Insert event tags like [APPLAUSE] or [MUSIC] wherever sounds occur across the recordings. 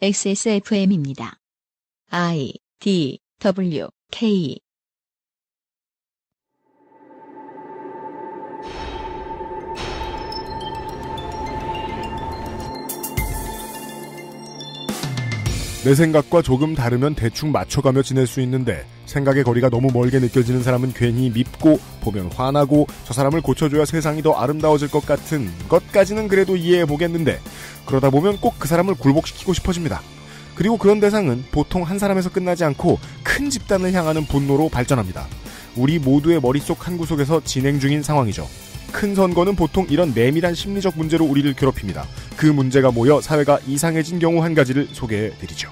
XSFM입니다. I D W K 내 생각과 조금 다르면 대충 맞춰가며 지낼 수 있는데 생각의 거리가 너무 멀게 느껴지는 사람은 괜히 밉고 보면 화나고 저 사람을 고쳐줘야 세상이 더 아름다워질 것 같은 것까지는 그래도 이해해 보겠는데 그러다 보면 꼭 그 사람을 굴복시키고 싶어집니다. 그리고 그런 대상은 보통 한 사람에서 끝나지 않고 큰 집단을 향하는 분노로 발전합니다. 우리 모두의 머릿속 한 구석에서 진행 중인 상황이죠. 큰 선거는 보통 이런 내밀한 심리적 문제로 우리를 괴롭힙니다. 그 문제가 모여 사회가 이상해진 경우 한 가지를 소개해 드리죠.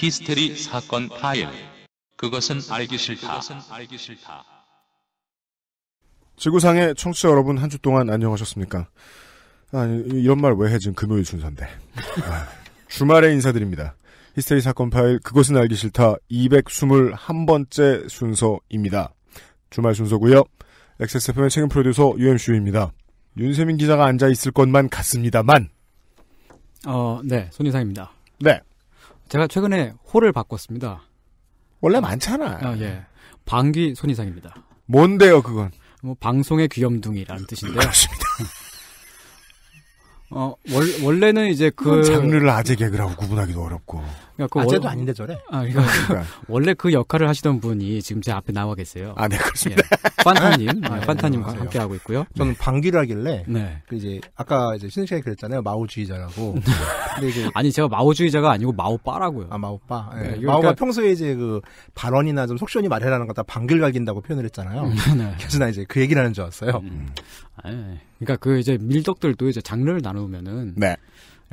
히스테리 사건 파일. 그것은 알기 싫다. 지구상의 청취자 여러분 한 주 동안 안녕하셨습니까? 아니, 이런 말 왜 해? 지금 금요일 순서인데. 아, 주말에 인사드립니다. 히스테리 사건 파일 그것은 알기 싫다 221번째 순서입니다. 주말 순서고요. XSFM의 책임 프로듀서 UMCU입니다. 윤세민 기자가 앉아 있을 것만 같습니다만. 어, 네. 손희상입니다. 네. 제가 최근에 호를 바꿨습니다. 원래 아, 많잖아. 아, 예. 방귀 손이상입니다. 뭔데요, 그건? 뭐 방송의 귀염둥이라는 뜻인데요. 그렇습니다. [LAUGHS] 어, 월, 원래는 이제 그 장르를 아재 개그라고 구분하기도 어렵고. 그러니까 그 아재도 월... 아닌데 저래. 아, 그러니까 아, 그러니까. [LAUGHS] 원래 그 역할을 하시던 분이 지금 제 앞에 나와 계세요. 아, 네 그렇습니다. 예. 판타님, [LAUGHS] 아, 네, 판타님과 함께 하고 있고요. 저는 네. 방귀를 하길래, 네. 그 이제 아까 이제 신세계 그랬잖아요, 마오주의자라고. [LAUGHS] 근데 이제 아니 제가 마오주의자가 아니고 마오빠라고요. 아 마오빠. 예. 네. 그러니까... 마오가 평소에 이제 그 발언이나 좀 속시원히 말해라는 거다 방귀를 갈긴다고 표현을 했잖아요. 음, 네. 그래서 나 이제 그 얘기를 하는 줄 알았어요. 음. 아, 예. 그러니까 그 이제 밀덕들도 이제 장르를 나누면은, 네.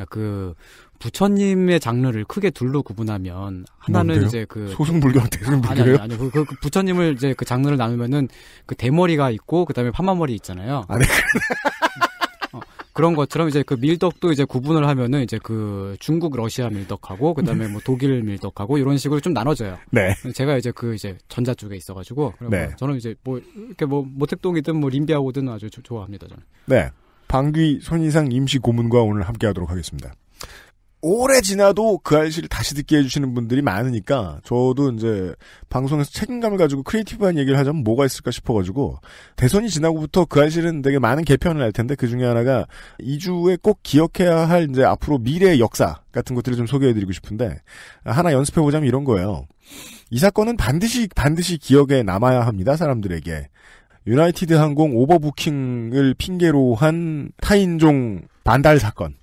그 부처님의 장르를 크게 둘로 구분하면 하나는 뭔데요? 이제 그 소승불교랑 대승불교요? 아니 아니, 그, 그, 그, 부처님을 이제 그 장르를 나누면은 그 대머리가 있고 그다음에 파마머리 있잖아요. 아, 네. [LAUGHS] 어, 그런 것처럼 이제 그 밀덕도 이제 구분을 하면은 이제 그 중국 러시아 밀덕하고 그다음에 뭐 독일 밀덕하고 이런 식으로 좀 나눠져요. 네. 제가 이제 그 이제 전자 쪽에 있어가지고 네. 저는 이제 뭐 이렇게 뭐 모택동이든 뭐 림비아고든 아주 조, 좋아합니다 저는. 네. 방귀 손이상 임시 고문과 오늘 함께하도록 하겠습니다. 오래 지나도 그 알씨를 다시 듣게 해주시는 분들이 많으니까 저도 이제 방송에서 책임감을 가지고 크리에이티브한 얘기를 하자면 뭐가 있을까 싶어가지고 대선이 지나고부터 그 알씨는 되게 많은 개편을 할 텐데 그 중에 하나가 2주에 꼭 기억해야 할 이제 앞으로 미래의 역사 같은 것들을 좀 소개해드리고 싶은데 하나 연습해보자면 이런 거예요. 이 사건은 반드시 반드시 기억에 남아야 합니다 사람들에게. 유나이티드 항공 오버부킹을 핑계로 한 타인종 반달 사건.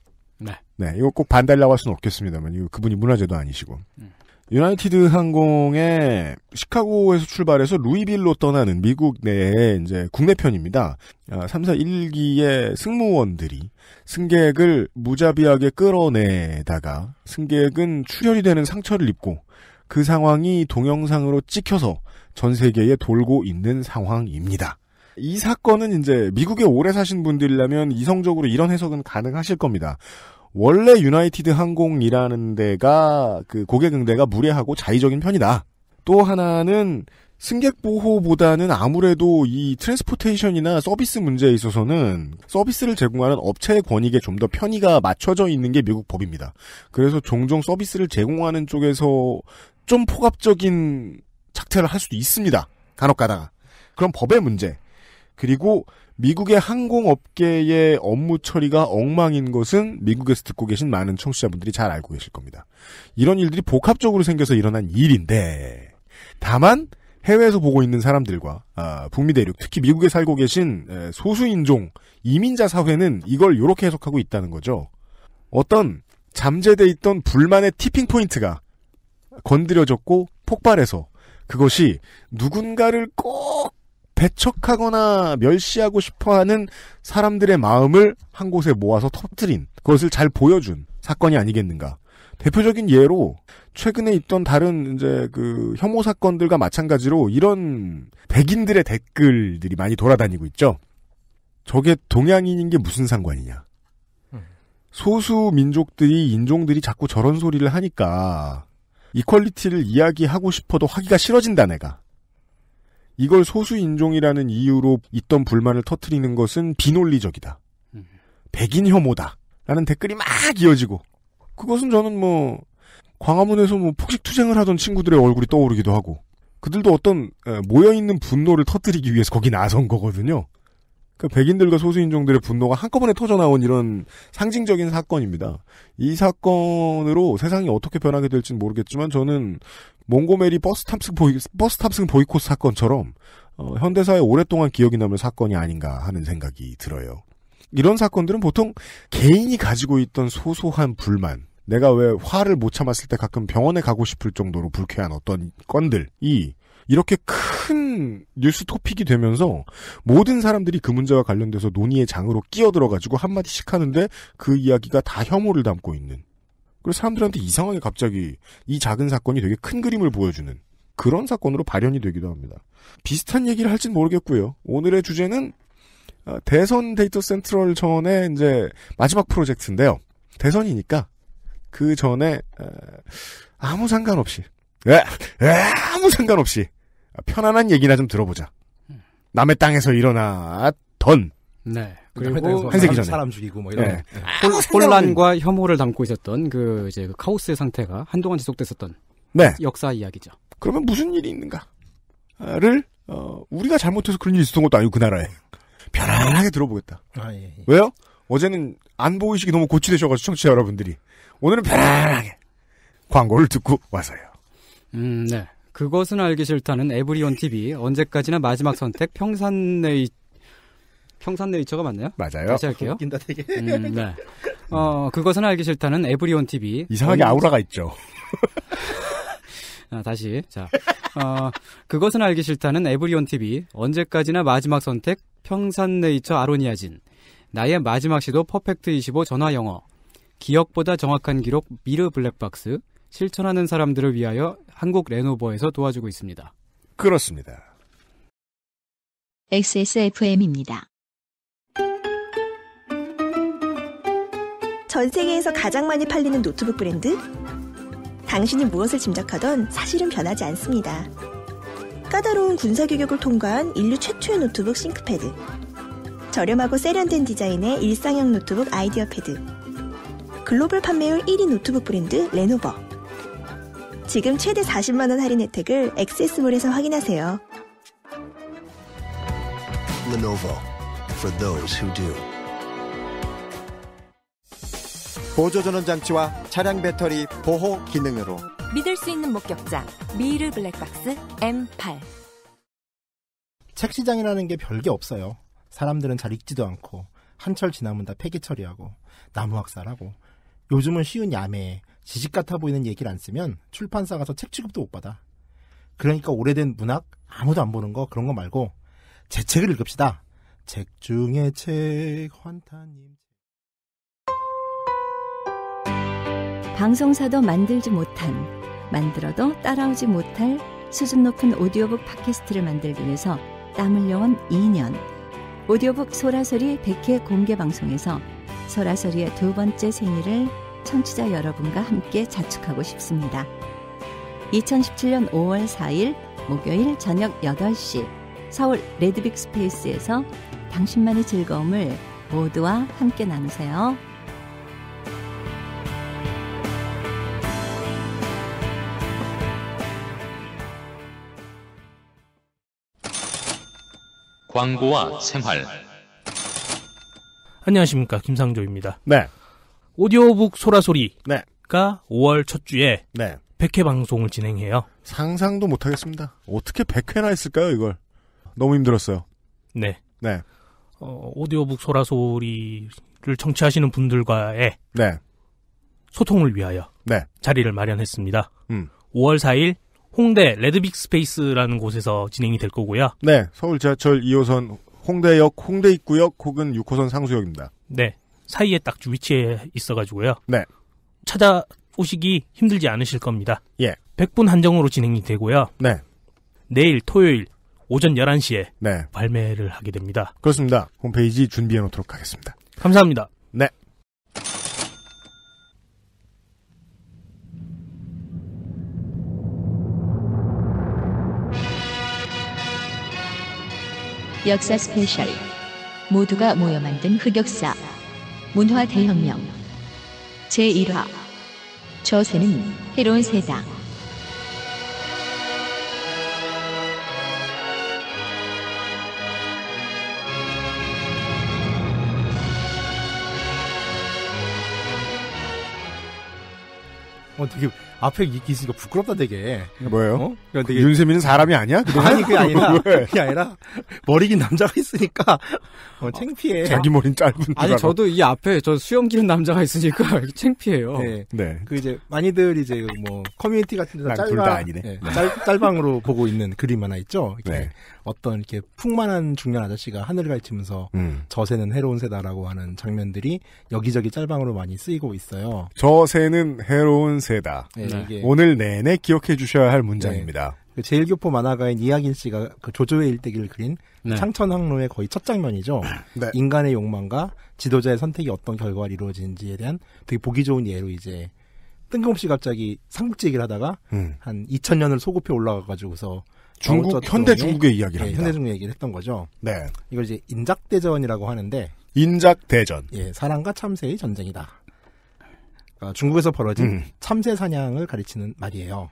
네, 이거 꼭 반달라고 할 수는 없겠습니다만, 이거 그분이 문화재도 아니시고. 음. 유나이티드 항공에 시카고에서 출발해서 루이빌로 떠나는 미국 내에 이제 국내편입니다. 3 아, 4, 1기의 승무원들이 승객을 무자비하게 끌어내다가 승객은 출혈이 되는 상처를 입고 그 상황이 동영상으로 찍혀서 전 세계에 돌고 있는 상황입니다. 이 사건은 이제 미국에 오래 사신 분들이라면 이성적으로 이런 해석은 가능하실 겁니다. 원래 유나이티드 항공이라는 데가 그 고객 응대가 무례하고 자의적인 편이다. 또 하나는 승객 보호보다는 아무래도 이 트랜스포테이션이나 서비스 문제에 있어서는 서비스를 제공하는 업체의 권익에 좀 더 편의가 맞춰져 있는 게 미국 법입니다. 그래서 종종 서비스를 제공하는 쪽에서 좀 포괄적인 작태를할 수도 있습니다. 간혹가다가. 그럼 법의 문제. 그리고 미국의 항공업계의 업무 처리가 엉망인 것은 미국에서 듣고 계신 많은 청취자분들이 잘 알고 계실 겁니다. 이런 일들이 복합적으로 생겨서 일어난 일인데 다만 해외에서 보고 있는 사람들과 아, 북미 대륙 특히 미국에 살고 계신 소수인종 이민자 사회는 이걸 이렇게 해석하고 있다는 거죠. 어떤 잠재돼 있던 불만의 티핑 포인트가 건드려졌고 폭발해서 그것이 누군가를 꼭 배척하거나 멸시하고 싶어하는 사람들의 마음을 한 곳에 모아서 터뜨린 그것을 잘 보여준 사건이 아니겠는가. 대표적인 예로 최근에 있던 다른 이제 그 혐오 사건들과 마찬가지로 이런 백인들의 댓글들이 많이 돌아다니고 있죠. 저게 동양인인 게 무슨 상관이냐. 소수 민족들이 인종들이 자꾸 저런 소리를 하니까 이퀄리티를 이야기하고 싶어도 하기가 싫어진다 내가. 이걸 소수 인종이라는 이유로 있던 불만을 터트리는 것은 비논리적이다. 음. 백인 혐오다. 라는 댓글이 막 이어지고 그것은 저는 뭐 광화문에서 뭐 폭식 투쟁을 하던 친구들의 얼굴이 떠오르기도 하고 그들도 어떤 모여 있는 분노를 터뜨리기 위해서 거기 나선 거거든요. 그 백인들과 소수인종들의 분노가 한꺼번에 터져나온 이런 상징적인 사건입니다. 이 사건으로 세상이 어떻게 변하게 될지는 모르겠지만 저는 몽고메리 버스 탑승 보이, 버스 탑승 보이콧 사건처럼 어, 현대사에 오랫동안 기억이 남을 사건이 아닌가 하는 생각이 들어요. 이런 사건들은 보통 개인이 가지고 있던 소소한 불만, 내가 왜 화를 못 참았을 때 가끔 병원에 가고 싶을 정도로 불쾌한 어떤 건들이 이렇게 큰 뉴스 토픽이 되면서 모든 사람들이 그 문제와 관련돼서 논의의 장으로 끼어들어가지고 한마디씩 하는데 그 이야기가 다 혐오를 담고 있는. 그리고 사람들한테 이상하게 갑자기 이 작은 사건이 되게 큰 그림을 보여주는 그런 사건으로 발현이 되기도 합니다. 비슷한 얘기를 할진 모르겠고요. 오늘의 주제는 아, 대선 데이터 센트럴 전에 이제 마지막 프로젝트인데요. 대선이니까 그 전에 아, 아무 상관없이 에, 에, 아무 상관없이 편안한 얘기나 좀 들어보자. 남의 땅에서 일어나던. 네. 그리고 한세기 전에 사람 죽이고 뭐 이런 네. 아, 혼란과 혐오를 담고 있었던 그 이제 그 카오스의 상태가 한동안 지속됐었던 네. 역사 이야기죠. 그러면 무슨 일이 있는가를 어, 우리가 잘못해서 그런 일이 있었던 것도 아니고 그 나라에 편안하게 들어보겠다. 아, 예, 예. 왜요? 어제는 안보 의식이 너무 고치되셔가지고 청취자 여러분들이 오늘은 편안하게 광고를 듣고 와서요. 음, 네. 그것은 알기 싫다는 에브리온 TV 언제까지나 마지막 선택 평산네이 평산네이처가 맞나요? 맞아요. 다시 할게요. [LAUGHS] 웃긴다 되게. 음, 네. 어 그것은 알기 싫다는 에브리온 TV 이상하게 언... 아우라가 있죠. [LAUGHS] 아, 다시 자. 어 그것은 알기 싫다는 에브리온 TV 언제까지나 마지막 선택 평산네이처 아로니아진 나의 마지막 시도 퍼펙트 25 전화 영어 기억보다 정확한 기록 미르 블랙박스 실천하는 사람들을 위하여 한국 레노버에서 도와주고 있습니다. 그렇습니다. XSFM입니다. 전 세계에서 가장 많이 팔리는 노트북 브랜드? 당신이 무엇을 짐작하던 사실은 변하지 않습니다. 까다로운 군사 규격을 통과한 인류 최초의 노트북 싱크패드. 저렴하고 세련된 디자인의 일상형 노트북 아이디어패드. 글로벌 판매율 1위 노트북 브랜드 레노버. 지금 최대 40만원 할인 혜택을 액세스몰에서 확인하세요. Lenovo for those who do. 보조 전원 장치와 차량 배터리 보호 기능으로 믿을 수 있는 목격자 미르 블랙박스 M8 책 시장이라는 게 별 게 없어요. 사람들은 잘 읽지도 않고 한철 지나면 다 폐기 처리하고 나무 학살하고 요즘은 쉬운 야매 지식 같아 보이는 얘기를 안 쓰면 출판사 가서 책 취급도 못 받아. 그러니까 오래된 문학 아무도 안 보는 거 그런 거 말고 제 책을 읽읍시다. 책 중에 책 환타님. 방송사도 만들지 못한 만들어도 따라오지 못할 수준 높은 오디오북 팟캐스트를 만들기 위해서 땀 흘려온 2년 오디오북 소라소리 100회 공개 방송에서 소라소리의 두 번째 생일을 청취자 여러분과 함께 자축하고 싶습니다. 2017년 5월 4일 목요일 저녁 8시 서울 레드빅 스페이스에서 당신만의 즐거움을 모두와 함께 나누세요. 광고와 생활 안녕하십니까 김상조입니다. 네. 오디오북 소라소리가 네. 5월 첫 주에 네. 100회 방송을 진행해요. 상상도 못하겠습니다. 어떻게 100회나 했을까요, 이걸? 너무 힘들었어요. 네. 네. 어, 오디오북 소라소리를 청취하시는 분들과의 네. 소통을 위하여 네. 자리를 마련했습니다. 음. 5월 4일 홍대 레드빅 스페이스라는 곳에서 진행이 될 거고요. 네, 서울 지하철 2호선 홍대역 홍대 입구역 혹은 6호선 상수역입니다. 네, 사이에 딱 위치해 있어가지고요. 네. 찾아오시기 힘들지 않으실 겁니다. 예. 100분 한정으로 진행이 되고요. 네. 내일 토요일 오전 11시에 네. 발매를 하게 됩니다. 그렇습니다. 홈페이지 준비해 놓도록 하겠습니다. 감사합니다. 네. 역사 스페셜 모두가 모여 만든 흑역사 문화 대혁명 제1화 저세는 해로운 세상 어 되게 앞에 있으니까 부끄럽다 되게. 뭐예요? 어? 그러니까 그 되게... 윤세민은 사람이 아니야? 아니 그게 아니라 그게 아니라 머리 긴 남자가 있으니까 어, 창피해. 자기 머리는 짧은 아니 알 저도 이 앞에 저 수염 기른 남자가 있으니까 [LAUGHS] 창피해요. 네. 네. 그 이제 많이들 이제 뭐 커뮤니티 같은 데서 짤방 둘다 아니네. 네. 네. 짤, 짤방으로 보고 있는 그림 하나 있죠. 이렇게 네. 어떤 이렇게 풍만한 중년 아저씨가 하늘을 가르치면서 음. 저세는 해로운 세다라고 하는 장면들이 여기저기 짤방으로 많이 쓰이고 있어요. 저세는 해로운 세다. 예, 네, 네. 오늘 내내 기억해 주셔야 할 문장입니다. 네. 그 제일교포 만화가인 이학인 씨가 그 조조의 일대기를 그린 네. 창천항로의 거의 첫 장면이죠. [CLEARS THROAT] 네. 인간의 욕망과 지도자의 선택이 어떤 결과를 이루어지는지에 대한 되게 보기 좋은 예로 이제 뜬금없이 갑자기 삼국지 얘기를 하다가 음. 한 2000년을 소급해 올라가가지고서 중국 네, 현대 중국의 이야기를 예, 현대 중국 얘기를 했던 거죠. 네. 이걸 이제 인작 대전이라고 하는데 인작 대전. 예, 사랑과 참새의 전쟁이다. 그 중국에서 벌어진 음. 참새 사냥을 가르치는 말이에요.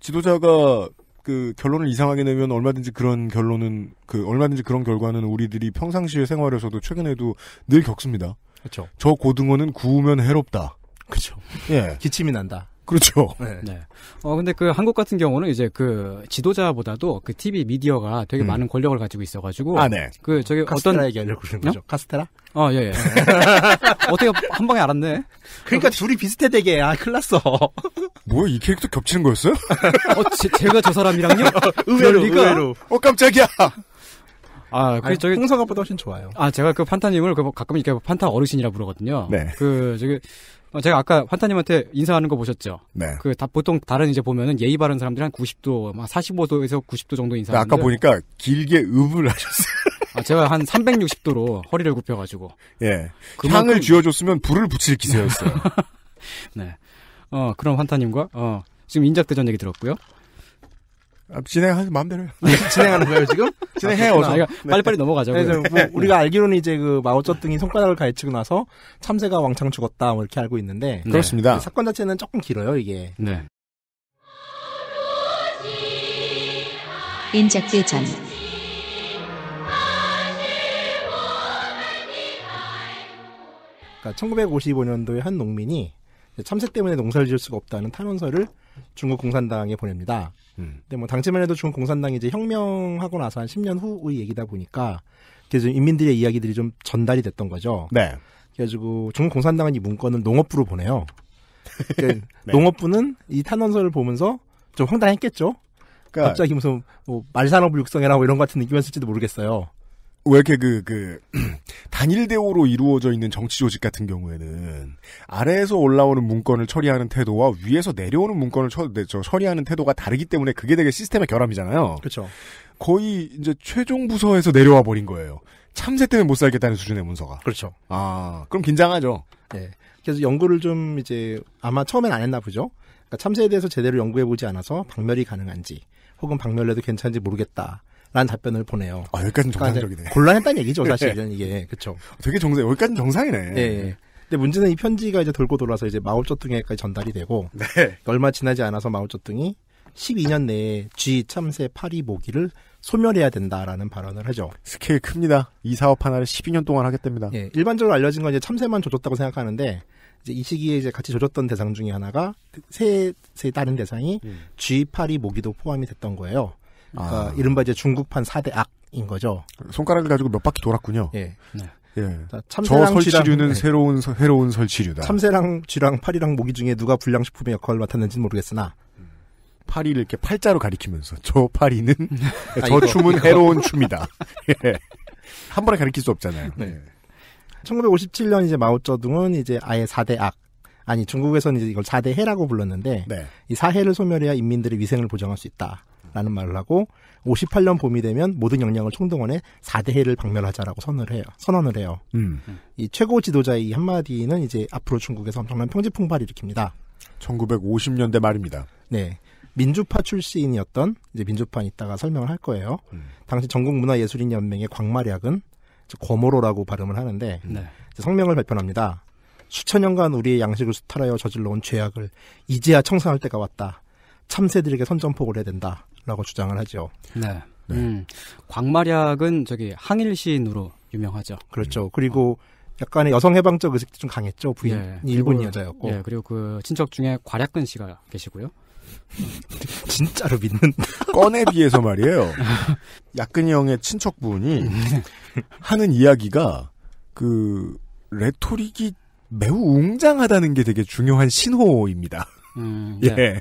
지도자가 그 결론을 이상하게 내면 얼마든지 그런 결론은 그 얼마든지 그런 결과는 우리들이 평상시의 생활에서도 최근에도 늘 겪습니다. 그렇죠. 저 고등어는 구우면 해롭다. 그렇죠. 예. [LAUGHS] 기침이 난다. 그렇죠. 네. 네. 네. 어 근데 그 한국 같은 경우는 이제 그 지도자보다도 그 TV 미디어가 되게 음. 많은 권력을 가지고 있어가지고 아 네. 그 저기 어떤 얘기하려고 그러는 거죠. 카스테라? 어 예예. 예. [LAUGHS] 어떻게 한 방에 알았네. 그러니까 어, 둘이 비슷해 되게 아 클났어. 뭐야 이 캐릭터 겹치는 거였어요? [LAUGHS] 어 제, 제가 저 사람이랑요? [LAUGHS] 의외로 그러니까? 의외로. 어 깜짝이야. 아, 아 그 저기 홍사가보다 훨씬 좋아요. 아, 제가 그 판타님을 그 뭐 가끔 이렇게 판타 어르신이라 부르거든요. 네. 그 저기 어, 제가 아까 환타님한테 인사하는 거 보셨죠? 네. 그 다, 보통 다른 이제 보면은 예의 바른 사람들이 한 90도, 막 45도에서 90도 정도 인사하는 아까 보니까 길게 읍을 하셨어요. [LAUGHS] 아, 제가 한 360도로 허리를 굽혀가지고. 예. 그만큼... 향을 쥐어줬으면 불을 붙일 기세였어요. [LAUGHS] 네. 어, 그럼 환타님과, 어, 지금 인작대전 얘기 들었고요. 아, 진행하세 마음대로 요 [LAUGHS] 네, 진행하는 거예요, 지금? [LAUGHS] 진행해, 아, 그러니까 빨리빨리 넘어가죠고 네, 네 뭐 네. 우리가 알기로는 이제 그 마오쩌둥이 손바닥을 가해치고 나서 참새가 왕창 죽었다, 뭐 이렇게 알고 있는데. 네. 그렇습니다. 그 사건 자체는 조금 길어요, 이게. 네. 인작대전. 그러니까 1955년도에 한 농민이 참새 때문에 농사를 지을 수가 없다는 탄원서를 중국 공산당에 보냅니다. 음. 근데 뭐 당시만 해도 중국 공산당이 이제 혁명하고 나서 한 10년 후의 얘기다 보니까 그래서 인민들의 이야기들이 좀 전달이 됐던 거죠. 네. 그래가지고 중국 공산당은 이 문건을 농업부로 보내요. 그러니까 [LAUGHS] 네. 농업부는 이 탄원서를 보면서 좀 황당했겠죠. 그러니까 갑자기 무슨 뭐 말산업을 육성해라 뭐 이런 것 같은 느낌이었을지도 모르겠어요. 왜 이렇게 그, 그, [CLEARS THROAT] 단일 대오로 이루어져 있는 정치 조직 같은 경우에는 아래에서 올라오는 문건을 처리하는 태도와 위에서 내려오는 문건을 처, 네, 저, 처리하는 태도가 다르기 때문에 그게 되게 시스템의 결함이잖아요. 그렇죠. 거의 이제 최종 부서에서 내려와 버린 거예요. 참새 때문에 못 살겠다는 수준의 문서가. 그렇죠. 아, 그럼 긴장하죠. 예. 그래서 연구를 좀 이제 아마 처음엔 안 했나 보죠. 그러니까 참새에 대해서 제대로 연구해 보지 않아서 박멸이 가능한지 혹은 박멸해도 괜찮은지 모르겠다. 라는 답변을 보내요. 아, 여기까지는 그러니까 정상적이네. 그러니까 곤란했다는 얘기죠, 사실 은 예. 이게. 그쵸. 되게 정상, 여기까지는 정상이네. 네. 근데 문제는 이 편지가 이제 돌고 돌아서 이제 마오쩌둥에까지 전달이 되고. 네. 그러니까 얼마 지나지 않아서 마오쩌둥이 12년 내에 쥐, 참새 파리 모기를 소멸해야 된다라는 발언을 하죠. 스케일 큽니다. 이 사업 하나를 12년 동안 하겠답니다. 예, 일반적으로 알려진 건 이제 참새만 조졌다고 생각하는데 이제 이 시기에 이제 같이 조졌던 대상 중에 하나가 새에 다른 대상이 음. G 파리 모기도 포함이 됐던 거예요. 그러 아. 아, 이른바 이제 중국판 4대 악인 거죠. 손가락을 가지고 몇 바퀴 돌았군요. 예. 네. 예. 참새랑 저 설치류는 네. 새로운 새로운 설치류다. 참새랑 쥐랑 파리랑 모기 중에 누가 불량식품의 역할을 맡았는지는 모르겠으나 파리를 이렇게 팔자로 가리키면서 저 파리는 [LAUGHS] 아, 저 이거, 춤은 이거. 해로운 춤이다. [LAUGHS] 예. 한 번에 가리킬 수 없잖아요. 네. 1957년 예. 이제 마오쩌둥은 이제 아예 4대 악 아니 중국에서는 이제 이걸 4대 해라고 불렀는데 네. 이 사해를 소멸해야 인민들의 위생을 보장할 수 있다라는 말을 하고 58년 봄이 되면 모든 역량을 총동원해 4대 해를 박멸하자라고 선언을 해요. 선언을 해요. 음. 이 최고 지도자의 이 한마디는 이제 앞으로 중국에서 엄청난 평지 풍발을 일으킵니다. 1950년대 말입니다. 네. 민주파 출신이었던 이제 민주파 있다가 설명을 할 거예요. 음. 당시 전국문화예술인 연맹의 광마략은 고모로라고 발음을 하는데 네. 성명을 발표합니다. 수천 년간 우리의 양식을 수탈하여 저질러 온 죄악을 이제야 청산할 때가 왔다. 참새들에게 선전포고를 해야 된다라고 주장을 하죠. 네. 네. 음, 광마략은 저기 항일 시인으로 유명하죠. 그렇죠. 음. 그리고 약간의 여성 해방적 의식도 좀 강했죠. 부인 예, 일본 여자였고. 예, 그리고 그 친척 중에 괄약근 씨가 계시고요. [LAUGHS] 진짜로 믿는 건에 [LAUGHS] 비해서 말이에요. 약근이 형의 친척분이 음. 하는 이야기가 그 레토릭이 매우 웅장하다는 게 되게 중요한 신호입니다. 음, [LAUGHS] 예. 네. 예.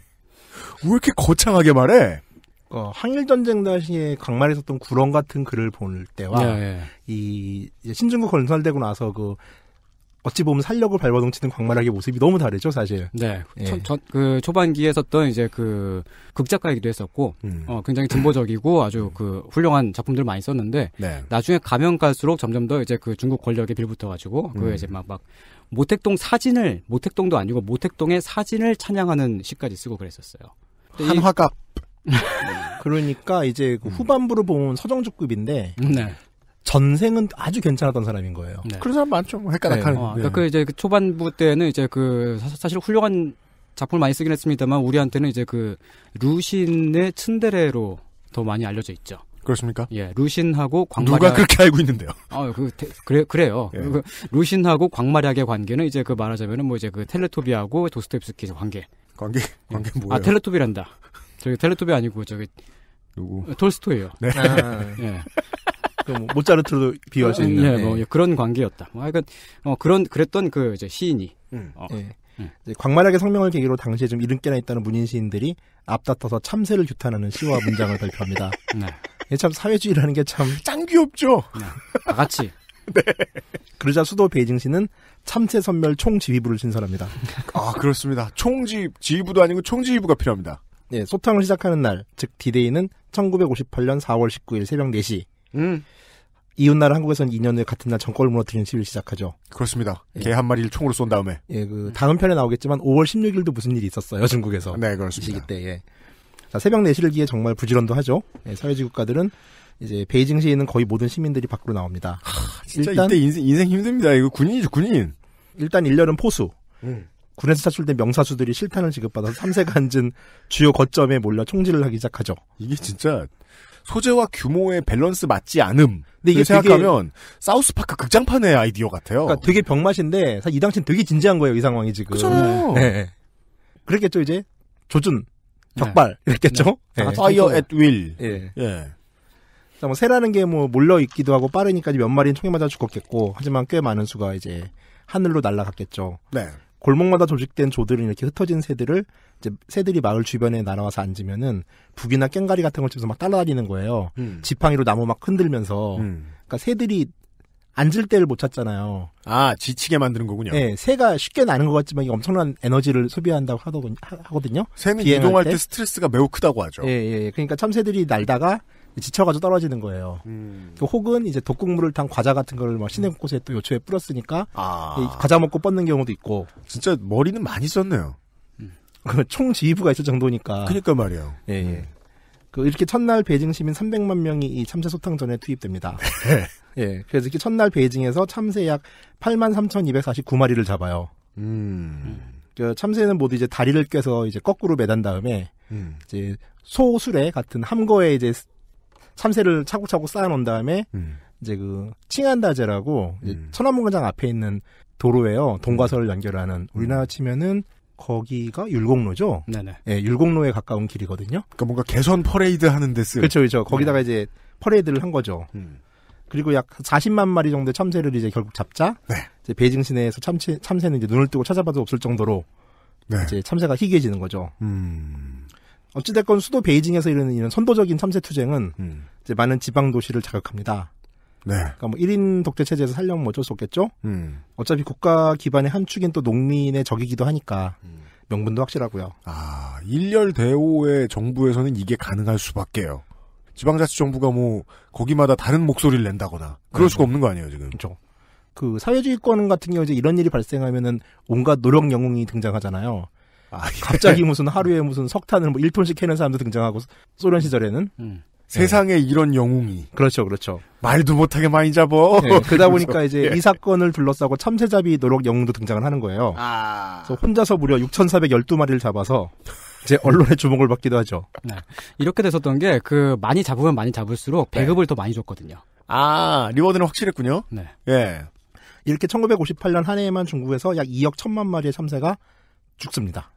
왜 이렇게 거창하게 말해? 어, 항일 전쟁 당시에 강만에 썼던 구렁 같은 글을 볼 때와 예, 예. 이 신중국 건설되고 나서 그 어찌 보면 살력을 발버둥치는 광말하기 모습이 너무 다르죠, 사실. 네. 예. 초, 저, 그 초반기에 썼던 이제 그 극작가이기도 했었고, 음. 어, 굉장히 진보적이고 아주 그 훌륭한 작품들 많이 썼는데, 네. 나중에 가면 갈수록 점점 더 이제 그 중국 권력에 빌붙어가지고, 그 음. 이제 막, 막, 모택동 사진을 모택동도 아니고 모택동의 사진을 찬양하는 시까지 쓰고 그랬었어요. 한화갑. [LAUGHS] 그러니까 이제 그 음. 후반부로 본 서정주급인데 네. 전생은 아주 괜찮았던 사람인 거예요. 네. 그런 사람 많죠. 뭐 헷갈하는 네. 어, 그러니까 네. 그 이제 그 초반부 때는 이제 그 사실 훌륭한 작품을 많이 쓰긴 했습니다만 우리한테는 이제 그 루신의 츤데레로 더 많이 알려져 있죠. 그렇습니까? 예, 루신하고 광마략 누가 그렇게 알고 있는데요? [LAUGHS] 아, 그 그래 그래요. 예. 그, 루신하고 광마략의 관계는 이제 그 말하자면은 뭐 이제 그 텔레토비하고 도스토옙스키 관계. 관계 예. 관계 아, 뭐예요? 아 텔레토비란다. 저기 텔레토비 아니고 저기 누구? 어, 톨스토예요. 네. 아, 예. 예. 그 뭐 모차르트로 비유할 수 음, 있는. 예, 예, 뭐 예, 그런 관계였다. 뭐 하여간 어, 그런 그랬던 그 이제 시인이. 음. 어. 예. 음. 광마략의 성명을 계기로 당시에 좀 이름께나 있다는 문인 시인들이 앞다퉈서 참새를 규탄하는 시와 문장을 발표합니다. 네. 참 사회주의라는 게 참짱 귀엽죠. 네. 다 같이. [LAUGHS] 네. 그러자 수도 베이징시는 참새 선멸 총지휘부를 신설합니다. 아 그렇습니다. 총지 지휘부도 아니고 총지휘부가 필요합니다. 네, 소탕을 시작하는 날, 즉 디데이는 1958년 4월 19일 새벽 4시. 음. 이웃나라 한국에서는 2년 후에 같은 날 정권을 무너뜨리는 시위를 시작하죠. 그렇습니다. 예. 개한 마리를 총으로 쏜 다음에. 예, 그 다음 편에 나오겠지만 5월 16일도 무슨 일이 있었어요 중국에서. 네, 그렇습니다. 시기 때 예. 새벽 4시를 기해 정말 부지런도 하죠. 네, 예, 사회주의 국가들은 이제 베이징시에 있는 거의 모든 시민들이 밖으로 나옵니다. 하, 진짜 일단, 이때 인생, 인생 힘듭니다. 이거 군인이죠, 군인. 일단 1년은 포수. 음. 군에서 차출된 명사수들이 실탄을 지급받아서 3세가 앉은 주요 거점에 몰려 총질을 하기 시작하죠. 이게 진짜 소재와 규모의 밸런스 맞지 않음. 근데 이게 생각하면 사우스파크 극장판의 아이디어 같아요. 그러니까 되게 병맛인데 사실 이 당시엔 되게 진지한 거예요 이 상황이 지금. 그렇죠. 네. 그랬겠죠 이제 조준 적발 네. 이랬겠죠. 네. 네. 아, fire at will. 예. 예. 뭐 새라는 게 뭐 몰려 있기도 하고 빠르니까 몇 마리는 총에 맞아 죽었겠고 하지만 꽤 많은 수가 이제 하늘로 날아갔겠죠. 네. 골목마다 조직된 조들은 이렇게 흩어진 새들을 이제 새들이 마을 주변에 날아와서 앉으면은 북이나 깽가리 같은 걸 집어서 막 따라다니는 거예요. 음. 지팡이로 나무 막 흔들면서. 음. 그러니까 새들이 앉을 때를 못 찾잖아요. 아, 지치게 만드는 거군요. 네, 새가 쉽게 나는 것 같지만 이게 엄청난 에너지를 소비한다고 하거든요. 새는 이동할 때. 때. 스트레스가 매우 크다고 하죠. 예, 예. 예. 그러니까 참새들이 날다가 지쳐가지고 떨어지는 거예요. 음. 그 혹은 이제 독극물을 탄 과자 같은 거를 막 시내 곳곳에 또 요초에 뿌렸으니까 아. 과자 먹고 뻗는 경우도 있고. 진짜 머리는 많이 썼네요. 음. 그 총지휘부가 있을 정도니까. 그니까 말이에요. 예, 예. 음. 그 이렇게 첫날 베이징 시민 300만 명이 이 참새 소탕전에 투입됩니다. [LAUGHS] 예. 그래서 이렇게 첫날 베이징에서 참새 약 8만 3,249마리를 잡아요. 음. 그 참새는 모두 이제 다리를 꿰서 이제 거꾸로 매단 다음에 음. 이제 소수레 같은 함거에 이제 참새를 차곡차곡 쌓아놓은 다음에 음. 이제 그 칭한다제라고 음. 천안문광장 앞에 있는 도로에요. 동과서를 음. 연결하는 우리나라 치면은 거기가 율곡로죠. 네네. 예, 율곡로에 가까운 길이거든요. 그러니까 뭔가 개선 퍼레이드 하는 데 쓰. 그렇죠, 그렇죠. 거기다가 네. 이제 퍼레이드를 한 거죠. 음. 그리고 약 40만 마리 정도의 참새를 이제 결국 잡자. 네. 이제 베이징 시내에서 참새 참새는 이제 눈을 뜨고 찾아봐도 없을 정도로 네. 이제 참새가 희귀해지는 거죠. 음. 어찌됐건 수도 베이징에서 이르는 이런 선도적인 참새 투쟁은 음. 이제 많은 지방 도시를 자극합니다. 네. 그러니까 뭐 1인 독재 체제에서 살려면 뭐 어쩔 수 없겠죠. 음. 어차피 국가 기반의 한축인또 농민의 적이기도 하니까 음. 명분도 확실하고요. 아 일렬 대오의 정부에서는 이게 가능할 수밖에요. 지방자치 정부가 뭐 거기마다 다른 목소리를 낸다거나 그럴 네. 수가 없는 거 아니에요 지금. 그렇죠. 그 사회주의권 같은 경우 이제 이런 일이 발생하면은 온갖 노력 영웅이 등장하잖아요. 아, 예. 갑자기 무슨 하루에 무슨 석탄을 뭐 1톤씩 캐는 사람도 등장하고 소련 시절에는 음. 네. 세상에 이런 영웅이. 그렇죠, 그렇죠. 말도 못하게 많이 잡어. 네, 그러다 보니까 이제 예. 이 사건을 둘러싸고 참새잡이 노력 영웅도 등장을 하는 거예요. 아. 그래서 혼자서 무려 6,412마리를 잡아서 이제 언론의 주목을 받기도 하죠. 네. 이렇게 됐었던 게 그 많이 잡으면 많이 잡을수록 네. 배급을 네. 더 많이 줬거든요. 아, 리워드는 확실했군요. 네. 예. 이렇게 1958년 한 해에만 중국에서 약 2억 1천만 마리의 참새가 죽습니다.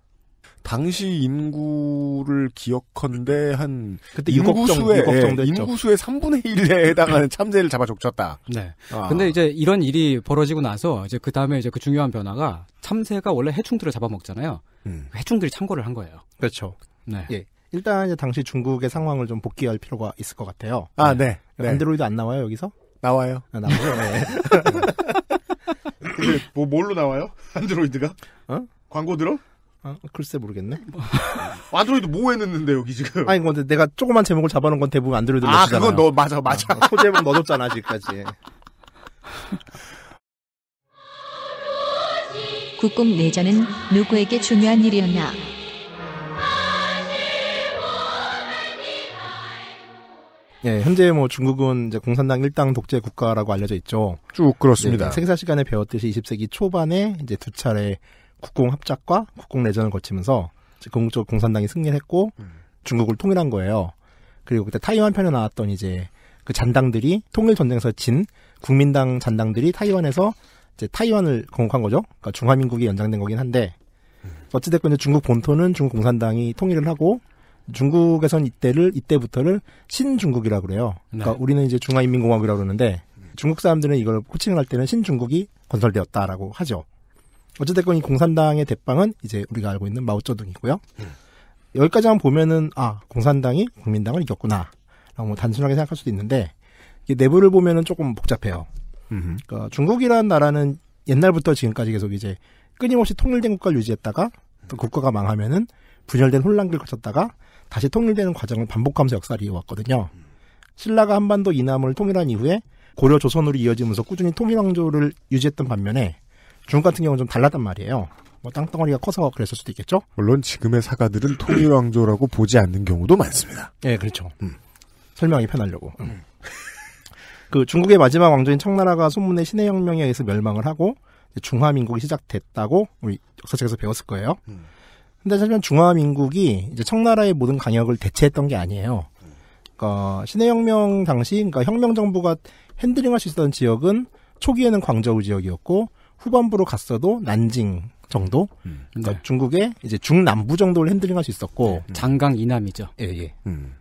당시 인구를 기억컨대 한 그때 인구수의 6억 예, 인구수의 3분의 1에 해당하는 참새를 잡아 족쳤다. 네. 아. 근데 이제 이런 일이 벌어지고 나서 이제 그 다음에 이제 그 중요한 변화가 참새가 원래 해충들을 잡아먹잖아요. 음. 해충들이 참고를 한 거예요. 그렇죠. 네. 예. 일단 이제 당시 중국의 상황을 좀 복귀할 필요가 있을 것 같아요. 아, 네. 네. 네. 안드로이드 안 나와요 여기서? 나와요. 아, 나와요. 네. [LAUGHS] 뭐 뭘로 나와요? 안드로이드가? 어? 광고 들어? 아, 글쎄 모르겠네. 안드로이드 뭐, [LAUGHS] 뭐 해놨는데 여기 지금? 아니 근데 내가 조그만 제목을 잡아놓은 건 대부분 안드로이드 아 넷이잖아요. 그건 너 맞아 어, 맞아. 어, 소제목 넣어줬잖아 아직까지. [LAUGHS] 국공 내전은 누구에게 중요한 일이었나? 예, 현재 뭐 중국은 이제 공산당 일당 독재 국가라고 알려져 있죠. 쭉 그렇습니다. 네, 생사 시간에 배웠듯이 20세기 초반에 이제 두 차례 국공 합작과 국공 내전을 거치면서 공적 공산당이 승리 했고 음. 중국을 통일한 거예요. 그리고 그때 타이완 편에 나왔던 이제 그 잔당들이 통일 전쟁에서 진 국민당 잔당들이 타이완에서 이제 타이완을 공격한 거죠. 그러니까 중화민국이 연장된 거긴 한데 음. 어찌됐건 중국 본토는 중국 공산당이 통일을 하고 중국에선 이때를 이때부터를 신중국이라 고 그래요. 그러니까 네. 우리는 이제 중화인민공화국이라고 그러는데 음. 중국 사람들은 이걸 호칭을 할 때는 신중국이 건설되었다라고 하죠. 어찌됐건 이 공산당의 대빵은 이제 우리가 알고 있는 마오쩌둥이고요. 음. 여기까지만 보면은 아 공산당이 국민당을 이겼구나. 라고 뭐 단순하게 생각할 수도 있는데 내부를 보면은 조금 복잡해요. 그러니까 중국이라는 나라는 옛날부터 지금까지 계속 이제 끊임없이 통일된 국가를 유지했다가 또 국가가 망하면은 분열된 혼란기를 거쳤다가 다시 통일되는 과정을 반복하면서 역사를 이어왔거든요. 신라가 한반도 이남을 통일한 이후에 고려 조선으로 이어지면서 꾸준히 통일왕조를 유지했던 반면에 중국 같은 경우는 좀 달랐단 말이에요. 뭐 땅덩어리가 커서 그랬을 수도 있겠죠. 물론 지금의 사가들은 통일왕조라고 보지 않는 경우도 많습니다. 예, 네, 그렇죠. 음. 설명이 편하려고. 음. 그 중국의 마지막 왕조인 청나라가 소문의 신해 혁명에 의해서 멸망을 하고 중화민국이 시작됐다고 우리 역사책에서 배웠을 거예요. 음. 근데 사실은 중화민국이 이제 청나라의 모든 강역을 대체했던 게 아니에요. 그러니까 신해혁명 당시 그러니까 혁명 정부가 핸들링할 수 있었던 지역은 초기에는 광저우 지역이었고 후반부로 갔어도 난징 정도. 음. 그러니까 네. 중국의 이제 중남부 정도를 핸들링할 수 있었고 네. 장강 이남이죠. 예, 예. 음.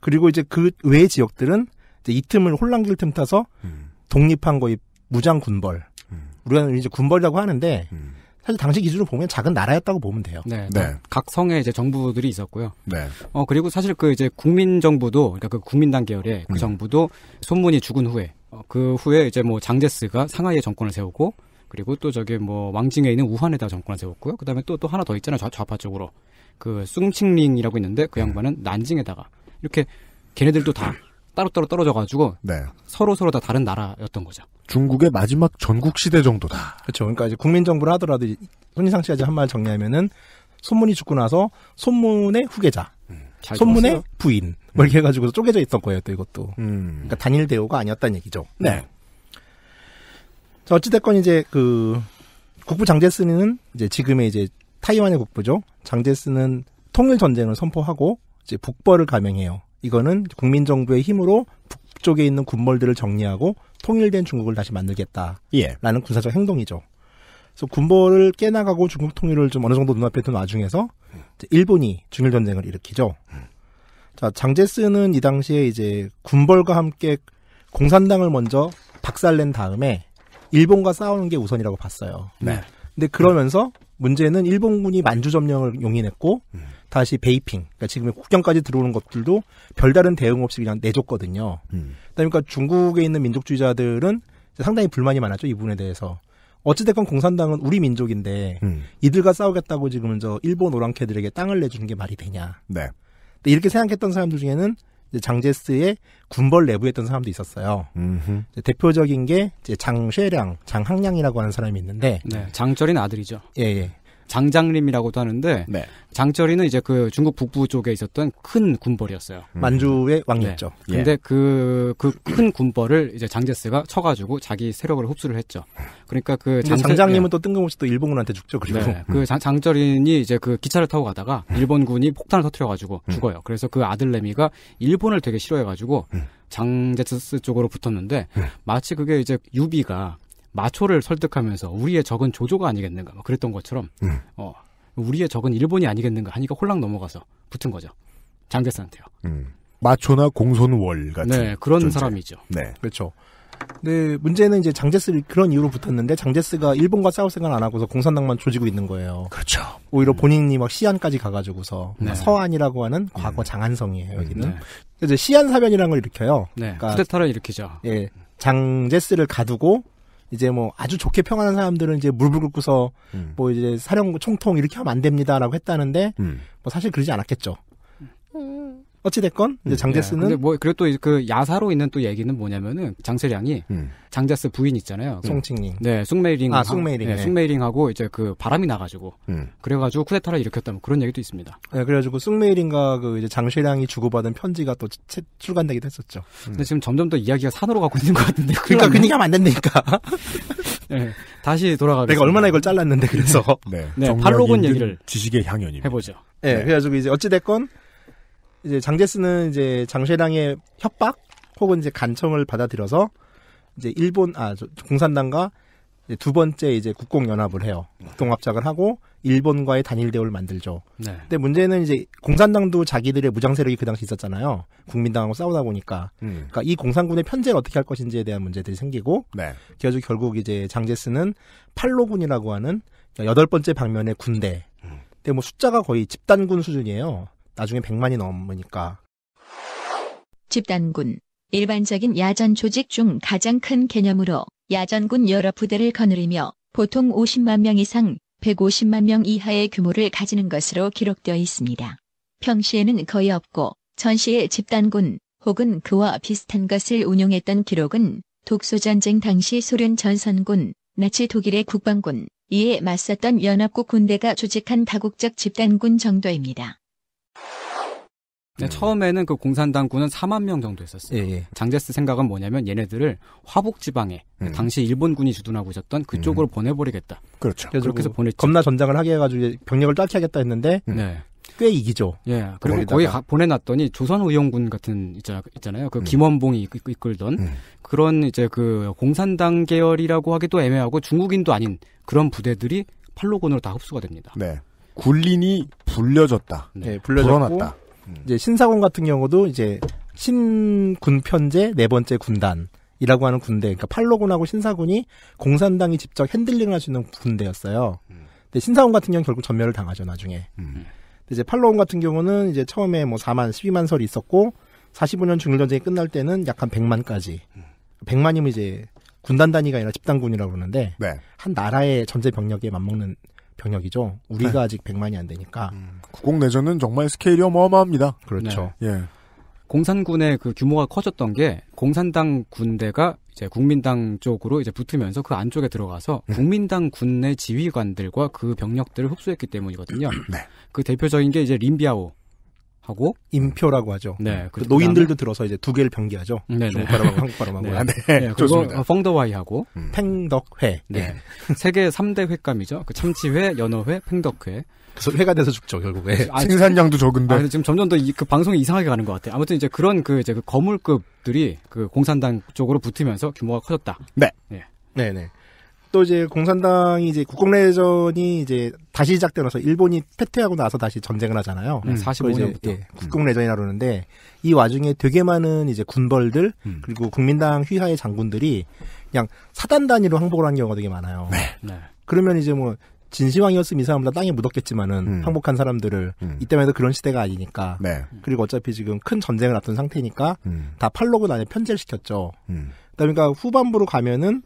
그리고 이제 그 외 지역들은 이제 이 틈을 혼란길 틈 타서 음. 독립한 거의 무장 군벌. 음. 우리가 이제 군벌이라고 하는데 음. 사실 당시 기준으로 보면 작은 나라였다고 보면 돼요. 네. 네. 네. 각 성에 이제 정부들이 있었고요. 네. 어 그리고 사실 그 이제 국민 정부도 그러니까 그 국민당 계열의 그 음. 정부도 손문이 죽은 후에 어, 그 후에 이제 뭐 장제스가 상하이의 정권을 세우고 그리고 또 저기 뭐 왕징에 있는 우한에다 정권을 세웠고요. 그다음에 또또 또 하나 더 있잖아요. 좌, 좌파 쪽으로 그 숭칭링이라고 있는데 그 네. 양반은 난징에다가 이렇게 걔네들도 다 따로따로 떨어져가지고 네. 서로 서로 다 다른 나라였던 거죠. 중국의 마지막 전국 시대 정도다. 그렇죠. 그러니까 이제 국민정부를 하더라도 손희상 씨가 이제 한말 정리하면은 손문이 죽고 나서 손문의 후계자, 음, 손문의 부인 음. 뭐 이렇게 해가지고 쪼개져 있던 거예요. 또 이것도. 음. 그러니까 단일 대우가 아니었다는 얘기죠. 네. 네. 어찌됐건 이제 그 국부 장제스는 이제 지금의 이제 타이완의 국부죠. 장제스는 통일 전쟁을 선포하고 이제 북벌을 감행해요. 이거는 국민 정부의 힘으로 북쪽에 있는 군벌들을 정리하고 통일된 중국을 다시 만들겠다라는 예. 군사적 행동이죠. 그래서 군벌을 깨나가고 중국 통일을 좀 어느 정도 눈앞에 둔 와중에서 일본이 중일 전쟁을 일으키죠. 자 장제스는 이 당시에 이제 군벌과 함께 공산당을 먼저 박살낸 다음에 일본과 싸우는 게 우선이라고 봤어요. 네. 네. 근데 그러면서 문제는 일본군이 만주 점령을 용인했고 음. 다시 베이핑, 그러니까 지금의 국경까지 들어오는 것들도 별다른 대응 없이 그냥 내줬거든요. 음. 그러니까 중국에 있는 민족주의자들은 상당히 불만이 많았죠 이 부분에 대해서. 어찌됐건 공산당은 우리 민족인데 음. 이들과 싸우겠다고 지금 저 일본 오랑캐들에게 땅을 내주는 게 말이 되냐. 네. 근데 이렇게 생각했던 사람들 중에는 장제스의 군벌 내부에 있던 사람도 있었어요. 음흠. 대표적인 게 장쇠량, 장항량이라고 하는 사람이 있는데 네, 장절인 아들이죠. 예, 예. 장장림이라고도 하는데 네. 장철이는 이제 그 중국 북부 쪽에 있었던 큰 군벌이었어요. 음. 만주의 왕이었죠. 네. 근데 그그 예. 그 큰 군벌을 이제 장제스가 쳐가지고 자기 세력을 흡수를 했죠. 그러니까 그 장제, 장장님은 네. 또 뜬금없이 또 일본군한테 죽죠. 네. 그리고 네. 그 장, 장철이 이제 그 기차를 타고 가다가 음. 일본군이 폭탄을 터트려가지고 음. 죽어요. 그래서 그 아들내미가 일본을 되게 싫어해가지고 음. 장제스 쪽으로 붙었는데 음. 마치 그게 이제 유비가 마초를 설득하면서 우리의 적은 조조가 아니겠는가 뭐 그랬던 것처럼 음. 어, 우리의 적은 일본이 아니겠는가 하니까 홀랑 넘어가서 붙은 거죠. 장제스한테요 음. 마초나 공손월 같은 네, 그런 존재. 사람이죠. 네. 그렇죠. 근데 문제는 이제 장제스 를 그런 이유로 붙었는데 장제스가 일본과 싸울 생각 안 하고서 공산당만 조지고 있는 거예요. 그렇죠. 오히려 음. 본인이 막 시안까지 가가지고서 네. 서안이라고 하는 과거 음. 장안성이에요 여기는. 네. 이제 시안 사변이라는 걸 일으켜요. 네. 그러니까, 쿠데타를 일으키죠. 예, 장제스를 가두고 이제 뭐 아주 좋게 평하는 사람들은 이제 물불 끓고서 음. 뭐 이제 사령 총통 이렇게 하면 안 됩니다라고 했다는데 음. 뭐 사실 그러지 않았겠죠. 음. 어찌됐건 이제 음, 장제스는 네. 예, 뭐 그리고 또 그 야사로 있는 또 얘기는 뭐냐면은 장세량이 음. 장제스 부인 있잖아요. 그 송칭링. 네, 숭메이링. 아, 숭메이링. 네, 숭메이링하고 네. 이제 그 바람이 나가지고 음. 그래가지고 쿠데타를 일으켰다 뭐 그런 얘기도 있습니다. 네, 그래가지고 숭메이링과 그 이제 장세량이 주고받은 편지가 또 채, 출간되기도 했었죠. 음. 근데 지금 점점 더 이야기가 산으로 가고 있는 것 같은데. 그러니까 그니까 하면 안 된다니까. [LAUGHS] 네, 다시 돌아가. 내가 얼마나 이걸 잘랐는데 그래서. [LAUGHS] 네. 네, 팔로곤 얘기를 지식의 향연이 해보죠. 네, 네. 그래가지고 이제 어찌 됐건 이제 장제스는 이제 장쉐랑의 협박 혹은 이제 간청을 받아들여서 이제 일본 아 공산당과 두 번째 이제 국공연합을 해요. 동합작을 하고 일본과의 단일 대우를 만들죠. 네. 근데 문제는 이제 공산당도 자기들의 무장 세력이 그 당시 있었잖아요. 국민당하고 싸우다 보니까 음. 그러니까 이 공산군의 편제를 어떻게 할 것인지에 대한 문제들이 생기고 네. 그래서 결국 이제 장제스는 팔로군이라고 하는 여덟 번째 방면의 군대. 음. 근데 뭐 숫자가 거의 집단군 수준이에요. 나중에 100만이 넘으니까. 집단군. 일반적인 야전 조직 중 가장 큰 개념으로 야전군 여러 부대를 거느리며 보통 50만 명 이상, 150만 명 이하의 규모를 가지는 것으로 기록되어 있습니다. 평시에는 거의 없고 전시에 집단군 혹은 그와 비슷한 것을 운용했던 기록은 독소전쟁 당시 소련 전선군, 나치 독일의 국방군, 이에 맞섰던 연합국 군대가 조직한 다국적 집단군 정도입니다. 네, 네, 처음에는 그 공산당군은 4만 명 정도 있었어요 예, 예. 장제스 생각은 뭐냐면 얘네들을 화북 지방에 그 음. 당시 일본군이 주둔하고 있었던 그쪽으로 음. 보내버리겠다. 그렇죠. 그래서 그렇게 해서 보냈죠. 겁나 전장을 하게 해가지고 병력을 떨치하겠다 했는데 음. 네. 꽤 이기죠. 예. 그리고 거기 가, 보내놨더니 조선의용군 같은 있잖아, 있잖아요. 그 음. 김원봉이 이끌, 이끌던 음. 그런 이제 그 공산당 계열이라고 하기도 애매하고 중국인도 아닌 그런 부대들이 팔로군으로 다 흡수가 됩니다. 네. 군린이 불려졌다. 네, 네 불려졌고 불어났다. 음. 이제 신사군 같은 경우도 이제 신군편제 네 번째 군단이라고 하는 군대, 그러니까 팔로군하고 신사군이 공산당이 직접 핸들링을 할 수 있는 군대였어요. 음. 근데 신사군 같은 경우는 결국 전멸을 당하죠 나중에. 음. 네. 근데 이제 팔로군 같은 경우는 이제 처음에 뭐 4만, 12만 설이 있었고 45년 중일전쟁이 끝날 때는 약 한 100만까지. 100만이면 이제 군단 단위가 아니라 집단군이라고 그러는데 네. 한 나라의 전제 병력에 맞먹는 병역이죠. 우리가 네. 아직 100만이 안 되니까. 음, 국공 내전은 정말 스케일이 어마어마합니다. 그렇죠. 네. 예. 공산군의 그 규모가 커졌던 게 공산당 군대가 이제 국민당 쪽으로 이제 붙으면서 그 안쪽에 들어가서 네. 국민당 군내 지휘관들과 그 병력들을 흡수했기 때문이거든요. [CLEARS THROAT] 네. 그 대표적인 게 이제 린비아오 하고 임표라고 하죠. 네, 그 노인들도 들어서 이제 두 개를 변기하죠. 네, 중국 발음하고 한국 발음하고 네, 네, 네좋습니 아, 네. 네, 어, 펑더와이하고 음. 팽덕회. 네, 세계 3대 횟감이죠. 그 참치회, 연어회, 팽덕회. 그래서 회가 돼서 죽죠 결국에 아, [LAUGHS] 생산량도 적은데 아, 지금 점점 더그 방송이 이상하게 가는 것 같아. 요 아무튼 이제 그런 그 이제 그 거물급들이 그 공산당 쪽으로 붙으면서 규모가 커졌다. 네, 예. 네, 네, 네. 또 이제 공산당이 이제 국공내전이 이제 다시 시작되면서 일본이 패퇴하고 나서 다시 전쟁을 하잖아요. 음, 45년부터 예, 국공내전이 나오는데 이 와중에 되게 많은 이제 군벌들 음. 그리고 국민당 휘하의 장군들이 그냥 사단 단위로 항복을 한 경우가 되게 많아요. 네. 네. 그러면 이제 뭐 진시황이었으면 이 사람보다 땅에 묻었겠지만은 음. 항복한 사람들을 음. 이때만 해도 그런 시대가 아니니까 네. 그리고 어차피 지금 큰 전쟁을 앞둔 상태니까 음. 다 팔로군 안에 편제를 시켰죠. 음. 그러니까 후반부로 가면은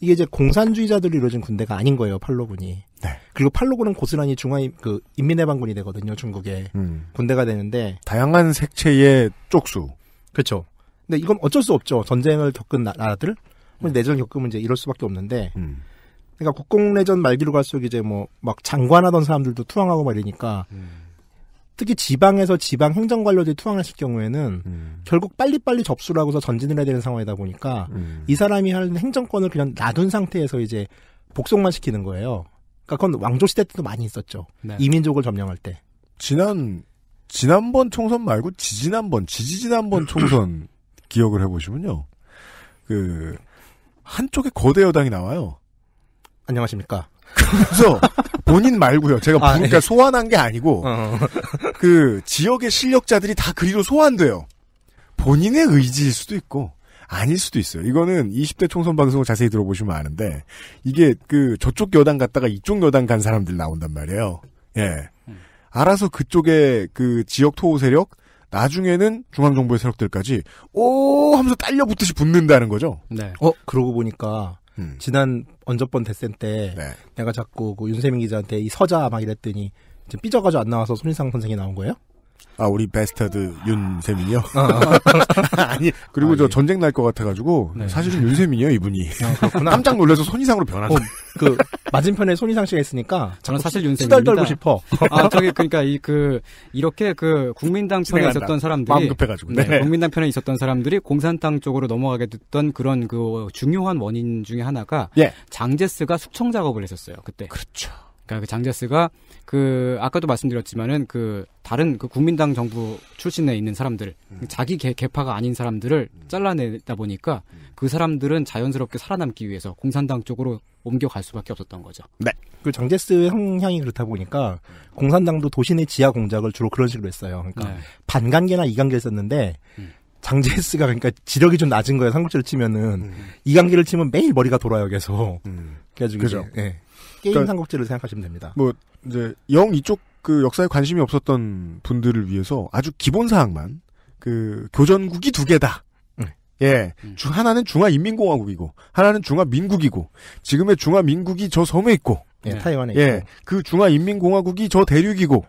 이게 이제 공산주의자들이 이루어진 군대가 아닌 거예요, 팔로군이. 네. 그리고 팔로군은 고스란히 중화인 그 인민해방군이 되거든요, 중국의 음. 군대가 되는데 다양한 색채의 쪽수. 그렇죠. 근데 이건 어쩔 수 없죠. 전쟁을 겪은 나라들, 음. 내전 겪으면 이제 이럴 수밖에 없는데. 음. 그러니까 국공내전 말기로 갈수록 이제 뭐 막 장관하던 사람들도 투항하고 말이니까 음. 특히 지방에서 지방 행정관료들이 투항을 했을 경우에는 음. 결국 빨리빨리 접수를 하고서 전진을 해야 되는 상황이다 보니까 음. 이 사람이 하는 행정권을 그냥 놔둔 상태에서 이제 복속만 시키는 거예요. 그러니까 그건 왕조 시대 때도 많이 있었죠. 네. 이민족을 점령할 때. 지난 지난번 총선 말고 지지난번 지지지난번 총선 [CLEARS THROAT] 기억을 해보시면요. 그 한쪽에 거대 여당이 나와요. 안녕하십니까. 그래서 본인 말고요. 제가 아, 보니까 예. 소환한 게 아니고 어. [LAUGHS] 그 지역의 실력자들이 다 그리로 소환돼요. 본인의 의지일 수도 있고 아닐 수도 있어요. 이거는 20대 총선 방송을 자세히 들어보시면 아는데 이게 그 저쪽 여당 갔다가 이쪽 여당 간 사람들 나온단 말이에요. 예. 알아서 그쪽에그 지역 토호 세력 나중에는 중앙정부의 세력들까지 오 하면서 딸려 붙듯이 붙는다는 거죠. 네. 어 그러고 보니까 음. 지난 언저번 대센때 네. 내가 자꾸 그 윤세민 기자한테 이 서자 막 이랬더니 이제 삐져가지고 안 나와서 손인상 선생이 나온 거예요? 아 우리 베스타드 윤세민이요? 아, 아, 아. [LAUGHS] 아니 그리고 아, 저 예. 전쟁 날 것 같아가지고 네. 사실은 윤세민이요 이분이 아, 깜짝 놀라서 손이상으로 변하죠. 어, 그 맞은편에 손이상 씨가 있으니까 저는 사실 윤세민 시달 떨고 싶어. 아 저기 그러니까 이 그 이렇게 그 국민당 편에 있었던 사람들이 마음 급해가지고 네. 네. 국민당 편에 있었던 사람들이 공산당 쪽으로 넘어가게 됐던 그런 그 중요한 원인 중에 하나가 예. 장제스가 숙청 작업을 했었어요 그때. 그렇죠. 그러니까 그 장제스가 그 아까도 말씀드렸지만은 그 다른 그 국민당 정부 출신에 있는 사람들 음. 자기 개, 개파가 아닌 사람들을 음. 잘라내다 보니까 음. 그 사람들은 자연스럽게 살아남기 위해서 공산당 쪽으로 옮겨갈 수밖에 없었던 거죠. 네. 그장제스형향이 그렇다 보니까 공산당도 도시내 지하 공작을 주로 그런 식으로 했어요. 그러니까 네. 반관계나 이관계를 썼는데 음. 장제스가 그러니까 지력이 좀 낮은 거예요. 삼국지를 치면은 음. 이관계를 치면 매일 머리가 돌아요. 계속. 음. 그래가지고 그죠. 예. 게임 그러니까 삼국지를 생각하시면 됩니다. 뭐 이제 영 이쪽 그 역사에 관심이 없었던 분들을 위해서 아주 기본 사항만 그 교전국이 두 개다. 네. 예, 중 음. 하나는 중화인민공화국이고 하나는 중화민국이고 지금의 중화민국이 저 섬에 있고 예, 타이완에 예, 있고. 그 중화인민공화국이 저 대륙이고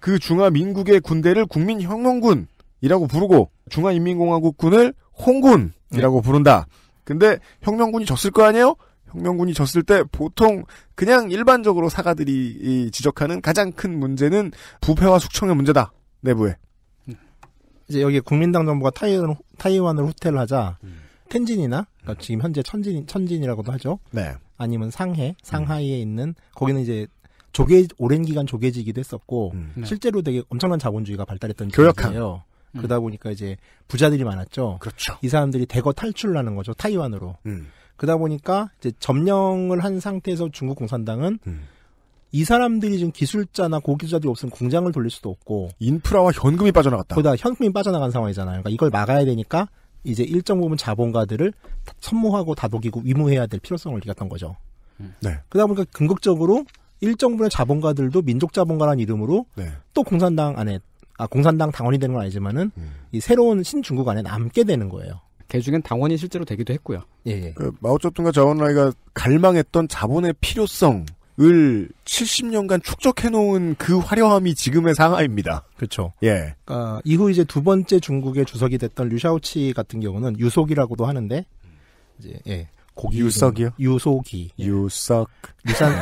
그 중화민국의 군대를 국민혁명군이라고 부르고 중화인민공화국군을 홍군이라고 응. 부른다. 근데 혁명군이 졌을 거 아니에요? 혁명군이 졌을 때 보통 그냥 일반적으로 사가들이 지적하는 가장 큰 문제는 부패와 숙청의 문제다 내부에. 이제 여기 국민당 정부가 타이완, 타이완을 호텔하자 음. 텐진이나 그러니까 지금 현재 천진 천진이라고도 하죠. 네. 아니면 상해 음. 상하이에 음. 있는 거기는 이제 조개 오랜 기간 조개지기도 했었고 음. 네. 실제로 되게 엄청난 자본주의가 발달했던 교역이에요 음. 그러다 보니까 이제 부자들이 많았죠. 그렇죠. 이 사람들이 대거 탈출하는 거죠 타이완으로. 음. 그러다 보니까 이제 점령을 한 상태에서 중국 공산당은 음. 이 사람들이 지금 기술자나 고기술자들이 없으면 공장을 돌릴 수도 없고 인프라와 현금이 빠져나갔다. 보다 현금이 빠져나간 상황이잖아요. 그러니까 이걸 막아야 되니까 이제 일정 부분 자본가들을 선모하고 다독이고 위무해야 될 필요성을 느꼈던 거죠. 음. 네. 그러다 보니까 궁극적으로 일정 부분의 자본가들도 민족 자본가라는 이름으로 네. 또 공산당 안에 아 공산당 당원이 되는 건 아니지만은 음. 이 새로운 신중국 안에 남게 되는 거예요. 개 중엔 당원이 실제로 되기도 했고요. 예, 예. 그 마오쩌둥과 자원라이가 갈망했던 자본의 필요성 을 70년간 축적해 놓은 그 화려함이 지금의 상하입니다. 그렇죠. 예. 그러니까 이후 이제 두 번째 중국의 주석이 됐던 류샤오치 같은 경우는 유속이라고도 하는데 이제 예. 고기 유석이요? 유속이. 예. 유석. 유산.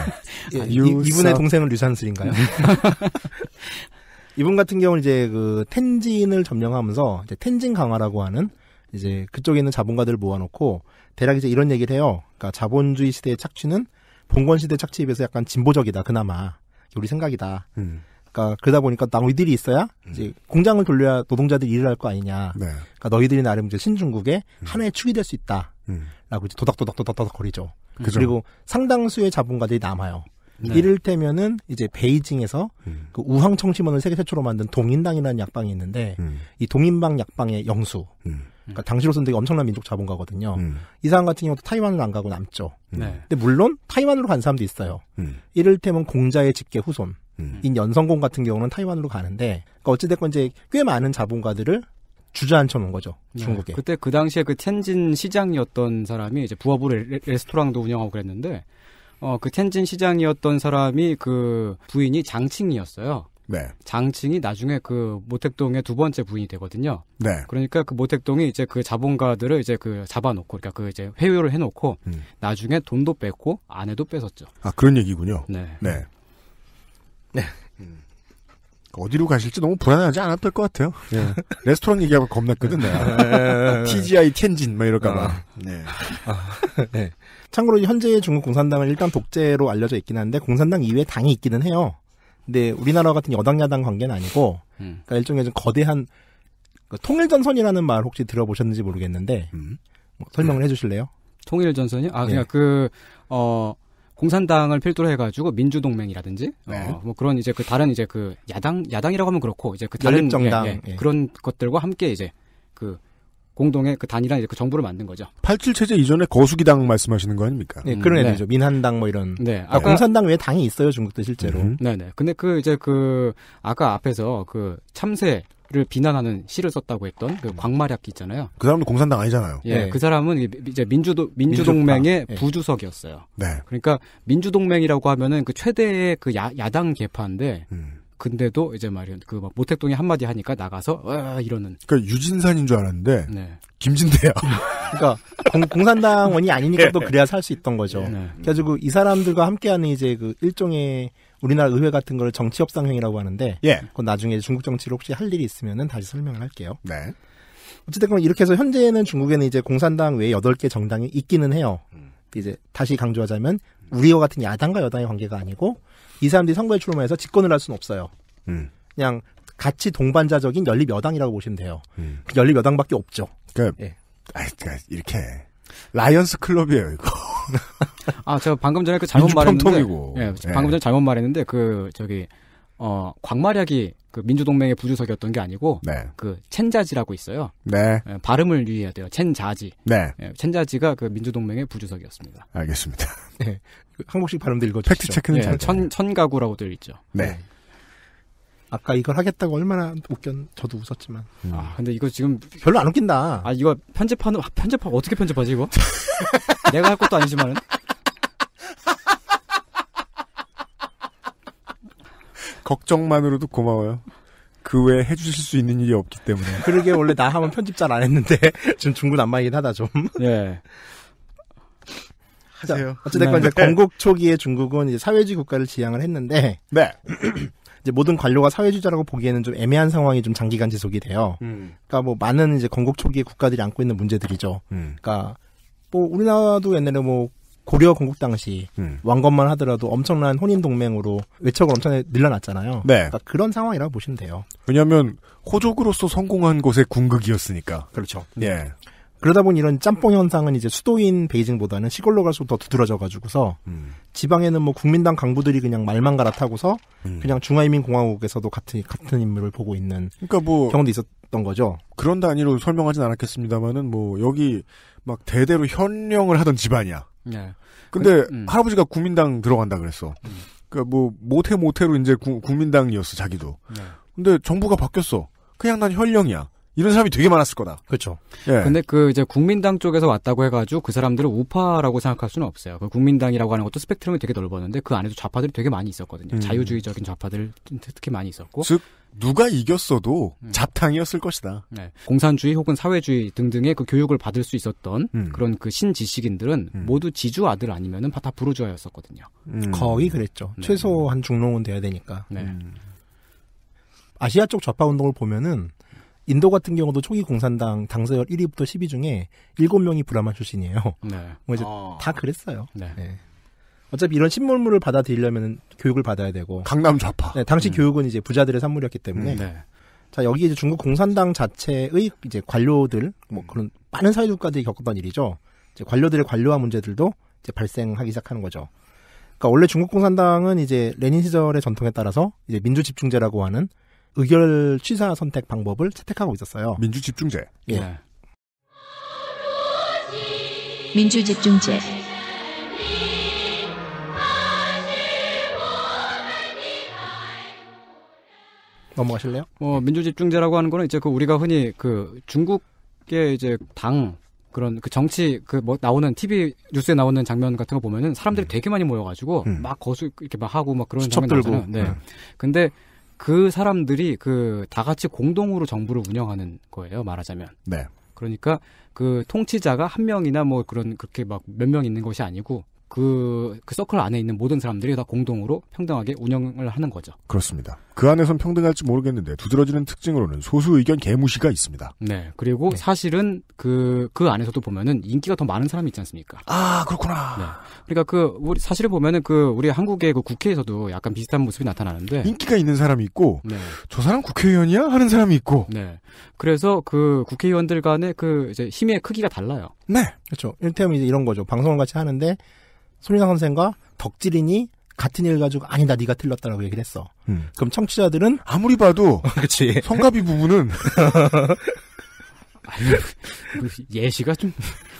네. 예, 아, 유석. 이분의 동생은 류산슬인가요? 네. [LAUGHS] 이분 같은 경우는 이제 그 텐진을 점령하면서 이제 텐진 강화라고 하는 이제 그쪽에 있는 자본가들을 모아놓고 대략 이제 이런 얘기를 해요. 그러니까 자본주의 시대의 착취는 봉건 시대 착취에 비해서 약간 진보적이다. 그나마 우리 생각이다. 음. 그러니까 그러다 보니까 너희들이 있어야 이제 음. 공장을 돌려야 노동자들이 일을 할 거 아니냐. 네. 그러니까 너희들이 나름 이제 신중국의 음. 하나의 축이 될 수 있다라고 음. 이제 도닥도닥도닥도닥 거리죠. 그죠. 그리고 상당수의 자본가들이 남아요. 네. 이를테면은 이제 베이징에서 음. 그 우황 청심원을 세계 최초로 만든 동인당이라는 약방이 있는데 음. 이 동인방 약방의 영수 음. 그러니까 당시로서는 되게 엄청난 민족 자본가거든요. 음. 이 사람 같은 경우도 타이완을 안 가고 남죠. 음. 네. 근데 물론 타이완으로 간 사람도 있어요. 음. 이를테면 공자의 직계 후손. 음. 인 연성공 같은 경우는 타이완으로 가는데 그러니까 어찌됐건 이제 꽤 많은 자본가들을 주저앉혀 놓은 거죠 네. 중국에. 그때 그 당시에 그 텐진 시장이었던 사람이 이제 부업으로 레스토랑도 운영하고 그랬는데 어그 텐진 시장이었던 사람이 그 부인이 장칭이었어요. 네. 장층이 나중에 그 모택동의 두 번째 부인이 되거든요. 네. 그러니까 그 모택동이 이제 그 자본가들을 이제 그 잡아놓고, 그러니까 그 이제 회유를 해놓고, 음. 나중에 돈도 뺏고 아내도 뺏었죠. 아 그런 얘기군요. 네. 네. 네. 음. 어디로 가실지 너무 불안하지 않았을것 같아요. 네. [LAUGHS] 레스토랑 얘기하고 겁났거든, 내가. TGI 네. [LAUGHS] 텐진, 막 이럴까봐. 아, 네. 아, 네. 참고로 현재 중국 공산당은 일단 독재로 알려져 있긴 한데, 공산당 이외에 당이 있기는 해요. 근데 우리나라 같은 여당 야당 관계는 아니고 음. 그러니까 일종의 좀 거대한 그러니까 통일전선이라는 말 혹시 들어보셨는지 모르겠는데 음. 뭐 설명을 음. 해주실래요? 통일전선이요? 아 그냥 네. 그어 공산당을 필두로 해가지고 민주동맹이라든지 어, 네. 어, 뭐 그런 이제 그 다른 이제 그 야당 야당이라고 하면 그렇고 이제 그 다른 정당 예, 예, 예. 그런 것들과 함께 이제 그 공동의 그단일랑 이제 그 정부를 만든 거죠. 87 체제 이전에 거수기당 말씀하시는 거 아닙니까? 네, 그런 음, 애들이죠. 네. 민한당 뭐 이런. 네, 아 공산당 외에 당이 있어요 중국도 실제로. 음. 네, 네. 근데 그 이제 그 아까 앞에서 그 참새 를 비난하는 시를 썼다고 했던 그 음. 광마략기 있잖아요. 그 사람도 공산당 아니잖아요. 예, 네. 그 사람은 이제 민주도 민주동맹의 민주당. 예. 부주석이었어요. 네. 그러니까 민주동맹이라고 하면은 그 최대의 그 야, 야당 개파인데 음. 근데도 이제 말이야 그막 모택동이 한마디 하니까 나가서 아 이러는. 그러니까 유진산인 줄 알았는데 네. 김진대야. [LAUGHS] 그러니까 공, 산당원이 아니니까 또 네. 그래야 살 수 있던 거죠. 네. 그래가지고 이 사람들과 함께하는 이제 그 일종의 우리나라 의회 같은 걸 정치협상회의라고 하는데 예. 그건 나중에 중국 정치를 혹시 할 일이 있으면은 다시 설명을 할게요. 네. 어쨌든 이렇게 해서 현재는 중국에는 이제 공산당 외에 여덟 개 정당이 있기는 해요. 음. 이제 다시 강조하자면 우리와 같은 야당과 여당의 관계가 아니고 이 사람들이 선거에 출마해서 집권을 할 수는 없어요. 음. 그냥 같이 동반자적인 연립 여당이라고 보시면 돼요. 음. 그 연립 여당밖에 없죠. 그러니까, 예. 그, 이렇게 라이언스 클럽이에요 이거. [LAUGHS] 아 제가 방금 전에 그 잘못 말했는데, 예, 방금 예. 전에 잘못 말했는데 그 저기 어 광마략이 그 민주동맹의 부주석이었던 게 아니고 네. 그 첸자지라고 있어요. 네. 예, 발음을 유의해야 돼요. 첸자지. 네. 예, 첸자지가 그 민주동맹의 부주석이었습니다. 알겠습니다. [LAUGHS] 네. 한국식 발음도 읽어주시죠. 팩트 체크는 예, 천 천가구라고들 있죠. 네. 예. 아까 이걸 하겠다고 얼마나 웃겼, 저도 웃었지만. 음. 아, 근데 이거 지금. 별로 안 웃긴다. 아, 이거 편집하는, 아, 편집하고 어떻게 편집하지, 이거? [LAUGHS] 내가 할 것도 아니지만은. 걱정만으로도 고마워요. 그 외에 해주실 수 있는 일이 없기 때문에. 그러게 원래 나 하면 편집 잘 안 했는데 지금 [LAUGHS] 중구난방이긴 하다 좀. 예. [LAUGHS] 하세요. 어찌됐건 네. 이제 건국 초기에 중국은 이제 사회주의 국가를 지향을 했는데. 네. [CLEARS THROAT] 이제 모든 관료가 사회주의자라고 보기에는 좀 애매한 상황이 좀 장기간 지속이 돼요. 음. 그러니까 뭐 많은 이제 건국 초기의 국가들이 안고 있는 문제들이죠. 음. 그러니까 뭐 우리나라도 옛날에 뭐 고려 건국 당시 음. 왕건만 하더라도 엄청난 혼인 동맹으로 외척을 엄청 늘려놨잖아요. 네. 그러니까 그런 상황이라고 보시면 돼요. 왜냐하면 호족으로서 성공한 곳의 궁극이었으니까. 그렇죠. 예. 그러다 보니 이런 짬뽕 현상은 이제 수도인 베이징보다는 시골로 갈수록 더 두드러져 가지고서 음. 지방에는 뭐 국민당 강부들이 그냥 말만 갈아타고서 음. 그냥 중화인민공화국에서도 같은 같은 인물을 보고 있는 그러니까 뭐 경우도 있었던 거죠. 그런 단위로 설명하진 않았겠습니다만은 뭐 여기 막 대대로 현령을 하던 집안이야. 네. 근데 그, 음. 할아버지가 국민당 들어간다 그랬어. 음. 그니까뭐 모태 모태로 이제 구, 국민당이었어 자기도. 네. 근데 정부가 바뀌었어. 그냥 난 현령이야. 이런 사람이 되게 많았을 거다. 그렇죠. 예. 근데 그 이제 국민당 쪽에서 왔다고 해가지고 그 사람들을 우파라고 생각할 수는 없어요. 그 국민당이라고 하는 것도 스펙트럼이 되게 넓었는데 그 안에도 좌파들이 되게 많이 있었거든요. 음. 자유주의적인 좌파들 특히 많이 있었고. 즉 누가 이겼어도 음. 잡탕이었을 것이다. 네. 공산주의 혹은 사회주의 등등의 그 교육을 받을 수 있었던 음. 그런 그 신지식인들은 음. 모두 지주 아들 아니면은 다 부르주아였었거든요. 음. 거의 그랬죠. 네. 최소한 중농은 돼야 되니까. 네. 음. 아시아 쪽 좌파 운동을 보면은 인도 같은 경우도 초기 공산당 당서열 1위부터 10위 중에 7명이 브라마 출신이에요. 네. 뭐 이제 어. 다 그랬어요. 네. 네. 어차피 이런 신물물을 받아들이려면 교육을 받아야 되고. 강남 좌파. 네, 당시 음. 교육은 이제 부자들의 산물이었기 때문에. 음, 네. 자, 여기 이제 중국 공산당 자체의 이제 관료들, 뭐 음. 그런 많은 사회주까지 겪었던 일이죠. 이제 관료들의 관료화 문제들도 이제 발생하기 시작하는 거죠. 그러니까 원래 중국 공산당은 이제 레닌 시절의 전통에 따라서 이제 민주 집중제라고 하는 의결 취사 선택 방법을 채택하고 있었어요. 민주집중제. 예. 네. 민주집중제. 넘어가실래요? 어, 민주집중제라고 하는 거는 이제 그 우리가 흔히 그 중국의 이제 당 그런 그 정치 그 뭐 나오는 TV 뉴스에 나오는 장면 같은 거 보면은 사람들이 음. 되게 많이 모여가지고 음. 막 거수 이렇게 막 하고 막 그런 장면 나오잖아요. 네. 음. 근데 그 사람들이 그 다 같이 공동으로 정부를 운영하는 거예요, 말하자면. 네. 그러니까 그 통치자가 한 명이나 뭐 그런 그렇게 막 몇 명 있는 것이 아니고 그, 그 서클 안에 있는 모든 사람들이 다 공동으로 평등하게 운영을 하는 거죠. 그렇습니다. 그 안에선 평등할지 모르겠는데 두드러지는 특징으로는 소수 의견 개무시가 있습니다. 네. 그리고 네. 사실은 그, 그 안에서도 보면은 인기가 더 많은 사람이 있지 않습니까? 아, 그렇구나. 네. 그러니까 그, 우리, 사실을 보면은 그, 우리 한국의 그 국회에서도 약간 비슷한 모습이 나타나는데. 인기가 있는 사람이 있고, 네. 저 사람 국회의원이야? 하는 사람이 있고. 네. 그래서 그 국회의원들 간의 그 이제 힘의 크기가 달라요. 네. 그렇죠. 일테면 이제 이런 거죠. 방송을 같이 하는데, 손희상 선생과 덕질인이 같은 일 가지고 아니다 네가 틀렸다라고 얘기를 했어. 음. 그럼 청취자들은 아무리 봐도 [LAUGHS] 그렇지 성가비 부분은 아니, 그, 그 예시가 좀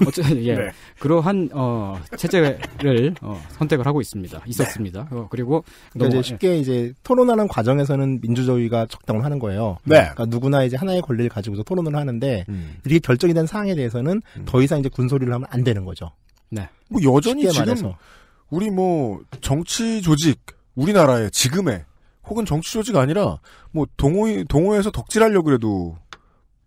어쨌든 예 [LAUGHS] 네. 그러한 어 체제를 어, 선택을 하고 있습니다. 네. 있었습니다. 어, 그리고 너무, 그러니까 이제 예. 쉽게 이제 토론하는 과정에서는 민주주의가 적당을 하는 거예요. 네. 그러니까 누구나 이제 하나의 권리를 가지고서 토론을 하는데 음. 이렇게 결정이 된 사항에 대해서는 음. 더 이상 이제 군소리를 하면 안 되는 거죠. 네. 뭐 여전히 지금 말해서. 우리 뭐 정치 조직 우리나라에 지금의 혹은 정치 조직 아니라 뭐 동호 동호에서 덕질하려 그래도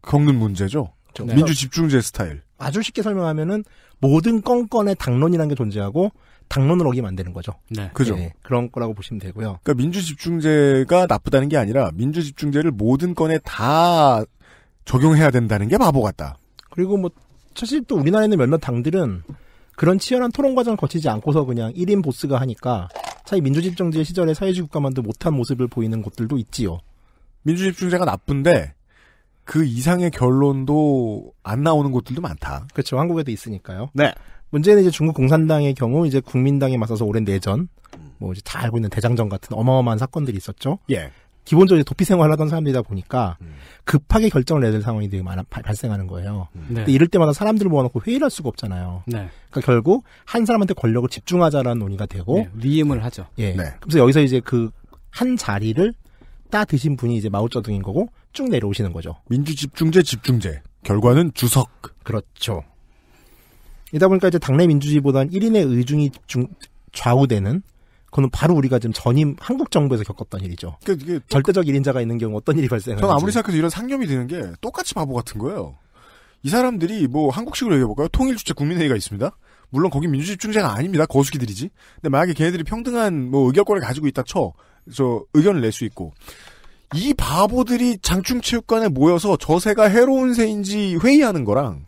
겪는 문제죠. 네. 민주 그러니까 집중제 스타일. 아주 쉽게 설명하면은 모든 건건에 당론이라는 게 존재하고 당론을 어기면 안 되는 거죠. 네. 그죠. 네, 그런 거라고 보시면 되고요. 그러니까 민주 집중제가 나쁘다는 게 아니라 민주 집중제를 모든 건에 다 적용해야 된다는 게 바보 같다. 그리고 뭐 사실 또 우리나라에 있는 몇몇 당들은 그런 치열한 토론 과정을 거치지 않고서 그냥 1인 보스가 하니까 차이 민주집 정제 시절에 사회주의 국가만도 못한 모습을 보이는 곳들도 있지요. 민주집 중재가 나쁜데 그 이상의 결론도 안 나오는 곳들도 많다. 그렇죠. 한국에도 있으니까요. 네. 문제는 이제 중국 공산당의 경우 이제 국민당에 맞서서 오랜 내전, 뭐 이제 다 알고 있는 대장정 같은 어마어마한 사건들이 있었죠. 예. 기본적으로 도피 생활을 하던 사람들이다 보니까 음. 급하게 결정을 내야 될 상황이 되게 많아, 바, 발생하는 거예요. 음. 네. 근데 이럴 때마다 사람들을 모아놓고 회의를 할 수가 없잖아요. 네. 그러니까 결국 한 사람한테 권력을 집중하자라는 논의가 되고 네, 위임을 하죠. 예. 네. 그래서 여기서 이제 그 한 자리를 따 드신 분이 이제 마오쩌둥인 거고 쭉 내려오시는 거죠. 민주 집중제 집중제 결과는 주석. 그렇죠. 이다 보니까 이제 당내 민주주의보다는 1인의 의중이 집중 좌우되는 그건 바로 우리가 지금 전임 한국 정부에서 겪었던 일이죠. 그러니까 이게 절대적 일인자가 있는 경우 어떤 일이 발생하는지. 저는 아무리 생각해도 이런 상념이 드는 게 똑같이 바보 같은 거예요. 이 사람들이 뭐 한국식으로 얘기해볼까요? 통일주체 국민회의가 있습니다. 물론 거기 민주주의중재가 아닙니다. 거수기들이지. 근데 만약에 걔네들이 평등한 뭐 의결권을 가지고 있다 쳐. 저 의견을 낼 수 있고. 이 바보들이 장충체육관에 모여서 저세가 해로운 새인지 회의하는 거랑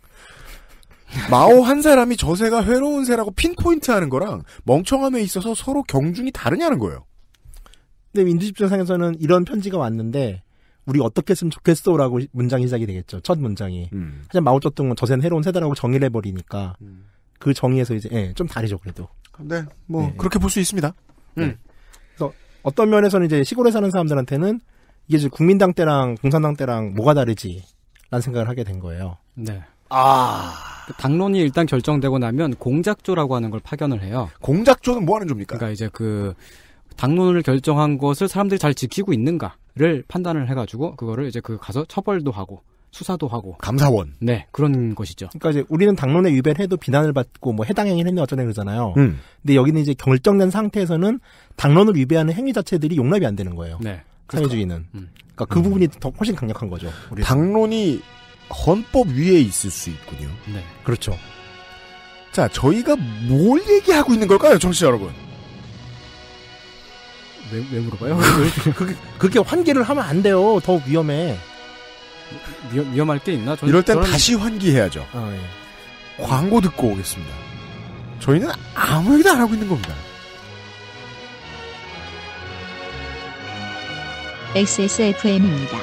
마오 한 사람이 저세가 회로운 새라고 핀포인트하는 거랑 멍청함에 있어서 서로 경중이 다르냐는 거예요. 근데 민주집사상에서는 이런 편지가 왔는데 우리 어떻게 했으면 좋겠어라고 문장이 시작이 되겠죠. 첫 문장이. 음. 하지만 마오쩌둥은 저세는 해로운 새다라고 정의를 해버리니까 음. 그 정의에서 이제 예, 좀 다르죠 그래도. 네, 뭐 네. 그렇게 볼 수 있습니다. 네. 음. 그래서 어떤 면에서는 이제 시골에 사는 사람들한테는 이게 이제 국민당 때랑 공산당 때랑 뭐가 다르지라는 생각을 하게 된 거예요. 네. 아. 그 당론이 일단 결정되고 나면 공작조라고 하는 걸 파견을 해요. 공작조는 뭐 하는 조입니까? 그러니까 이제 그 당론을 결정한 것을 사람들이 잘 지키고 있는가를 판단을 해가지고 그거를 이제 그 가서 처벌도 하고 수사도 하고 감사원 네 그런 것이죠. 그러니까 이제 우리는 당론에 위배를 해도 비난을 받고 뭐 해당 행위를 했냐 어쩌냐 그러잖아요. 음. 근데 여기는 이제 결정된 상태에서는 당론을 위배하는 행위 자체들이 용납이 안 되는 거예요. 네. 사회주의는. 그렇죠. 그러니까 그 음. 부분이 더 훨씬 강력한 거죠. 우리 당론이 헌법 위에 있을 수 있군요. 네. 그렇죠. 자, 저희가 뭘 얘기하고 있는 걸까요, 정치 여러분? 왜, 왜 물어봐요? [LAUGHS] 그게, 그게 환기를 하면 안 돼요. 더 위험해. 위험, 위험할 게 있나? 저, 이럴 땐 저런... 다시 환기해야죠. 아, 예. 광고 듣고 오겠습니다. 저희는 아무 얘기도 안 하고 있는 겁니다. XSFM입니다.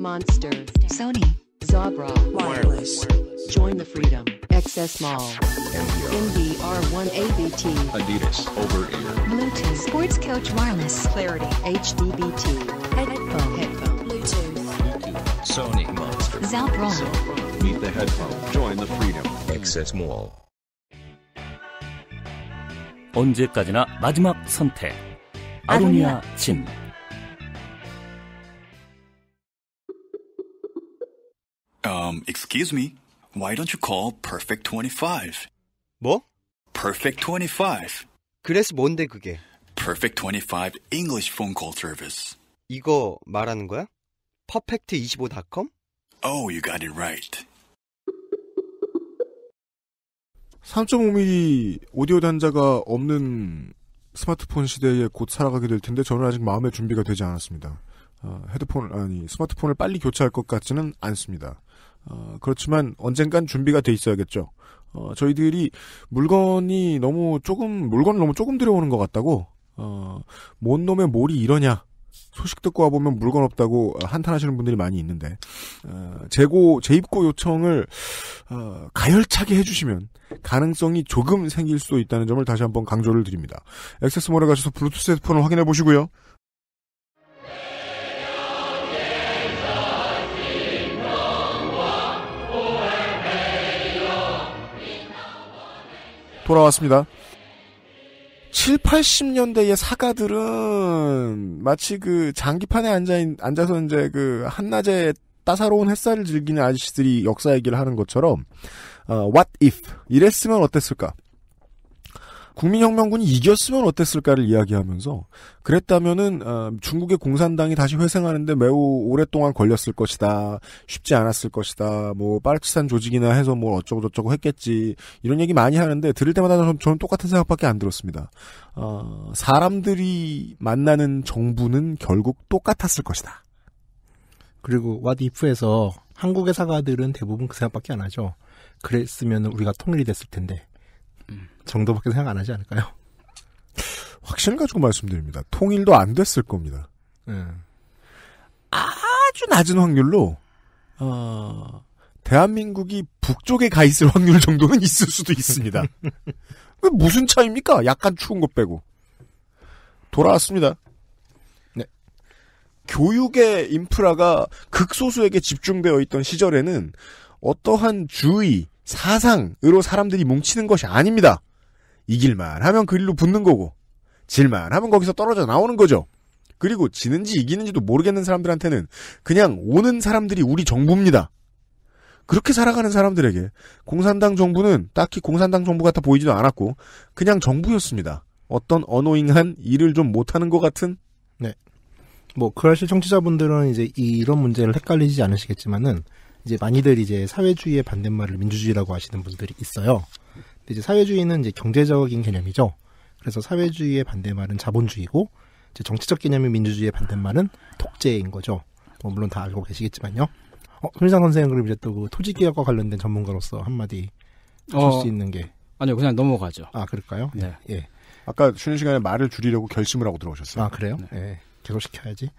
Monster, Sony, Zabra, Wireless. Join the Freedom, XS Mall, NVR1ABT, Adidas, Over Ear, Bluetooth, Sports Coach Wireless, Clarity, HDBT, Headphone, Headphone, Bluetooth, Sony Monster, Zabra. Meet the Headphone, Join the Freedom, XS Mall. 언제까지나 마지막 선택. 아로니아 진. Um, excuse me. Why don't you call Perfect 25? 뭐? Perfect 25. 그래서 뭔데 그게? Perfect 25 English phone call service. 이거 말하는 거야? perfect25.com? Oh, you got it right. 3.5mm 오디오 단자가 없는 스마트폰 시대에 곧 살아가게 될 텐데 저는 아직 마음의 준비가 되지 않았습니다. 어, 헤드폰 아니 스마트폰을 빨리 교체할 것 같지는 않습니다. 어, 그렇지만 언젠간 준비가 돼 있어야겠죠. 어, 저희들이 물건이 너무 조금 물건을 너무 조금 들여오는 것 같다고 어, 뭔 놈의 몰이 이러냐 소식 듣고 와보면 물건 없다고 한탄하시는 분들이 많이 있는데 어, 재고 재입고 요청을 어, 가열차게 해주시면 가능성이 조금 생길 수도 있다는 점을 다시 한번 강조를 드립니다. 액세스몰에 가셔서 블루투스 헤드폰을 확인해 보시고요. 돌아왔습니다. 7, 80년대의 사가들은 마치 그 장기판에 앉아 앉아서 이제 그 한낮에 따사로운 햇살을 즐기는 아저씨들이 역사 얘기를 하는 것처럼 어, what if 이랬으면 어땠을까? 국민혁명군이 이겼으면 어땠을까를 이야기하면서 그랬다면은 어, 중국의 공산당이 다시 회생하는데 매우 오랫동안 걸렸을 것이다. 쉽지 않았을 것이다. 뭐빨치산 조직이나 해서 뭐 어쩌고 저쩌고 했겠지. 이런 얘기 많이 하는데 들을 때마다 저는, 저는 똑같은 생각밖에 안 들었습니다. 어, 사람들이 만나는 정부는 결국 똑같았을 것이다. 그리고 와디프에서 한국의 사과들은 대부분 그 생각밖에 안 하죠. 그랬으면 우리가 통일이 됐을 텐데. 정도밖에 생각 안 하지 않을까요? 확신 가지고 말씀드립니다. 통일도 안 됐을 겁니다. 음. 아주 낮은 확률로 어... 대한민국이 북쪽에 가 있을 확률 정도는 있을 수도 있습니다. [LAUGHS] 무슨 차입니까? 약간 추운 것 빼고 돌아왔습니다. 네. 교육의 인프라가 극소수에게 집중되어 있던 시절에는 어떠한 주의, 사상으로 사람들이 뭉치는 것이 아닙니다. 이길만 하면 그릴로 붙는 거고 질만 하면 거기서 떨어져 나오는 거죠. 그리고 지는지 이기는지도 모르겠는 사람들한테는 그냥 오는 사람들이 우리 정부입니다. 그렇게 살아가는 사람들에게 공산당 정부는 딱히 공산당 정부 같아 보이지도 않았고 그냥 정부였습니다. 어떤 어노잉한 일을 좀 못하는 것 같은. 네. 뭐 그러실 청취자분들은 이제 이런 문제를 헷갈리지 않으시겠지만은 이제 많이들 이제 사회주의의 반대말을 민주주의라고 하시는 분들이 있어요. 이제 사회주의는 이제 경제적인 개념이죠. 그래서 사회주의의 반대말은 자본주의고 이제 정치적 개념인 민주주의의 반대말은 독재인 거죠. 뭐 물론 다 알고 계시겠지만요. 어, 손상 선생님 그럼 이제 또그 토지 개혁과 관련된 전문가로서 한마디 어, 줄수 있는 게 아니요 그냥 넘어가죠. 아 그럴까요? 네. 예. 아까 쉬는 시간에 말을 줄이려고 결심을 하고 들어오셨어요. 아 그래요? 네. 예. 계속 시켜야지.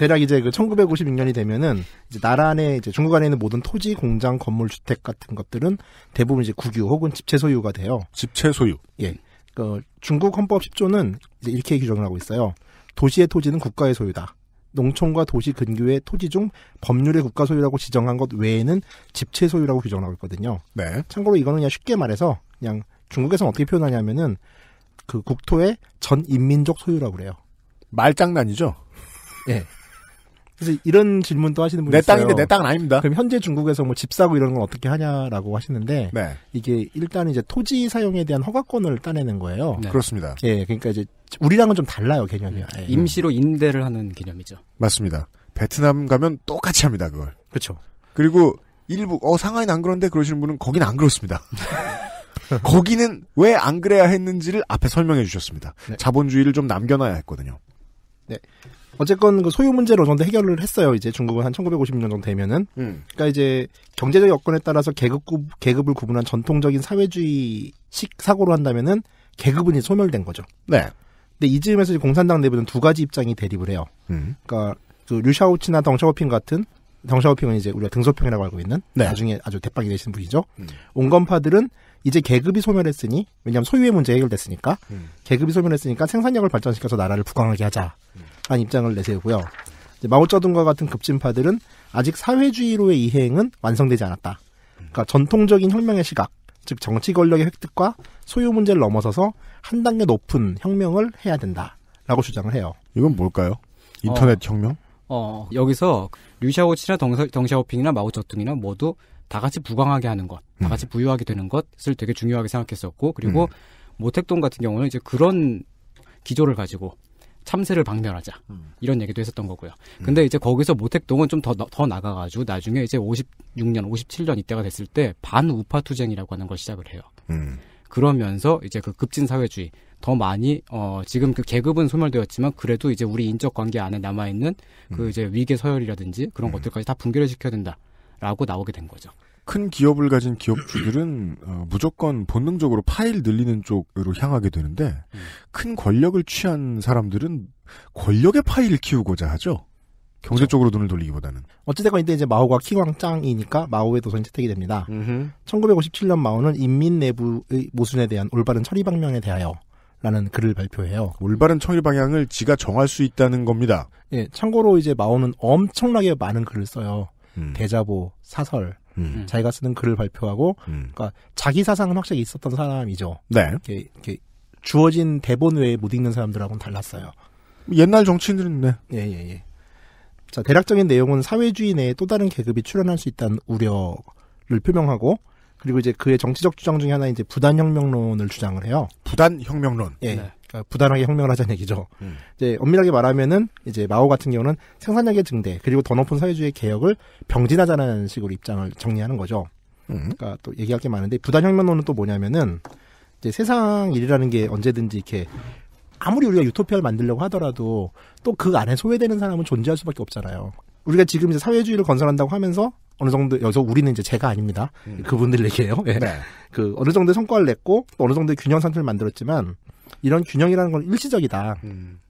대략 이제 그 1956년이 되면은 이제 나라 안에 이제 중국 안에 있는 모든 토지, 공장, 건물, 주택 같은 것들은 대부분 이제 국유 혹은 집체 소유가 돼요. 집체 소유. 예. 그 중국 헌법 10조는 이제 이렇게 규정을 하고 있어요. 도시의 토지는 국가의 소유다. 농촌과 도시 근교의 토지 중 법률의 국가 소유라고 지정한 것 외에는 집체 소유라고 규정하고 있거든요. 네. 참고로 이거는 그냥 쉽게 말해서 그냥 중국에서는 어떻게 표현하냐면은 그 국토의 전 인민족 소유라고 그래요. 말장난이죠. 예. 그래서 이런 질문도 하시는 분이 내 있어요. 땅인데 내 땅은 아닙니다. 그럼 현재 중국에서 뭐 집 사고 이런 건 어떻게 하냐라고 하시는데 네. 이게 일단 이제 토지 사용에 대한 허가권을 따내는 거예요. 네. 네. 그렇습니다. 예, 그러니까 이제 우리랑은 좀 달라요 개념이. 음, 임시로 임대를 하는 개념이죠. 맞습니다. 베트남 가면 똑같이 합니다 그걸. 그렇죠. 그리고 일부 어 상하이는 안 그런데 그러시는 분은 거기는 안 그렇습니다. [LAUGHS] 거기는 왜 안 그래야 했는지를 앞에 설명해 주셨습니다. 네. 자본주의를 좀 남겨놔야 했거든요. 네. 어쨌건 그 소유 문제로 어느 정도 해결을 했어요. 이제 중국은 한 1950년 정도 되면은. 음. 그러니까 이제 경제적 여건에 따라서 계급 계급을 구분한 전통적인 사회주의식 사고로 한다면은 계급은 이제 소멸된 거죠. 네. 근데 이쯤에서 이제 공산당 내부는 두 가지 입장이 대립을 해요. 음. 그러니까 그 류샤오치나 덩샤오핑 같은 덩샤오핑은 이제 우리가 등소평이라고 알고 있는 네. 나중에 아주 대박이 되신 분이죠. 음. 온건파들은 이제 계급이 소멸했으니 왜냐하면 소유의 문제 해결됐으니까 음. 계급이 소멸했으니까 생산력을 발전시켜서 나라를 부강하게 하자라는 음. 입장을 내세우고요. 마오쩌둥과 같은 급진파들은 아직 사회주의로의 이행은 완성되지 않았다. 그러니까 전통적인 혁명의 시각, 즉 정치 권력의 획득과 소유 문제를 넘어서서 한 단계 높은 혁명을 해야 된다라고 주장을 해요. 이건 뭘까요? 인터넷 어. 혁명? 어, 여기서 류샤오치나 덩샤오핑이나 마오쩌둥이나 모두 다 같이 부강하게 하는 것, 다 음. 같이 부유하게 되는 것을 되게 중요하게 생각했었고 그리고 음. 모택동 같은 경우는 이제 그런 기조를 가지고 참새를 박멸하자 음. 이런 얘기도 했었던 거고요. 음. 근데 이제 거기서 모택동은 좀 더 더 나가가지고 나중에 이제 56년, 57년 이때가 됐을 때 반우파 투쟁이라고 하는 걸 시작을 해요. 음. 그러면서 이제 그 급진 사회주의 더 많이 어 지금 그 계급은 소멸되었지만 그래도 이제 우리 인적 관계 안에 남아 있는 그 이제 위계 서열이라든지 그런 것들까지 다 붕괴를 시켜야 된다. 라고 나오게 된 거죠. 큰 기업을 가진 기업주들은 어, 무조건 본능적으로 파일 늘리는 쪽으로 향하게 되는데 음. 큰 권력을 취한 사람들은 권력의 파일을 키우고자 하죠. 경제 적으로 그렇죠. 눈을 돌리기보다는. 어찌됐건 이때 이제 마오가 키광짱이니까 마오의 도선 채택이 됩니다. 음흠. 1957년 마오는 인민 내부의 모순에 대한 올바른 처리 방면에 대하여 라는 글을 발표해요. 올바른 처리 방향을 지가 정할 수 있다는 겁니다. 예, 참고로 이제 마오는 엄청나게 많은 글을 써요. 음. 대자보, 사설, 음. 음. 자기가 쓰는 글을 발표하고, 음. 그러니까 자기 사상은 확실히 있었던 사람이죠. 네. 이렇게, 이렇게 주어진 대본 외에 못 읽는 사람들하고는 달랐어요. 옛날 정치인들은 네. 예, 예, 예. 자, 대략적인 내용은 사회주의 내에 또 다른 계급이 출현할 수 있다는 우려를 표명하고, 그리고 이제 그의 정치적 주장 중에 하나 이제 부단혁명론을 주장을 해요. 부단혁명론. 예. 네. 그러니까 부단하게 혁명을 하자는 얘기죠. 음. 이제 엄밀하게 말하면은 이제 마오 같은 경우는 생산력의 증대 그리고 더 높은 사회주의 개혁을 병진하자는 식으로 입장을 정리하는 거죠. 음. 그러니까 또 얘기할 게 많은데 부단 혁명론은 또 뭐냐면은 이제 세상 일이라는 게 언제든지 이렇게 아무리 우리가 유토피아를 만들려고 하더라도 또 그 안에 소외되는 사람은 존재할 수밖에 없잖아요. 우리가 지금 이제 사회주의를 건설한다고 하면서 어느 정도 여기서 우리는 이제 제가 아닙니다. 음. 그분들 얘기예요. 예. 네. 그 어느 정도 성과를 냈고 또 어느 정도의 균형 상태를 만들었지만 이런 균형이라는 건 일시적이다. 음.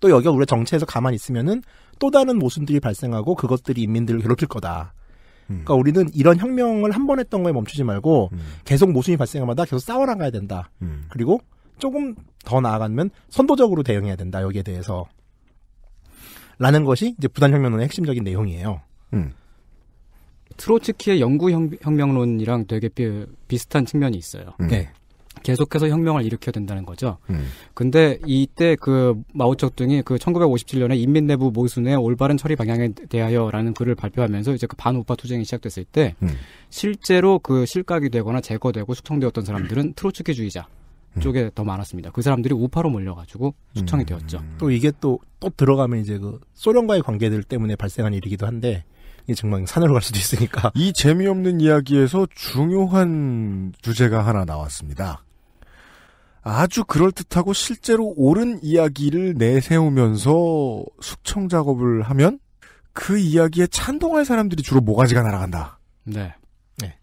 또 여기가 우리가 정체에서 가만히 있으면은 또 다른 모순들이 발생하고 그것들이 인민들을 괴롭힐 거다. 음. 그러니까 우리는 이런 혁명을 한 번 했던 거에 멈추지 말고 음. 계속 모순이 발생하마다 계속 싸워 나가야 된다. 음. 그리고 조금 더 나아가면 선도적으로 대응해야 된다. 여기에 대해서 라는 것이 이제 부단혁명론의 핵심적인 내용이에요. 음. 트로츠키의 영구혁명론이랑 되게 비, 슷한 측면이 있어요. 음. 네. 계속해서 혁명을 일으켜야 된다는 거죠. 음. 근데 이때 그 마오쩌둥이 그 1957년에 인민 내부 모순의 올바른 처리 방향에 대하여라는 글을 발표하면서 이제 그 반우파 투쟁이 시작됐을 때 음. 실제로 그 실각이 되거나 제거되고 숙청되었던 사람들은 트로츠키주의자 음. 쪽에 더 많았습니다. 그 사람들이 우파로 몰려가지고 음. 숙청이 되었죠. 또 이게 또 또 들어가면 이제 그 소련과의 관계들 때문에 발생한 일이기도 한데 이게 정말 산으로 갈 수도 있으니까. [LAUGHS] 이 재미없는 이야기에서 중요한 주제가 하나 나왔습니다. 아주 그럴듯하고 실제로 옳은 이야기를 내세우면서 숙청 작업을 하면 그 이야기에 찬동할 사람들이 주로 모가지가 날아간다. 네. 네.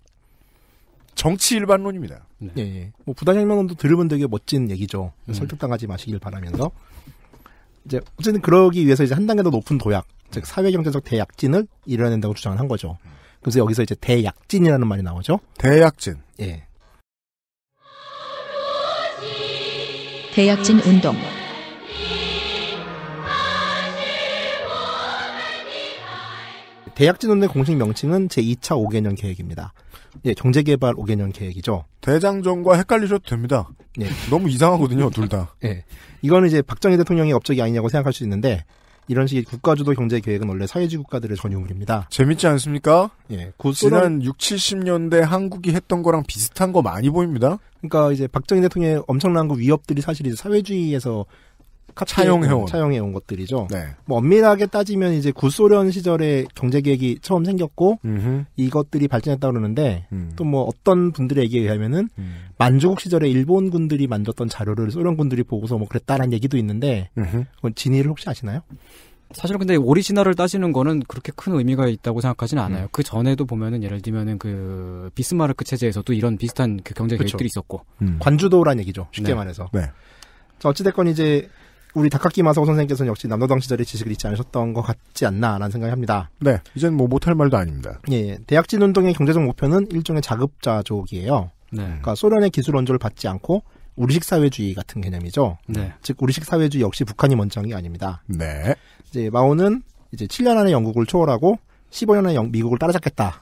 정치 일반론입니다. 네. 예, 예. 뭐 부당혁명론도 들으면 되게 멋진 얘기죠. 음. 설득당하지 마시길 바라면서. 이제 어쨌든 그러기 위해서 이제 한 단계 더 높은 도약, 즉 사회경제적 대약진을 이뤄낸다고 주장을 한 거죠. 그래서 여기서 이제 대약진이라는 말이 나오죠. 대약진. 예. 대약진 운동. 대약진 운동의 공식 명칭은 제2차 5개년 계획입니다. 예, 경제개발 5개년 계획이죠. 대장정과 헷갈리셔도 됩니다. 예. 너무 이상하거든요, 둘 다. [LAUGHS] 예. 이거는 이제 박정희 대통령의 업적이 아니냐고 생각할 수 있는데 이런 식의 국가주도 경제계획은 원래 사회주의 국가들의 전유물입니다. 재밌지 않습니까? 예. 그 지난 6, 70년대 한국이 했던 거랑 비슷한 거 많이 보입니다. 그러니까 이제 박정희 대통령의 엄청난 그 위협들이 사실 이제 사회주의에서 차용해온 차용해온 것들이죠. 네. 뭐 엄밀하게 따지면 이제 구소련 시절에 경제 계획이 처음 생겼고 음흠. 이것들이 발전했다 그러는데 음. 또뭐 어떤 분들의 얘기에 의하면은 음. 만주국 시절에 일본 군들이 만졌던 자료를 소련 군들이 보고서 뭐 그랬다라는 얘기도 있는데 그건 진위를 혹시 아시나요? 사실 근데 오리지널을 따지는 거는 그렇게 큰 의미가 있다고 생각하지는 않아요. 음. 그 전에도 보면은 예를 들면은 그 비스마르크 체제에서도 이런 비슷한 그 경제 계획들이 있었고 음. 관주도란 얘기죠. 쉽게 네. 말해서. 네. 자 어찌됐건 이제 우리 다카키 마사오 선생님께서는 역시 남노당 시절에 지식을 잊지 않으셨던 것 같지 않나라는 생각이 합니다. 네, 이젠 뭐 못할 말도 아닙니다. 예, 대학진 운동의 경제적 목표는 일종의 자급자족이에요. 네. 그러니까 소련의 기술 원조를 받지 않고 우리식 사회주의 같은 개념이죠. 네. 즉 우리식 사회주의 역시 북한이 먼저한 게 아닙니다. 네. 이제 마오는 이제 7년 안에 영국을 초월하고 15년 안에 영, 미국을 따라잡겠다라는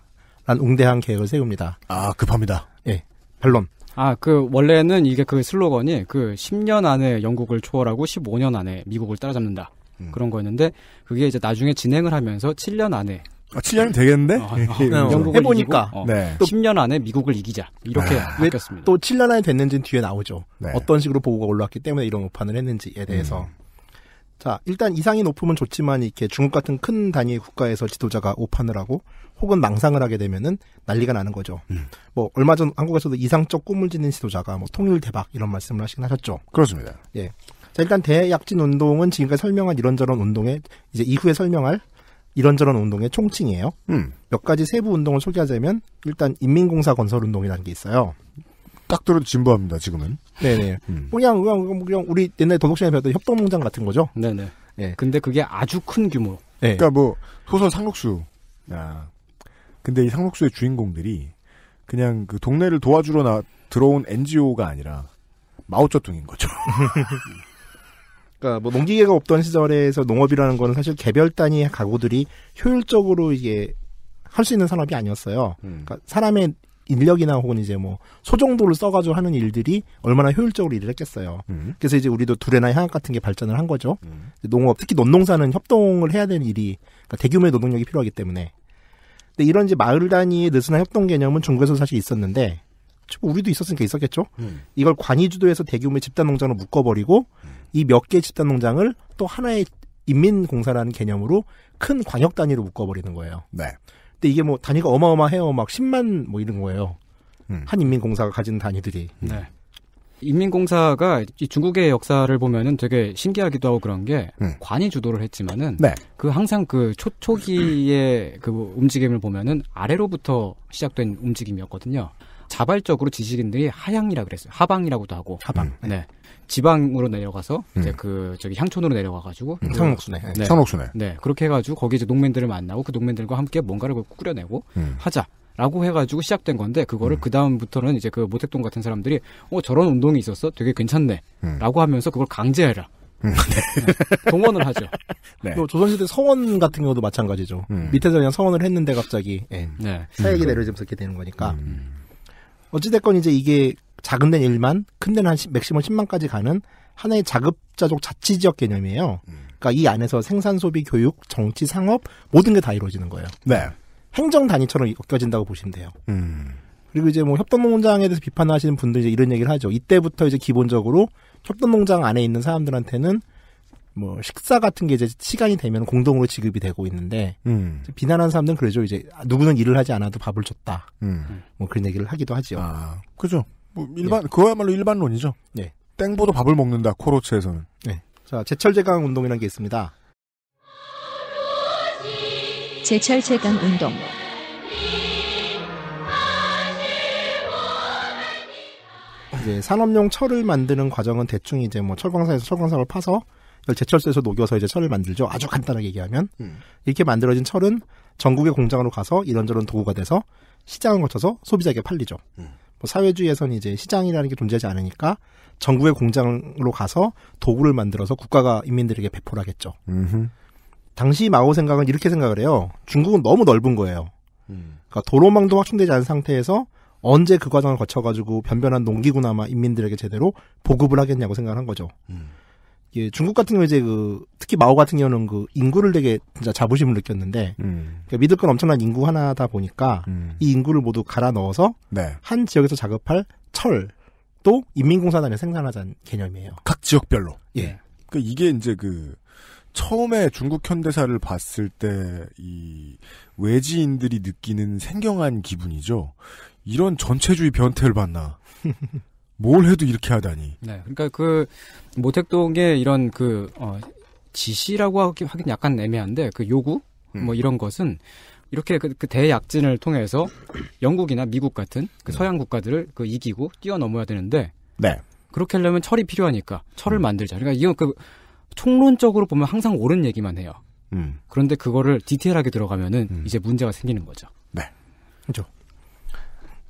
웅대한 계획을 세웁니다. 아 급합니다. 예, 반론. 아, 그, 원래는 이게 그 슬로건이 그 10년 안에 영국을 초월하고 15년 안에 미국을 따라잡는다. 음. 그런 거였는데, 그게 이제 나중에 진행을 하면서 7년 안에. 아, 7년이 되겠는데? 어, 어, 어 네. 영국을 해보니까. 이기고, 어, 네. 10년 안에 미국을 이기자. 이렇게 아, 바뀌었습니다. 또 7년 안에 됐는지는 뒤에 나오죠. 네. 어떤 식으로 보고가 올라왔기 때문에 이런 오판을 했는지에 대해서. 음. 자, 일단 이상이 높으면 좋지만 이렇게 중국 같은 큰 단위의 국가에서 지도자가 오판을 하고 혹은 망상을 하게 되면은 난리가 나는 거죠. 음. 뭐 얼마 전 한국에서도 이상적 꿈을 지닌 지도자가 뭐 통일 대박 이런 말씀을 하시긴 하셨죠. 그렇습니다. 예. 자, 일단 대약진 운동은 지금까지 설명한 이런저런 운동의 이제 이후에 설명할 이런저런 운동의 총칭이에요. 음. 몇 가지 세부 운동을 소개하자면 일단 인민공사 건설 운동이라는 게 있어요. 깍두어 진부합니다, 지금은. 네네. 음. 그냥, 그냥, 그냥, 우리 옛날에 도덕시간에 배웠던 협동농장 같은 거죠? 네네. 예. 근데 그게 아주 큰 규모. 예. 그러니까 뭐, 소설 상록수. 야. 아. 근데 이 상록수의 주인공들이 그냥 그 동네를 도와주러 나, 들어온 NGO가 아니라 마오쩌둥인 거죠. [LAUGHS] 그니까뭐 농기계가 없던 시절에서 농업이라는 거는 사실 개별 단위의 가구들이 효율적으로 이게 할 수 있는 산업이 아니었어요. 음. 그러니까 사람의 인력이나 혹은 이제 뭐 소정도를 써가지고 하는 일들이 얼마나 효율적으로 일을 했겠어요. 음. 그래서 이제 우리도 두레나 향악 같은 게 발전을 한 거죠. 음. 농업 특히 논농사는 협동을 해야 되는 일이 그러니까 대규모의 노동력이 필요하기 때문에. 근데 이런 이제 마을 단위의 느슨한 협동 개념은 중국에서 사실 있었는데 우리도 있었으니까 있었겠죠. 음. 이걸 관이 주도해서 대규모의 집단 농장을 묶어버리고 음. 이몇 개의 집단 농장을 또 하나의 인민공사라는 개념으로 큰 광역 단위로 묶어버리는 거예요. 네. 근데 이게 뭐 단위가 어마어마해요. 막 10만 뭐 이런 거예요. 음. 한 인민공사가 가진 단위들이. 음. 네. 인민공사가 이 중국의 역사를 보면은 되게 신기하기도 하고 그런 게 음. 관이 주도를 했지만은 네. 그 항상 그 초, 초기의 그 움직임을 보면은 아래로부터 시작된 움직임이었거든요. 자발적으로 지식인들이 하향이라 그랬어요. 하방이라고도 하고. 하방. 네. 지방으로 내려가서 이제 음. 그 저기 향촌으로 내려가가지고 음. 그 상록수네 네. 상록수네 네 그렇게 해가지고 거기 이제 농민들을 만나고 그 농민들과 함께 뭔가를 꾸려내고 음. 하자. 라고 해가지고 시작된 건데 그거를 음. 그 다음부터는 이제 그 모택동 같은 사람들이 어 저런 운동이 있었어 되게 괜찮네라고 음. 하면서 그걸 강제해라 네. [LAUGHS] 네. 동원을 하죠. [LAUGHS] 네. 또 뭐 조선시대 서원 같은 경우도 마찬가지죠. 음. 밑에서 그냥 서원을 했는데 갑자기 예. 네. 네. 사역이 음. 내려지면서 이렇게 되는 거니까. 음. 어찌됐건 이제 이게 작은 데는 1만, 큰 데는 한 10, 맥시멈 10만까지 가는 하나의 자급자족 자치 지역 개념이에요. 음. 그러니까 이 안에서 생산, 소비, 교육, 정치, 상업 모든 게 다 이루어지는 거예요. 네. 행정 단위처럼 엮여진다고 보시면 돼요. 음. 그리고 이제 뭐 협동농장에 대해서 비판하시는 분들 이제 이런 얘기를 하죠. 이때부터 이제 기본적으로 협동농장 안에 있는 사람들한테는 뭐 식사 같은 게 이제 시간이 되면 공동으로 지급이 되고 있는데 음. 비난하는 사람들은 그러죠. 이제 누구는 일을 하지 않아도 밥을 줬다. 음. 뭐 그런 얘기를 하기도 하죠. 아, 그죠. 뭐 일반 예. 그거야말로 일반론이죠. 예. 땡보도 밥을 먹는다 코로츠에서는. 예. 네. 자 제철 제강 운동이라는 게 있습니다. 제철 제강 운동. 이제 산업용 철을 만드는 과정은 대충 이제 뭐 철광산에서 철광석을 파서 제철소에서 녹여서 이제 철을 만들죠. 아주 간단하게 얘기하면 음. 이렇게 만들어진 철은 전국의 공장으로 가서 이런저런 도구가 돼서 시장을 거쳐서 소비자에게 팔리죠. 음. 뭐 사회주의에서는 이제 시장이라는 게 존재하지 않으니까 전국의 공장으로 가서 도구를 만들어서 국가가 인민들에게 배포를 하겠죠. 음흠. 당시 마오 생각은 이렇게 생각을 해요. 중국은 너무 넓은 거예요. 음. 그러니까 도로망도 확충되지 않은 상태에서 언제 그 과정을 거쳐가지고 변변한 농기구나마 인민들에게 제대로 보급을 하겠냐고 생각한 을 거죠. 음. 예, 중국 같은 경우 이제 그 특히 마오 같은 경우는 그 인구를 되게 진짜 자부심을 느꼈는데 음. 그러니까 믿을 건 엄청난 인구 하나다 보니까 음. 이 인구를 모두 갈아 넣어서 네. 한 지역에서 작업할 철도 인민공사단에 생산하자는 개념이에요. 각 지역별로. 예. 네. 그니까 이게 이제 그 처음에 중국 현대사를 봤을 때 이 외지인들이 느끼는 생경한 기분이죠. 이런 전체주의 변태를 봤나. [LAUGHS] 뭘 해도 이렇게 하다니. 네. 그러니까 그 모택동의 이런 그 어, 지시라고 하긴 약간 애매한데 그 요구 음. 뭐 이런 것은 이렇게 그, 그, 대약진을 통해서 영국이나 미국 같은 그 네. 서양 국가들을 그 이기고 뛰어넘어야 되는데 네. 그렇게 하려면 철이 필요하니까 철을 음. 만들자. 그러니까 이건 그 총론적으로 보면 항상 옳은 얘기만 해요. 음. 그런데 그거를 디테일하게 들어가면은 음. 이제 문제가 생기는 거죠. 네. 그렇죠.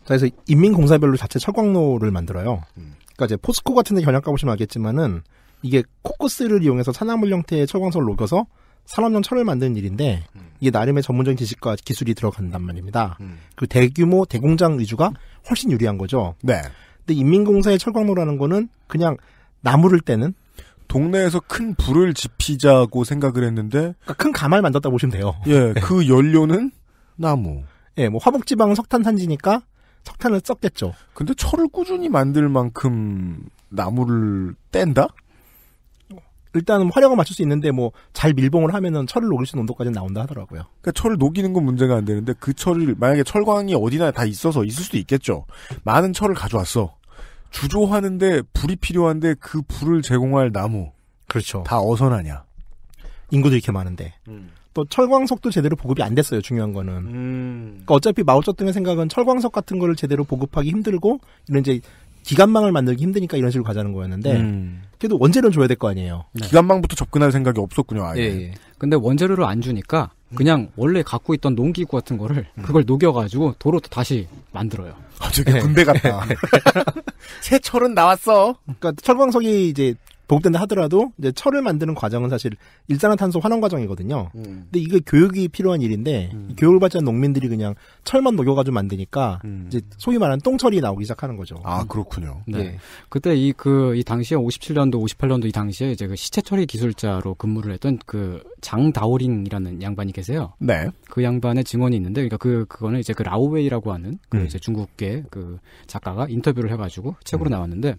그래서 인민공사별로 자체 철광로를 만들어요. 음. 그러니까 이제 포스코 같은 데 견학 가보시면 알겠지만은 이게 코코스를 이용해서 산화물 형태의 철광석을 녹여서 산업용 철을 만드는 일인데 음. 이게 나름의 전문적인 지식과 기술이 들어간단 말입니다. 음. 그 대규모 대공장 위주가 훨씬 유리한 거죠. 네. 근데 인민공사의 철광로라는 거는 그냥 나무를 떼는 동네에서 큰 불을 지피자고 생각을 했는데 그러니까 큰 가마를 만졌다 보시면 돼요. 예, [LAUGHS] 네. 그 연료는 나무. 예, 뭐화북지방 석탄 산지니까 석탄을 썼겠죠. 근데 철을 꾸준히 만들 만큼 나무를 뗀다? 일단은 화력을 맞출 수 있는데 뭐 잘 밀봉을 하면은 철을 녹일 수 있는 온도까지 나온다 하더라고요. 그러니까 철을 녹이는 건 문제가 안 되는데 그 철을 만약에 철광이 어디나 다 있어서 있을 수도 있겠죠. 많은 철을 가져왔어. 주조하는데 불이 필요한데 그 불을 제공할 나무. 그렇죠. 다어선하냐 인구도 이렇게 많은데. 음. 또 철광석도 제대로 보급이 안 됐어요. 중요한 거는. 음. 그러니까 어차피 마오쩌둥의 생각은 철광석 같은 거를 제대로 보급하기 힘들고 이런 이제 기관망을 만들기 힘드니까 이런 식으로 가자는 거였는데 음. 그래도 원재료는 줘야 될 거 아니에요. 네. 기관망부터 접근할 생각이 없었군요. 아예. 예, 예. 근데 원재료를 안 주니까 음. 그냥 음. 원래 갖고 있던 농기구 같은 거를 음. 그걸 녹여가지고 도로 다시 만들어요. 아, 저게 군대 같다. [LAUGHS] 새 철은 나왔어. 그러니까 철광석이 이제 보된다 하더라도 이제 철을 만드는 과정은 사실 일산화탄소 환원 과정이거든요. 음. 근데 이게 교육이 필요한 일인데 음. 교육을 받지 않은 농민들이 그냥 철만 녹여가지고 만드니까 음. 이제 소위 말하는 똥철이 나오기 시작하는 거죠. 아 그렇군요. 네. 네. 그때 이 그이 그, 당시에 57년도 58년도 이 당시에 이제 그 시체 처리 기술자로 근무를 했던 그 장다오링이라는 양반이 계세요. 네. 그 양반의 증언이 있는데 그러니까 그 그거는 이제 그 라오웨이라고 하는 그 음. 이제 중국계 그 작가가 인터뷰를 해가지고 책으로 음. 나왔는데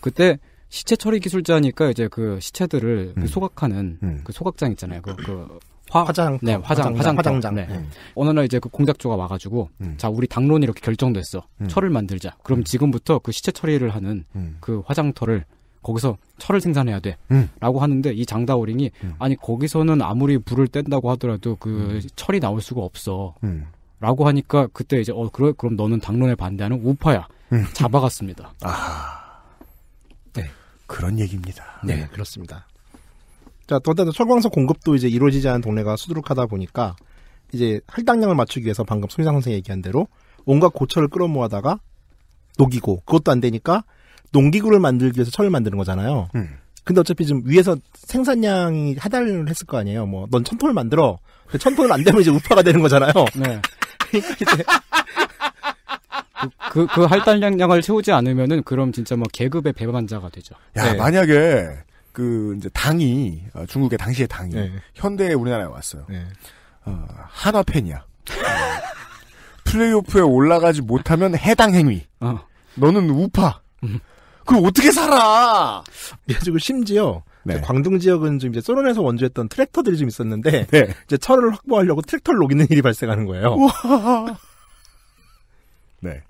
그때 시체 처리 기술자니까 이제 그 시체들을 그 음. 소각하는 음. 그 소각장 있잖아요. 그, 그 화, 장 네, 화장, 화장, 화장장. 네. 음. 어느 날 이제 그 공작조가 와가지고, 음. 자, 우리 당론이 이렇게 결정됐어. 음. 철을 만들자. 그럼 음. 지금부터 그 시체 처리를 하는 그 화장터를 거기서 철을 생산해야 돼. 라고 하는데 이 장다오링이, 아니, 거기서는 아무리 불을 뗀다고 하더라도 그 철이 나올 수가 없어. 라고 하니까 그때 이제, 어, 그럼 너는 당론에 반대하는 우파야. 잡아갔습니다. 아. 그런 얘기입니다. 네, 네. 그렇습니다. 자, 더다나 철광석 공급도 이제 이루어지지 않은 동네가 수두룩하다 보니까 이제 할당량을 맞추기 위해서 방금 손희상 선생 얘기한 대로 온갖 고철을 끌어모아다가 녹이고 그것도 안 되니까 농기구를 만들기 위해서 철을 만드는 거잖아요. 음. 근데 어차피 지금 위에서 생산량이 하달을 했을 거 아니에요. 뭐넌천 톤을 만들어. 천 톤을 안 되면 이제 우파가 되는 거잖아요. 네. [LAUGHS] 그러니까 그, 그 할당량을 채우지 않으면은 그럼 진짜 뭐, 계급의 배반자가 되죠. 야, 네. 만약에 그 이제 당이 어, 중국의 당시의 당이 네. 현대에 우리나라에 왔어요. 네. 어, 한화 팬이야. 어, 플레이오프에 올라가지 못하면 해당 행위. 어. 너는 우파. 그럼 어떻게 살아? 예, 그리고 심지어 네. 광둥 지역은 좀 이제 소련에서 원조했던 트랙터들이 좀 있었는데 네. 이제 철을 확보하려고 트랙터를 녹이는 일이 발생하는 거예요. 네.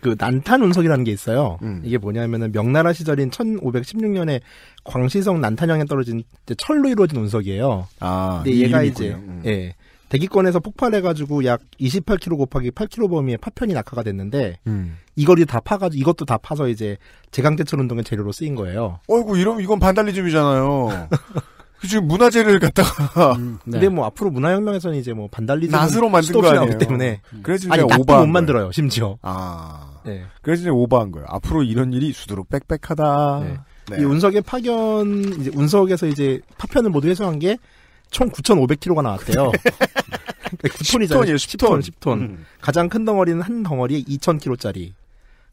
그 난탄 운석이라는 게 있어요. 음. 이게 뭐냐면은 명나라 시절인 1516년에 광시성 난탄형에 떨어진 철로 이루어진 운석이에요. 아, 근데 얘가 이제 음. 예. 대기권에서 폭발해가지고 약 28km 곱하기 8km 범위의 파편이 낙하가 됐는데 음. 이걸 다 파가지고 이것도 다 파서 이제 제강제철 운동의 재료로 쓰인 거예요. 어이구 이러면 이건 반달리즘이잖아요. [LAUGHS] 그지 문화재를 갖다가 음, [LAUGHS] 네. 근데 뭐 앞으로 문화혁명에서는 이제 뭐 반달리즘 낫으로 만든 거아니에 때문에 음. 그래서 아니 오바 못 만들어요 거예요. 심지어 아 네. 그래서 이제 오바한 거예요. 앞으로 이런 일이 수두룩 빽빽하다. 네. 네. 이 운석의 파견 이제 운석에서 이제 파편을 모두 해소한게 총 9,500kg가 나왔대요. 9톤이잖아요. 10톤, 10톤. 10톤. 음. 가장 큰 덩어리는 한 덩어리에 2,000kg짜리.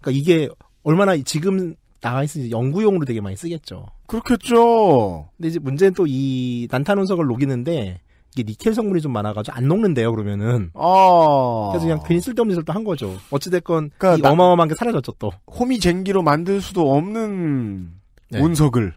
그러니까 이게 얼마나 지금 나와 있으니 연구용으로 되게 많이 쓰겠죠. 그렇겠죠. 근데 이제 문제는 또 이 난탄 운석을 녹이는데 이게 니켈 성분이 좀 많아가지고 안 녹는데요 그러면은. 아. 그래서 그냥 괜히 쓸데없는 짓을 또한 거죠. 어찌됐건 그러니까 이 어마어마한 게 사라졌죠 또. 호미쟁기로 만들 수도 없는 네. 운석을.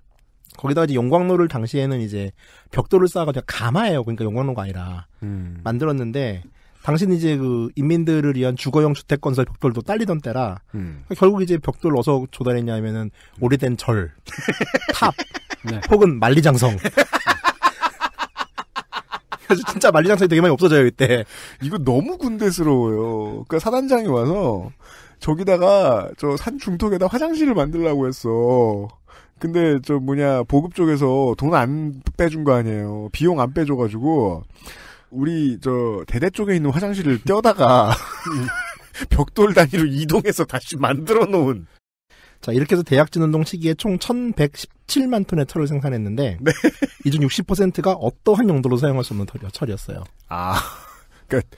거기다가 이제 용광로를 당시에는 이제 벽돌을 쌓아가지고 그냥 감아예요. 그러니까 용광로가 아니라 음. 만들었는데 당신 이제 그 인민들을 위한 주거용 주택 건설 벽돌도 딸리던 때라 음. 결국 이제 벽돌 어서 조달했냐면은 음. 오래된 절, [LAUGHS] 탑, 네. 혹은 만리장성. 음. [LAUGHS] 그래서 진짜 만리장성이 되게 많이 없어져요 이때. 이거 너무 군대스러워요. 그러니까 사단장이 와서 저기다가 저 산 중턱에다 화장실을 만들라고 했어. 근데 저 뭐냐 보급 쪽에서 돈 안 빼준 거 아니에요. 비용 안 빼줘가지고 우리 저 대대 쪽에 있는 화장실을 떼어다가 [LAUGHS] 벽돌 단위로 이동해서 다시 만들어 놓은. 자, 이렇게 해서 대약진 운동 시기에 총 1117만 톤의 철을 생산했는데 [LAUGHS] 네. 이중 60%가 어떠한 용도로 사용할 수 없는 털이, 철이었어요. 아. 그러니까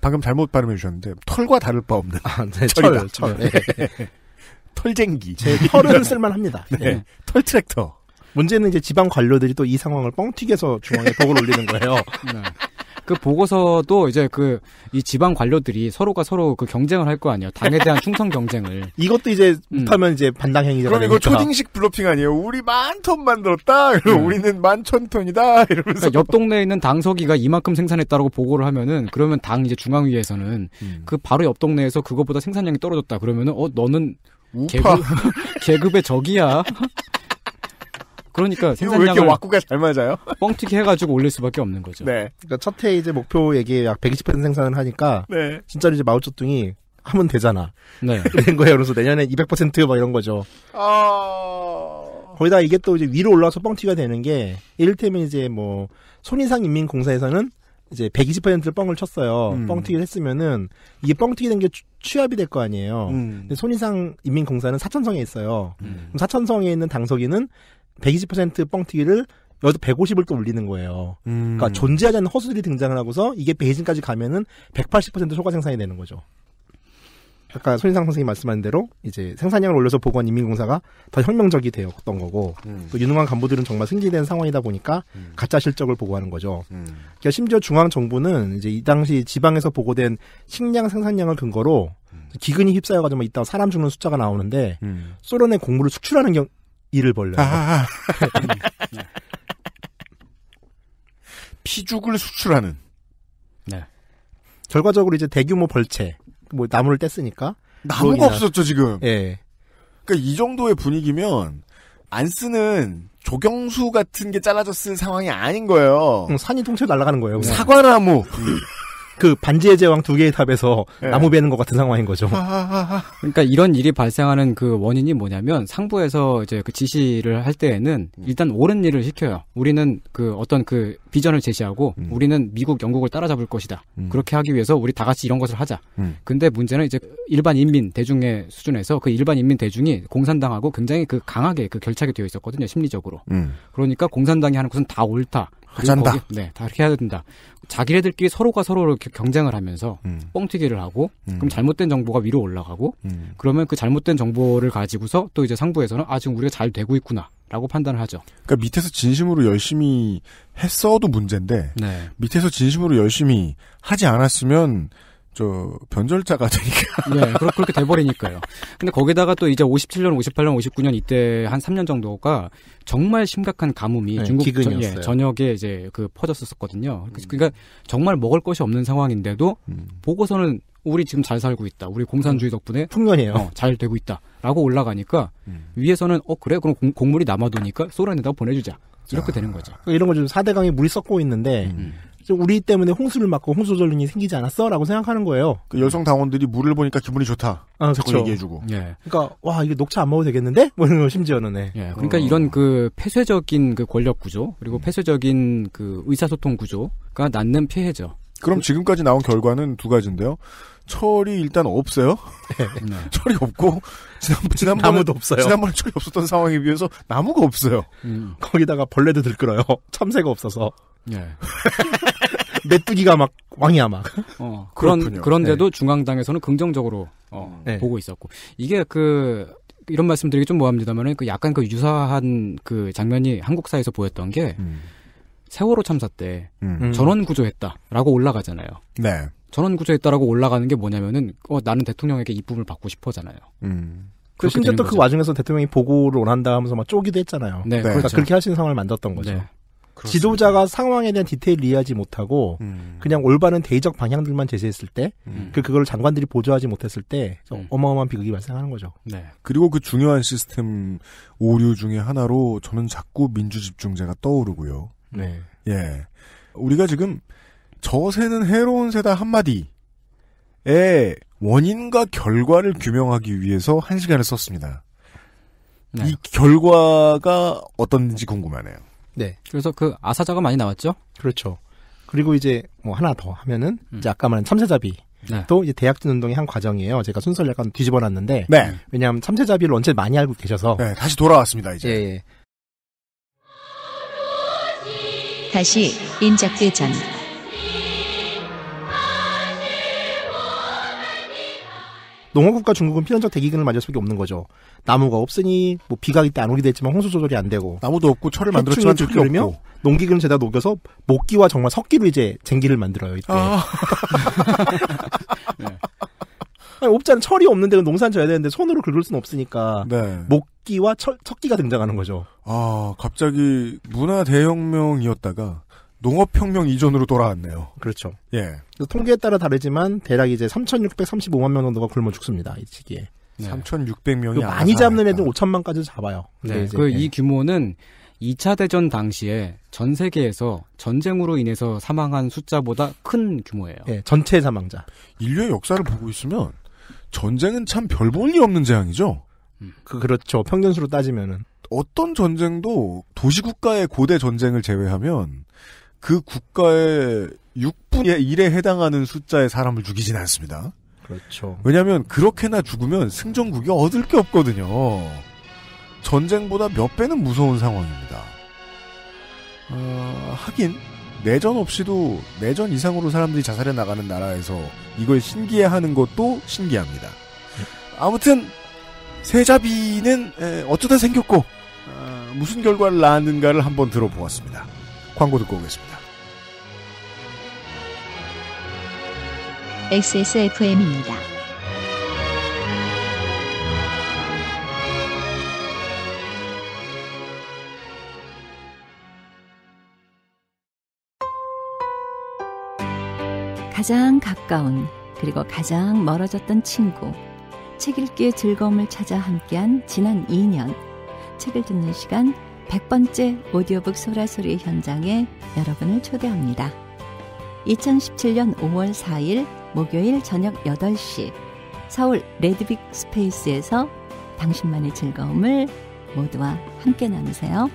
방금 잘못 발음해 주셨는데 털과 다를 바 없는 아, 네, 철이다. 철, 철. 네. [LAUGHS] 털쟁기. 제 털은 쓸만합니다. 네. 네. 털 트랙터. 문제는 이제 지방 관료들이 또 이 상황을 뻥튀기해서 중앙에 덕을 올리는 거예요. 네. 그 보고서도 이제 그 이 지방 관료들이 서로가 서로 그 경쟁을 할 거 아니에요. 당에 대한 [LAUGHS] 충성 경쟁을. 이것도 이제 음. 못하면 이제 반당 행위가 그럼 이거 그러니까. 초딩식 블러핑 아니에요? 우리 만 톤 만들었다. 그리고 음. 우리는 만 천 톤이다. 이러면서 그러니까 옆 동네에 있는 당서기가 이만큼 생산했다라고 보고를 하면은 그러면 당 이제 중앙위에서는 음. 그 바로 옆 동네에서 그것보다 생산량이 떨어졌다. 그러면은 어 너는 우파. 계급, [LAUGHS] 계급의 적이야. 그러니까 생산량을 [LAUGHS] 왜 이렇게 와꾸가 잘 맞아요? [LAUGHS] 뻥튀기 해가지고 올릴 수밖에 없는 거죠. 네. 그러니까 첫해 이제 목표 얘기 약120% 생산을 하니까 네. 진짜로 이제 마우쩌둥이 하면 되잖아. 네. 이런 [LAUGHS] 거예요. 그래서 내년에 200%막 이런 거죠. 어... 거기다 이게 또 이제 위로 올라와서 뻥튀가 기 되는 게 이를테면 이제 뭐손인상 인민공사에서는 이제 120%를 뻥을 쳤어요. 음. 뻥튀기를 했으면은 이게 뻥튀기 된 게 취합이 될 거 아니에요. 음. 근데 손인상 인민공사는 사천성에 있어요. 음. 그럼 사천성에 있는 당석이는 120% 뻥튀기를 여기서 150을 또 올리는 거예요. 음. 그러니까 존재하지 않는 허수들이 등장을 하고서 이게 베이징까지 가면은 180% 초과 생산이 되는 거죠. 아까 손인상 선생님 말씀한 대로 이제 생산량을 올려서 보고한 인민공사가 더 혁명적이 되었던 거고 음. 또 유능한 간부들은 정말 승진된 상황이다 보니까 음. 가짜 실적을 보고하는 거죠. 음. 그러니까 심지어 중앙 정부는 이제 이 당시 지방에서 보고된 식량 생산량을 근거로 음. 기근이 휩싸여가지고 있다 따 사람 죽는 숫자가 나오는데 음. 소련의 곡물을 수출하는 경, 일을 벌려요. 아~ [LAUGHS] 피죽을 수출하는. 네. 결과적으로 이제 대규모 벌채, 뭐 나무를 뗐으니까. 나무가 없었죠 지금. 예. 그러니까 이 정도의 분위기면 안 쓰는 조경수 같은 게 잘라졌을 상황이 아닌 거예요. 응, 음, 산이 통째로 날아가는 거예요. 그냥. 사과나무. 음. 그 반지의 제왕 두 개의 탑에서 네. 나무 베는 것 같은 상황인 거죠. [LAUGHS] 그러니까 이런 일이 발생하는 그 원인이 뭐냐면 상부에서 이제 그 지시를 할 때에는 음. 일단 옳은 일을 시켜요. 우리는 그 어떤 그 비전을 제시하고 음. 우리는 미국 영국을 따라잡을 것이다. 음. 그렇게 하기 위해서 우리 다 같이 이런 것을 하자. 음. 근데 문제는 이제 일반 인민 대중의 수준에서 그 일반 인민 대중이 공산당하고 굉장히 그 강하게 그 결착이 되어 있었거든요 심리적으로. 음. 그러니까 공산당이 하는 것은 다 옳다. 하잔다. 거기, 네, 다 이렇게 해야 된다. 자기네들끼리 서로가 서로를 경쟁을 하면서 음. 뻥튀기를 하고 음. 그럼 잘못된 정보가 위로 올라가고 음. 그러면 그 잘못된 정보를 가지고서 또 이제 상부에서는 아 지금 우리가 잘 되고 있구나라고 판단을 하죠. 그러니까 밑에서 진심으로 열심히 했어도 문제인데 네. 밑에서 진심으로 열심히 하지 않았으면 저 변절자가 [LAUGHS] 되니까. 네, 그렇, 그렇게 돼버리니까요. 근데 거기다가 또 이제 57년, 58년, 59년 이때 한 3년 정도가 정말 심각한 가뭄이 네, 중국 전, 예, 전역에 이제 그 퍼졌었거든요. 그러니까 정말 먹을 것이 없는 상황인데도 음. 보고서는 우리 지금 잘 살고 있다. 우리 공산주의 덕분에 풍년이에요. 어, 잘 되고 있다.라고 올라가니까 음. 위에서는 어 그래 그럼 공, 물이 남아두니까 소련에다 보내주자. 이렇게 아, 되는 거죠. 이런 거 지금 4대강이 물이 섞고 있는데 음. 우리 때문에 홍수를 맞고 홍수 전륜이 생기지 않았어라고 생각하는 거예요. 그 여성 당원들이 물을 보니까 기분이 좋다. 아, 그렇죠. 얘기해주고. 예. 그러니까 와 이게 녹차 안 먹어도 되겠는데? 뭐 심지어는 네. 예. 그러니까 어. 이런 그 폐쇄적인 그 권력 구조 그리고 음. 폐쇄적인 그 의사소통 구조가 낳는 피해죠. 그럼 그 지금까지 나온 결과는 두 가지인데요. 철이 일단 없어요. 네. [LAUGHS] 네. 철이 없고 지난 [LAUGHS] 번 나무도 없어요. 지난번에 철이 없었던 상황에 비해서 나무가 없어요. 음. 거기다가 벌레도 들끓어요. 참새가 [LAUGHS] 없어서. 네. 메뚜기가 막 왕이야 막. 어, [LAUGHS] 그런 그런데도 네. 중앙당에서는 긍정적으로 어, 음. 네. 보고 있었고 이게 그 이런 말씀드리기 좀 뭐합니다만은 그 약간 그 유사한 그 장면이 한국사에서 보였던 게 음. 세월호 참사 때 음. 음. 전원 구조했다라고 올라가잖아요. 네. 전원 구조했다라고 올라가는 게 뭐냐면은 어 나는 대통령에게 이쁨을 받고 싶어잖아요. 음. 그 심지어 또그 와중에서 대통령이 보고를 원한다 하면서 막 쪼기도 했잖아요. 네, 그러니까 그렇죠. 그렇게하수는 상황을 만들었던 거죠. 네. 그렇습니다. 지도자가 상황에 대한 디테일을 이해하지 못하고 음. 그냥 올바른 대의적 방향들만 제시했을 때, 음. 그 그걸 장관들이 보조하지 못했을 때 음. 어마어마한 비극이 발생하는 거죠. 네. 그리고 그 중요한 시스템 오류 중에 하나로 저는 자꾸 민주집중제가 떠오르고요. 네. 예. 우리가 지금 저세는 해로운 세다 한마디에 원인과 결과를 규명하기 위해서 한 시간을 썼습니다. 네. 이 결과가 어떤지 궁금하네요. 네. 그래서 그 아사자가 많이 나왔죠. 그렇죠. 그리고 이제 뭐 하나 더 하면은 음. 이제 아까 말한 참새잡이 네. 또 이제 대학진 운동의 한 과정이에요. 제가 순서를 약간 뒤집어놨는데 네. 왜냐하면 참새잡이를 언제 많이 알고 계셔서 네, 다시 돌아왔습니다. 이제 예, 예. 다시 인적대전 농어국과 중국은 필연적 대기근을 맞을 수밖에 없는 거죠. 나무가 없으니 뭐 비가 이때 안 오기도 했지만 홍수 조절이 안 되고 나무도 없고 철을 만들었지만 철이 없 농기근을 제다 녹여서 목기와 정말 석기로 이제 쟁기를 만들어요. 이때. 아. [LAUGHS] 네. 없잖아. 철이 없는 데는 농산 져야 되는데 손으로 긁을 수는 없으니까 네. 목기와 철, 석기가 등장하는 거죠. 아 갑자기 문화 대혁명이었다가 농업혁명 이전으로 돌아왔네요. 그렇죠. 예. 통계에 따라 다르지만 대략 이제 3,635만 명 정도가 굶어 죽습니다. 이 시기에. 네. 3,600명이 많이 잡는 애들 5천만까지 잡아요. 네. 그이 예. 규모는 2차 대전 당시에 전 세계에서 전쟁으로 인해서 사망한 숫자보다 큰 규모예요. 예, 전체 사망자. 인류의 역사를 보고 있으면 전쟁은 참 별 볼이 없는 재앙이죠. 음. 그 그렇죠. 평균수로 따지면은 어떤 전쟁도 도시 국가의 고대 전쟁을 제외하면 그 국가의 6분의 1에 해당하는 숫자의 사람을 죽이진 않습니다. 그렇죠. 왜냐하면 그렇게나 죽으면 승전국이 얻을 게 없거든요. 전쟁보다 몇 배는 무서운 상황입니다. 어, 하긴 내전 없이도 내전 이상으로 사람들이 자살해 나가는 나라에서 이걸 신기해하는 것도 신기합니다. 아무튼 세자비는 어쩌다 생겼고 어, 무슨 결과를 낳았는가를 한번 들어보았습니다. 광고 듣고 오겠습니다. XSFM입니다. 가장 가까운 그리고 가장 멀어졌던 친구 책 읽기의 즐거움을 찾아 함께한 지난 2년 책을 듣는 시간 100번째 오디오북 소라소리 현장에 여러분을 초대합니다. 2017년 5월 4일 목요일 저녁 8시 서울 레드빅 스페이스에서 당신만의 즐거움을 모두와 함께 나누세요.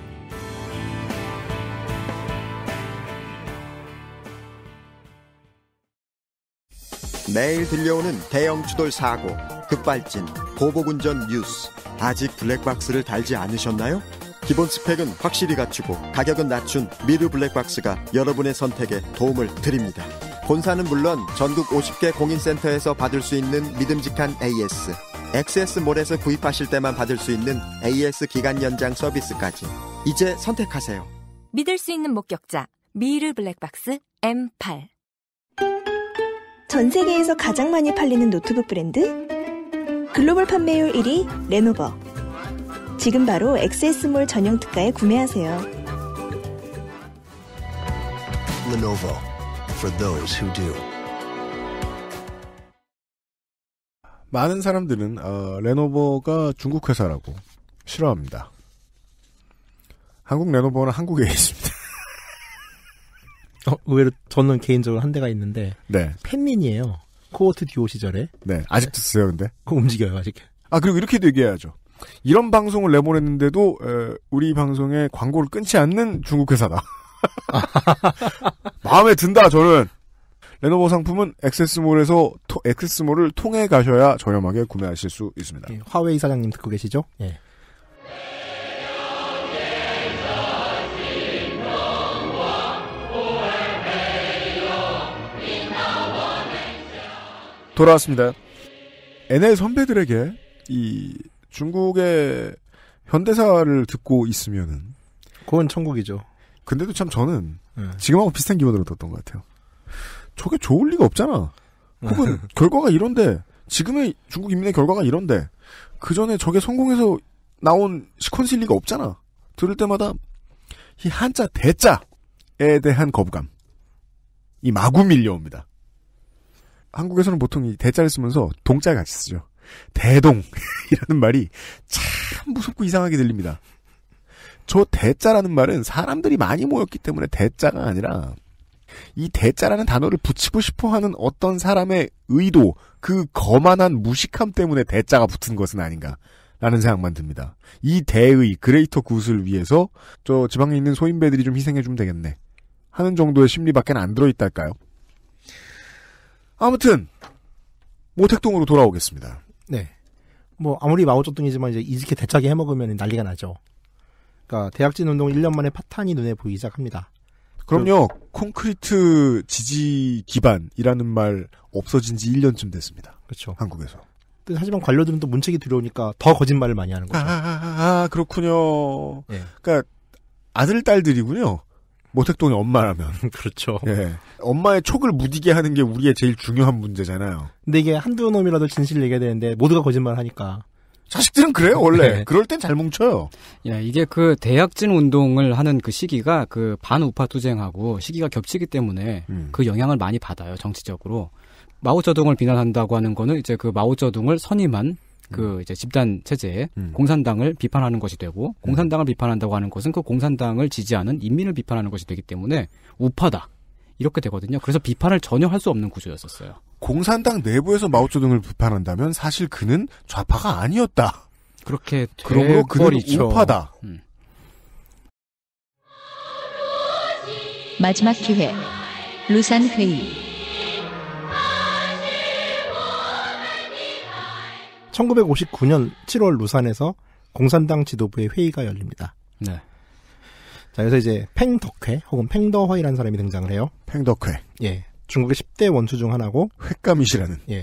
매일 들려오는 대형 추돌 사고, 급발진, 보복운전 뉴스. 아직 블랙박스를 달지 않으셨나요? 기본 스펙은 확실히 갖추고 가격은 낮춘 미르 블랙박스가 여러분의 선택에 도움을 드립니다. 본사는 물론 전국 50개 공인센터에서 받을 수 있는 믿음직한 AS, XS몰에서 구입하실 때만 받을 수 있는 AS 기간 연장 서비스까지 이제 선택하세요. 믿을 수 있는 목격자 미르 블랙박스 M8 전 세계에서 가장 많이 팔리는 노트북 브랜드 글로벌 판매율 1위 레노버 지금 바로 엑세스몰 전용 특가에 구매하세요. Lenovo for those who do. 많은 사람들은 어, 레노버가 중국 회사라고 싫어합니다. 한국 레노버는 한국에 [LAUGHS] 있습니다. 어, 의외로 저는 개인적으로 한 대가 있는데 네. 팬민이에요. 코어트 듀오 시절에. 네. 아직도 쓰세요, 근데? 움직여요, 아직. 아, 그리고 이렇게도 얘기해야죠. 이런 방송을 내보냈는데도 우리 방송에 광고를 끊지 않는 중국 회사다. [LAUGHS] 마음에 든다 저는. 레노버 상품은 엑세스몰에서엑세스몰을 통해 가셔야 저렴하게 구매하실 수 있습니다. 예, 화웨이 사장님 듣고 계시죠? 예. 돌아왔습니다. NL 선배들에게 이 중국의 현대사를 듣고 있으면은 그건 천국이죠. 근데도 참 저는 네. 지금하고 비슷한 기분으로 들었던 것 같아요. 저게 좋을 리가 없잖아. 혹은 예. [LAUGHS] 결과가 이런데 지금의 중국 인민의 결과가 이런데 그 전에 저게 성공해서 나온 시퀀스일 리가 없잖아. 들을 때마다 이 한자 대자에 대한 거부감 이 마구 밀려옵니다. 한국에서는 보통 이 대자를 쓰면서 동자 같이 쓰죠. 대동이라는 [LAUGHS] 말이 참 무섭고 이상하게 들립니다. 저 대자라는 말은 사람들이 많이 모였기 때문에 대자가 아니라 이 대자라는 단어를 붙이고 싶어 하는 어떤 사람의 의도, 그 거만한 무식함 때문에 대자가 붙은 것은 아닌가. 라는 생각만 듭니다. 이 대의 그레이터 굿을 위해서 저 지방에 있는 소인배들이 좀 희생해 주면 되겠네. 하는 정도의 심리밖엔 안 들어있달까요? 아무튼 모택동으로 돌아오겠습니다. 네. 뭐 아무리 마오쩌둥이지만 이제 이렇게 대차게 해먹으면 난리가 나죠. 그러니까 대학진 운동 1년 만에 파탄이 눈에 보이기 시작합니다. 그럼요. 그, 콘크리트 지지 기반이라는 말 없어진 지 1년쯤 됐습니다. 그렇죠. 한국에서. 하지만 관료들은 또 문책이 두려우니까 더 거짓말을 많이 하는 거죠. 아, 아, 아, 아 그렇군요. 네. 그러니까 아들 딸들이군요. 모택동의 엄마라면. [LAUGHS] 그렇죠. 예. 엄마의 촉을 무디게 하는 게 우리의 제일 중요한 문제잖아요. 근데 이게 한두 놈이라도 진실을 얘기해야 되는데 모두가 거짓말 하니까. 자식들은 그래요 원래 네. 그럴 땐 잘 뭉쳐요. 야, 이게 그 대약진 운동을 하는 그 시기가 그 반우파 투쟁하고 시기가 겹치기 때문에 음. 그 영향을 많이 받아요 정치적으로. 마오쩌둥을 비난한다고 하는 거는 이제 그 마오쩌둥을 선임한 그 이제 집단 체제에 음. 공산당을 비판하는 것이 되고 음. 공산당을 비판한다고 하는 것은 그 공산당을 지지하는 인민을 비판하는 것이 되기 때문에 우파다 이렇게 되거든요. 그래서 비판을 전혀 할 수 없는 구조였었어요. 공산당 내부에서 마오쩌둥을 비판한다면 사실 그는 좌파가 아니었다. 그렇게 그러므로 그는 우파다. 음. 마지막 기회 루산 회의. 1959년 7월 루산에서 공산당 지도부의 회의가 열립니다. 네. 자, 그래서 이제 팽덕회 혹은 팽더화이라는 사람이 등장을 해요. 팽덕회. 예. 중국의 10대 원수 중 하나고 횟감이시라는. 예.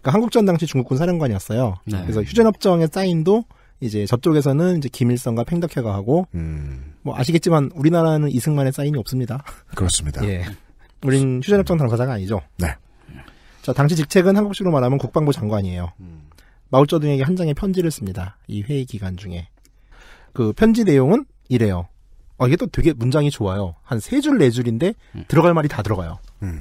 그러니까 한국전 당시 중국군 사령관이었어요. 네. 그래서 휴전협정의 사인도 이제 저쪽에서는 이제 김일성과 팽덕회가 하고 음. 뭐 아시겠지만 우리나라는 이승만의 사인이 없습니다. 그렇습니다. 예. 우린 휴전협정 당사자가 아니죠. 네. 자, 당시 직책은 한국식으로 말하면 국방부 장관이에요. 음. 마오쩌둥에게 한 장의 편지를 씁니다. 이 회의 기간 중에. 그 편지 내용은 이래요. 어, 이게 또 되게 문장이 좋아요. 한 세 줄, 네 줄인데 음. 들어갈 말이 다 들어가요. 음.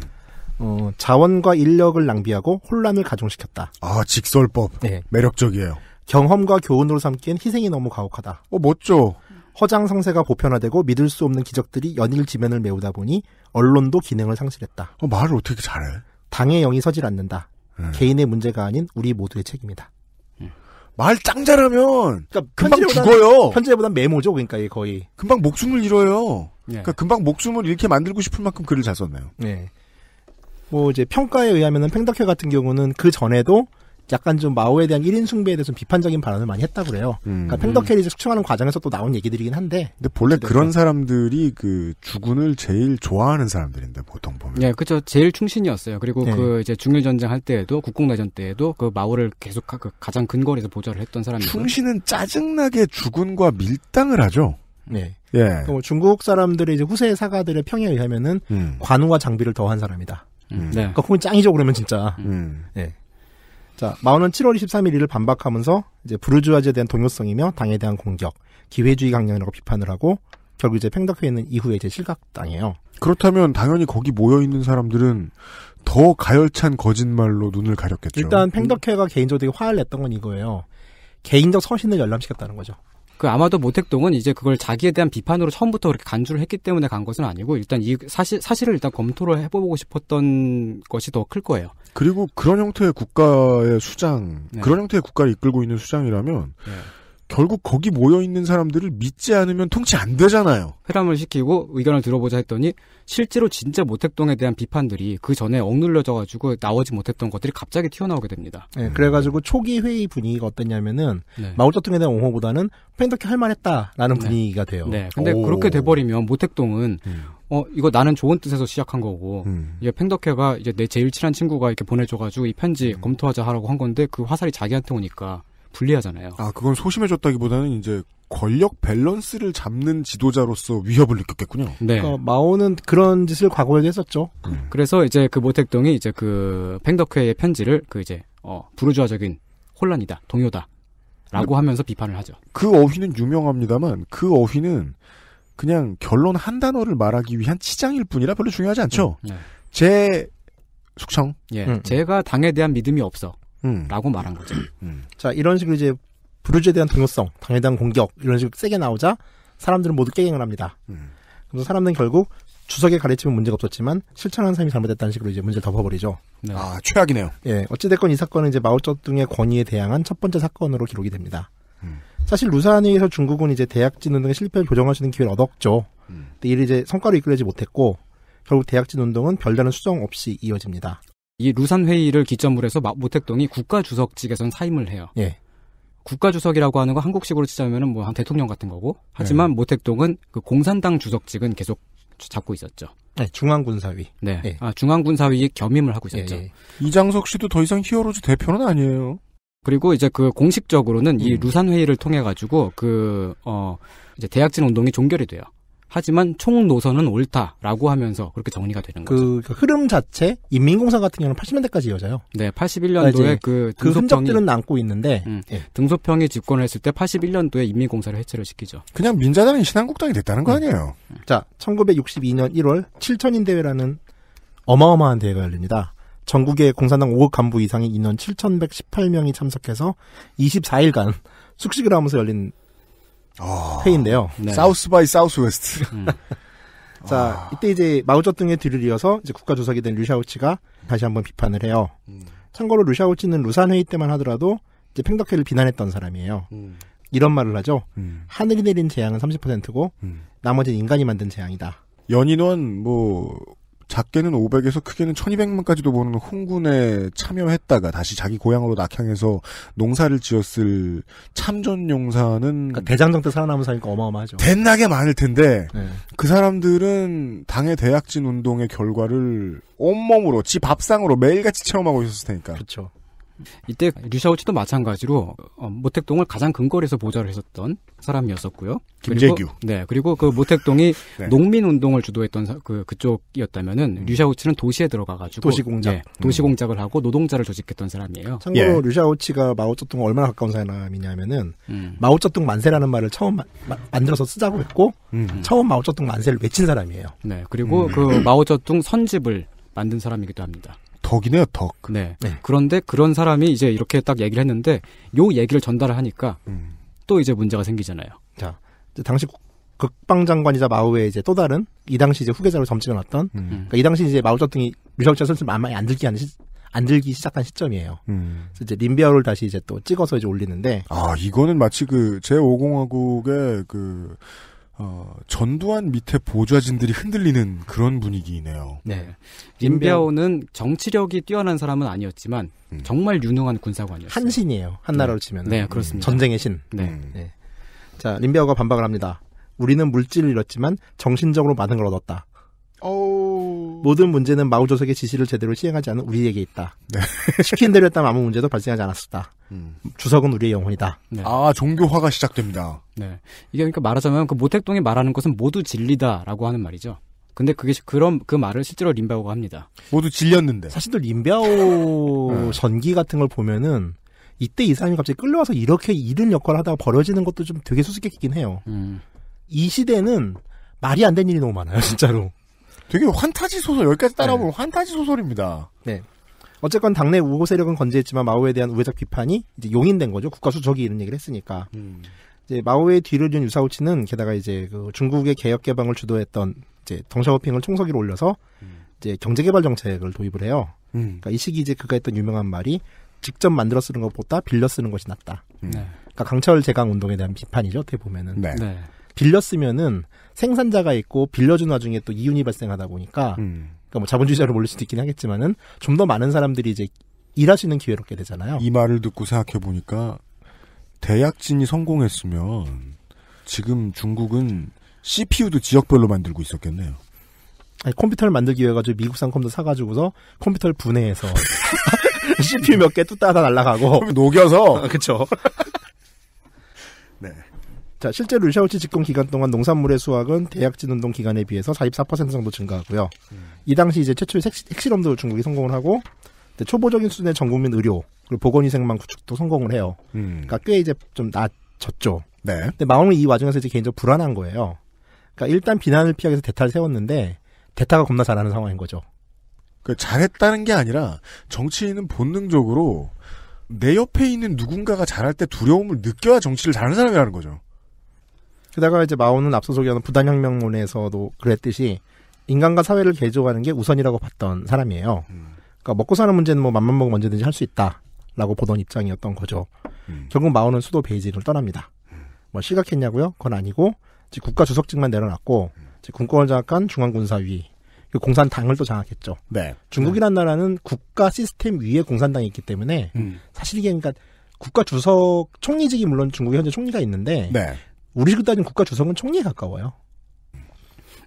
어, 자원과 인력을 낭비하고 혼란을 가중시켰다. 아, 직설법. 네. 매력적이에요. 경험과 교훈으로 삼기엔 희생이 너무 가혹하다. 어, 멋져. 허장상세가 보편화되고 믿을 수 없는 기적들이 연일 지면을 메우다 보니 언론도 기능을 상실했다. 어, 말을 어떻게 잘해? 당의 영이 서질 않는다. 음. 개인의 문제가 아닌 우리 모두의 책임이다. 말짱 잘하면 그러니까 금방 죽어요. 편지보다 메모죠. 그러니까 거의 금방 목숨을 잃어요. 예. 그러니까 금방 목숨을 잃게 만들고 싶을 만큼 글을 잘 썼네요. 네. 뭐 이제 평가에 의하면은 팽덕회 같은 경우는 그 전에도 약간 좀 마오에 대한 1인 숭배에 대해서 비판적인 발언을 많이 했다고 그래요. 음. 그러니까 팽더캐리 이제 숙청하는 과정에서 또 나온 얘기들이긴 한데. 근데 본래 그런 사람들이 그 주군을 제일 좋아하는 사람들인데 보통 보면. 네, 그렇죠. 제일 충신이었어요. 그리고 네. 그 이제 중일 전쟁 할 때에도 국공내전 때에도 그 마오를 계속 그 가장 근거리에서 보좌를 했던 사람이. 충신은 짜증나게 주군과 밀당을 하죠. 네. 예. 또 그러니까 뭐 중국 사람들의 이제 후세 사가들의 평에 의하면은 음. 관우와 장비를 더한 사람이다. 음. 네. 그러니까 그건 짱이죠 그러면 진짜. 음. 네. 자, 마오는 7월 23일 이를 반박하면서 이제 부르주아즈에 대한 동요성이며 당에 대한 공격, 기회주의 강령이라고 비판을 하고 결국 이제 팽덕회는 이후에 이제 실각당해요. 그렇다면 당연히 거기 모여 있는 사람들은 더 가열찬 거짓말로 눈을 가렸겠죠. 일단 팽덕회가 개인적으로 되게 화를 냈던 건 이거예요. 개인적 서신을 열람시켰다는 거죠. 그 아마도 모택동은 이제 그걸 자기에 대한 비판으로 처음부터 그렇게 간주를 했기 때문에 간 것은 아니고 일단 이 사실 사실을 일단 검토를 해보고 싶었던 것이 더 클 거예요. 그리고 그런 형태의 국가의 수장, 네. 그런 형태의 국가를 이끌고 있는 수장이라면 네. 결국 거기 모여 있는 사람들을 믿지 않으면 통치 안 되잖아요. 회담을 시키고 의견을 들어보자 했더니 실제로 진짜 모택동에 대한 비판들이 그 전에 억눌려져 가지고 나오지 못했던 것들이 갑자기 튀어나오게 됩니다. 네, 그래가지고 초기 회의 분위기가 어땠냐면은 네. 마오쩌둥에 대한 옹호보다는 팬더키 할만했다라는 네. 분위기가 돼요. 네, 근데 오. 그렇게 돼버리면 모택동은 음. 어 이거 나는 좋은 뜻에서 시작한 거고 음. 이제 팽덕회가 이제 내 제일 친한 친구가 이렇게 보내줘가지고 이 편지 음. 검토하자 하라고 한 건데 그 화살이 자기한테 오니까 불리하잖아요. 아, 그건 소심해졌다기보다는 이제 권력 밸런스를 잡는 지도자로서 위협을 느꼈겠군요. 네. 그러니까 마오는 그런 짓을 과거에도 했었죠. 음. 그래서 이제 그 모택동이 이제 그 팽덕회의 편지를 그 이제 어, 부르주아적인 혼란이다, 동요다. 라고 네. 하면서 비판을 하죠. 그 어휘는 유명합니다만 그 어휘는 그냥 결론 한 단어를 말하기 위한 치장일 뿐이라 별로 중요하지 않죠. 음, 네. 제 숙청. 예. 음. 제가 당에 대한 믿음이 없어. 라고 말한 거죠. [CLEARS THROAT] 음. 자, 이런 식으로 이제 브루즈에 대한 동요성, 당에 대한 공격, 이런 식으로 세게 나오자 사람들은 모두 깨갱을 합니다. 음. 그래서 사람들은 결국 주석의 가르침은 문제가 없었지만 실천하는 사람이 잘못됐다는 식으로 이제 문제를 덮어버리죠. 네. 아, 최악이네요. 예. 어찌됐건 이 사건은 이제 마오쩌둥의 권위에 대항한 첫 번째 사건으로 기록이 됩니다. 음. 사실 루사니에서 중국은 이제 대학진 운동의 실패를 교정하시는 기회를 얻었죠. 음. 근데 이를 이제 성과로 이끌지 리 못했고 결국 대학진 운동은 별다른 수정 없이 이어집니다. 이 루산 회의를 기점으로 해서 모택동이 국가 주석직에선 사임을 해요. 예. 국가 주석이라고 하는 거 한국식으로 치자면은 뭐 한 대통령 같은 거고. 하지만 예. 모택동은 그 공산당 주석직은 계속 잡고 있었죠. 네, 중앙군사위. 네. 예. 아, 중앙군사위 겸임을 하고 있었죠. 예, 예, 이장석 씨도 더 이상 히어로즈 대표는 아니에요. 그리고 이제 그 공식적으로는 음. 이 루산 회의를 통해 가지고 그 어 이제 대학진 운동이 종결이 돼요. 하지만 총 노선은 옳다라고 하면서 그렇게 정리가 되는 그, 거죠. 그 흐름 자체 인민공사 같은 경우는 80년대까지 여자요. 네, 81년도에 그러니까 그, 그 흔적들은 남고 있는데 음, 예. 등소평이 집권을 했을 때 81년도에 인민공사를 해체를 시키죠. 그냥 민자당이 신한국당이 됐다는 거 음. 아니에요. 음. 자, 1962년 1월 7천인 대회라는 어마어마한 대회가 열립니다. 전국의 공산당 5억 간부 이상의 인원 7,118명이 참석해서 24일간 숙식을 하면서 열린 아, 회인데요. 네. 사우스 바이 사우스 웨스트. 음. [LAUGHS] 자, 아. 이때 이제 마우쩌둥의 뒤를 이어서 이제 국가조석이된류샤오치가 다시 한번 비판을 해요. 음. 참고로 류샤오치는 루산 회의 때만 하더라도 이제 팽덕회를 비난했던 사람이에요. 음. 이런 말을 하죠. 음. 하늘이 내린 재앙은 30%고 음. 나머지는 인간이 만든 재앙이다. 연인원 뭐 작게는 500에서 크게는 1200만까지도 보는 홍군에 참여했다가 다시 자기 고향으로 낙향해서 농사를 지었을 참전 용사는 그러니까 대장정 때 살아남은 사니까 어마어마하죠. 됐나게 많을 텐데 네. 그 사람들은 당의 대약진 운동의 결과를 온몸으로 지 밥상으로 매일같이 체험하고 있었을 테니까. 그렇죠. 이때 류샤오치도 마찬가지로 어, 모택동을 가장 근거리에서 보좌를 했었던 사람이었었고요. 김재규. 그리고, 네, 그리고 그 모택동이 [LAUGHS] 네. 농민 운동을 주도했던 그 그쪽이었다면은 음. 류샤오치는 도시에 들어가 가지고 도시 공작, 네, 도시 음. 공작을 하고 노동자를 조직했던 사람이에요. 참고로 예. 류샤오치가 마오쩌둥 얼마나 가까운 사람이냐면은 음. 마오쩌둥 만세라는 말을 처음 마, 마, 만들어서 쓰자고 했고 음. 처음 마오쩌둥 만세를 외친 사람이에요. 네, 그리고 음. 그 마오쩌둥 선집을 만든 사람이기도 합니다. 덕이네요, 덕. 네. 네. 그런데 그런 사람이 이제 이렇게 딱 얘기를 했는데 요 얘기를 전달을 하니까 음. 또 이제 문제가 생기잖아요. 자, 당시 극방 장관이자 마오의 이제 또 다른 이 당시 이제 후계자로 점찍어놨던 음. 그러니까 이 당시 이제 마오쩌둥이 류샤오차 선수 만만히 안 들기 하는 시, 안 들기 시작한 시점이에요. 음. 그래서 이제 린베어를 다시 이제 또 찍어서 이제 올리는데 아 이거는 마치 그 제5공화국의 그 어, 전두환 밑에 보좌진들이 흔들리는 그런 분위기이네요. 네. 린베오는 정치력이 뛰어난 사람은 아니었지만 음. 정말 유능한 군사관이었어요. 한신이에요. 한나라로 네. 치면. 네, 그렇습니다. 전쟁의 신. 네. 음. 네. 자, 린베오가 반박을 합니다. 우리는 물질을 잃었지만 정신적으로 많은 걸 얻었다. 어... 모든 문제는 마오 조석의 지시를 제대로 시행하지 않은 우리에게 있다. 네. [LAUGHS] 시킨 대로 했다면 아무 문제도 발생하지 않았었다. 음. 주석은 우리의 영혼이다. 네. 아 종교화가 시작됩니다. 네, 이게 그러니까 말하자면 그 모택동이 말하는 것은 모두 진리다라고 하는 말이죠. 근데 그게 그런 그 말을 실제로 림베오가 합니다. 모두 질렸는데. 사실들 림베오 [LAUGHS] 네. 전기 같은 걸 보면은 이때 이 사람이 갑자기 끌려와서 이렇게 이른 역할을 하다가 버려지는 것도 좀 되게 수수께끼긴 해요. 음. 이 시대는 말이 안 되는 일이 너무 많아요, 진짜로. 되게 환타지 소설 여기까지 따라오면 네. 환타지 소설입니다. 네. 어쨌건 당내 우호 세력은 건재했지만 마오에 대한 우회적 비판이 이제 용인된 거죠. 국가수적이 이런 얘기를 했으니까. 음. 이제 마오의 뒤를 이은 유사오치는 게다가 이제 그 중국의 개혁 개방을 주도했던 이제 덩샤오핑을 총서기로 올려서 음. 이제 경제개발 정책을 도입을 해요. 음. 그러니까 이 시기 이제 그가 했던 유명한 말이 직접 만들어 쓰는 것보다 빌려 쓰는 것이 낫다. 네. 그러니까 강철 제강 운동에 대한 비판이죠. 어떻게 보면은 네. 네. 빌려 쓰면은 생산자가 있고 빌려준 와중에 또 이윤이 발생하다 보니까 음. 그러니까 뭐 자본주의자로 몰릴 수도 있긴 하겠지만은 좀 더 많은 사람들이 이제 일하시는 기회를 얻게 되잖아요. 이 말을 듣고 생각해 보니까 대약진이 성공했으면 지금 중국은 CPU도 지역별로 만들고 있었겠네요. 아니, 컴퓨터를 만들기 위해 가지고 미국산 컴퓨터 사가지고서 컴퓨터를 분해해서 CPU [LAUGHS] 몇 개뚜 따다 날라가고 녹여서 아, 그쵸. [LAUGHS] 네. 자, 실제 루샤오치 집권 기간 동안 농산물의 수확은 대약진 운동 기간에 비해서 44% 정도 증가하고요. 음. 이 당시 이제 최초의 핵실험도 중국이 성공을 하고 초보적인 수준의 전국민 의료 그리고 보건위생망 구축도 성공을 해요. 음. 그러니까 꽤 이제 좀 낮졌죠. 네. 근데 마음는이 와중에서 이제 개인적으로 불안한 거예요. 그러니까 일단 비난을 피하기 위해서 대타를 세웠는데 대타가 겁나 잘하는 상황인 거죠. 그 잘했다는 게 아니라 정치인은 본능적으로 내 옆에 있는 누군가가 잘할 때 두려움을 느껴야 정치를 잘하는 사람이라는 거죠. 게다가 이제 마오는 앞서 소개한 부단혁명론에서도 그랬듯이 인간과 사회를 개조하는 게 우선이라고 봤던 사람이에요. 음. 그러니까 먹고 사는 문제는 뭐 맘만 먹으면 언제든지 할 수 있다라고 보던 입장이었던 거죠. 음. 결국 마오는 수도 베이징을 떠납니다. 음. 뭐 시각했냐고요? 그건 아니고 국가 주석직만 내려놨고 음. 이제 군권을 장악한 중앙군사위 그 공산당을 또 장악했죠. 네. 중국이란 네. 나라는 국가 시스템 위에 공산당이 있기 때문에 음. 사실 이게 그러니까 국가 주석 총리직이 물론 중국 에 현재 총리가 있는데 네. 우리식으로 따지면 국가 주석은 총리에 가까워요.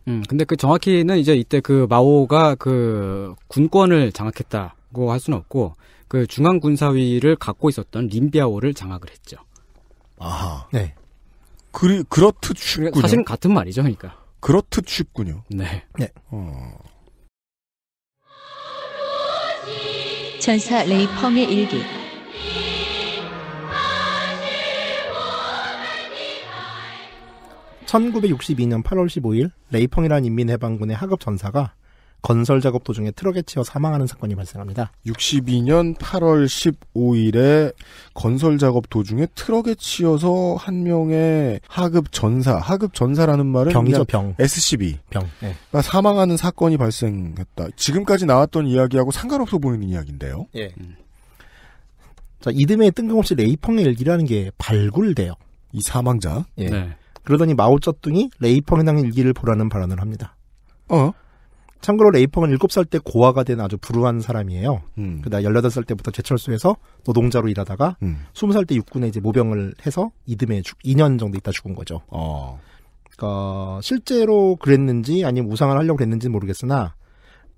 음, 근데 그 정확히는 이제 이때 그 마오가 그 군권을 장악했다고 할 수는 없고 그 중앙 군사위를 갖고 있었던 림비아오를 장악을 했죠. 아하. 네. 그 그렇듯 쉽군요. 사실은 같은 말이죠, 그러니까. 그렇듯 쉽군요. 네. 네. 어... 전사 레이펑의 일기. 1962년 8월 15일 레이펑이라는 인민해방군의 하급 전사가 건설 작업 도중에 트럭에 치여 사망하는 사건이 발생합니다. 62년 8월 15일에 건설 작업 도중에 트럭에 치여서 한 명의 하급 전사, 하급 전사라는 말은 병이죠 병. SCB 병. 네. 사망하는 사건이 발생했다. 지금까지 나왔던 이야기하고 상관없어 보이는 이야기인데요. 예. 음. 자 이듬해 뜬금없이 레이펑의 일기라는 게 발굴돼요. 이 사망자. 예. 네. 그러더니 마오쩌둥이 레이펑 해당 일기를 보라는 발언을 합니다. 어? 참고로 레이펑은 7살 때 고아가 된 아주 불우한 사람이에요. 음. 그다음 18살 때부터 제철소에서 노동자로 일하다가 음. 20살 때 육군에 이제 모병을 해서 이듬해 죽, 2년 정도 있다 죽은 거죠. 어. 그러니까 실제로 그랬는지 아니면 우상을 하려고 그랬는지 모르겠으나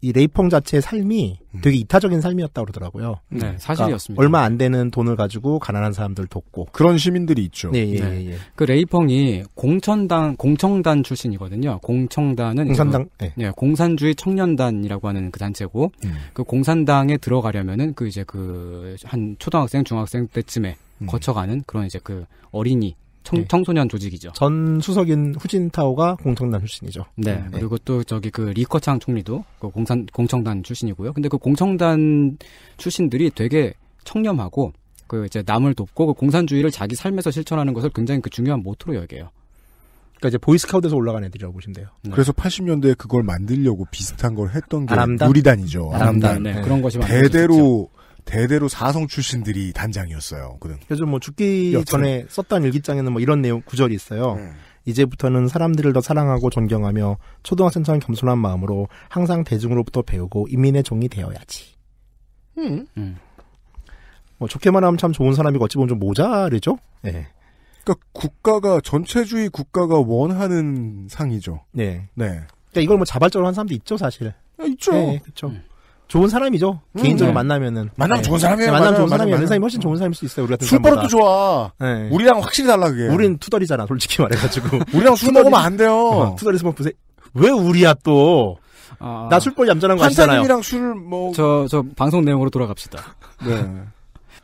이 레이펑 자체의 삶이 음. 되게 이타적인 삶이었다 그러더라고요. 네, 그러니까 사실이었습니다. 그러니까 얼마 안 되는 돈을 가지고 가난한 사람들 돕고 그런 시민들이 있죠. 네, 예, 네. 예. 예. 그 레이펑이 공천당 공청단 출신이거든요. 공청단은 공산당, 그, 네. 예, 공산주의 청년단이라고 하는 그 단체고 음. 그 공산당에 들어가려면은 그 이제 그 한 초등학생 중학생 때쯤에 음. 거쳐가는 그런 이제 그 어린이 청, 예. 소년 조직이죠. 전 수석인 후진타오가 공청단 출신이죠. 네. 네. 그리고 또 저기 그 리커창 총리도 그 공산 공청단 출신이고요. 근데 그 공청단 출신들이 되게 청렴하고 그 이제 남을 돕고 그 공산주의를 자기 삶에서 실천하는 것을 굉장히 그 중요한 모토로 여겨요. 그러니까 이제 보이스카우트에서 올라간 애들이라고 보시면 돼요. 네. 그래서 80년대에 그걸 만들려고 비슷한 걸 했던 게 아람단? 누리단이죠. 아람단. 아람단. 네. 그런 것이 예. 대대로 대대로 사성 출신들이 단장이었어요. 그는. 래서뭐 죽기 여튼. 전에 썼던 일기장에는 뭐 이런 내용 구절이 있어요. 음. 이제부터는 사람들을 더 사랑하고 존경하며 초등학생처럼 겸손한 마음으로 항상 대중으로부터 배우고 인민의 종이 되어야지. 음. 음. 뭐 좋게만 하면 참 좋은 사람이고 어찌 보면 좀 모자르죠. 네. 그러니까 국가가 전체주의 국가가 원하는 상이죠. 네. 네. 그러니까 이걸 뭐 자발적으로 한 사람도 있죠 사실. 아, 있죠. 네, 그렇죠. 음. 좋은 사람이죠. 음, 개인적으로 네. 만나면은. 만나면 네. 좋은 사람이에요. 만나면 좋은 사람이에요. 맞아 그 사람이 훨씬 좋은 사람일 수 있어요. 우리한테. 술버릇도 좋아. 네. 우리랑 확실히 달라, 그게. 우린 투덜이잖아, 솔직히 말해가지고. [LAUGHS] 우리랑 술 먹으면 안 돼요. 어, 투덜이 스모프 세. 왜 우리야 또. 아, 나 술벌 얌전한 거 아시잖아요. 한사님이랑 술 뭐. 저, 저 방송 내용으로 돌아갑시다. 네. 네.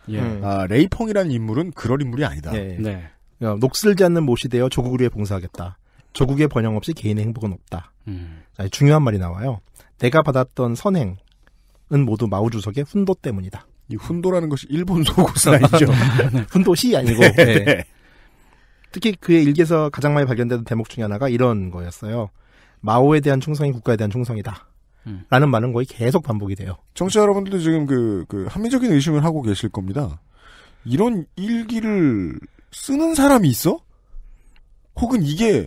예. 네. 아, 레이펑이라는 인물은 그럴 인물이 아니다. 예. 네. 야, 녹슬지 않는 못이 되어 조국을 위해 봉사하겠다. 조국의 번영 없이 개인의 행복은 없다. 음. 중요한 말이 나와요. 내가 받았던 선행, 모두 마오 주석의 훈도 때문이다. 이 훈도라는 것이 일본 속고사이죠 [LAUGHS] 훈도시 아니고. [LAUGHS] 네. 네. 특히 그의 일기에서 가장 많이 발견된 대목 중에 하나가 이런 거였어요. 마오에 대한 충성이 국가에 대한 충성이다. 음. 라는 말은 거의 계속 반복이 돼요. 정치 여러분들도 지금 그, 그, 합리적인 의심을 하고 계실 겁니다. 이런 일기를 쓰는 사람이 있어? 혹은 이게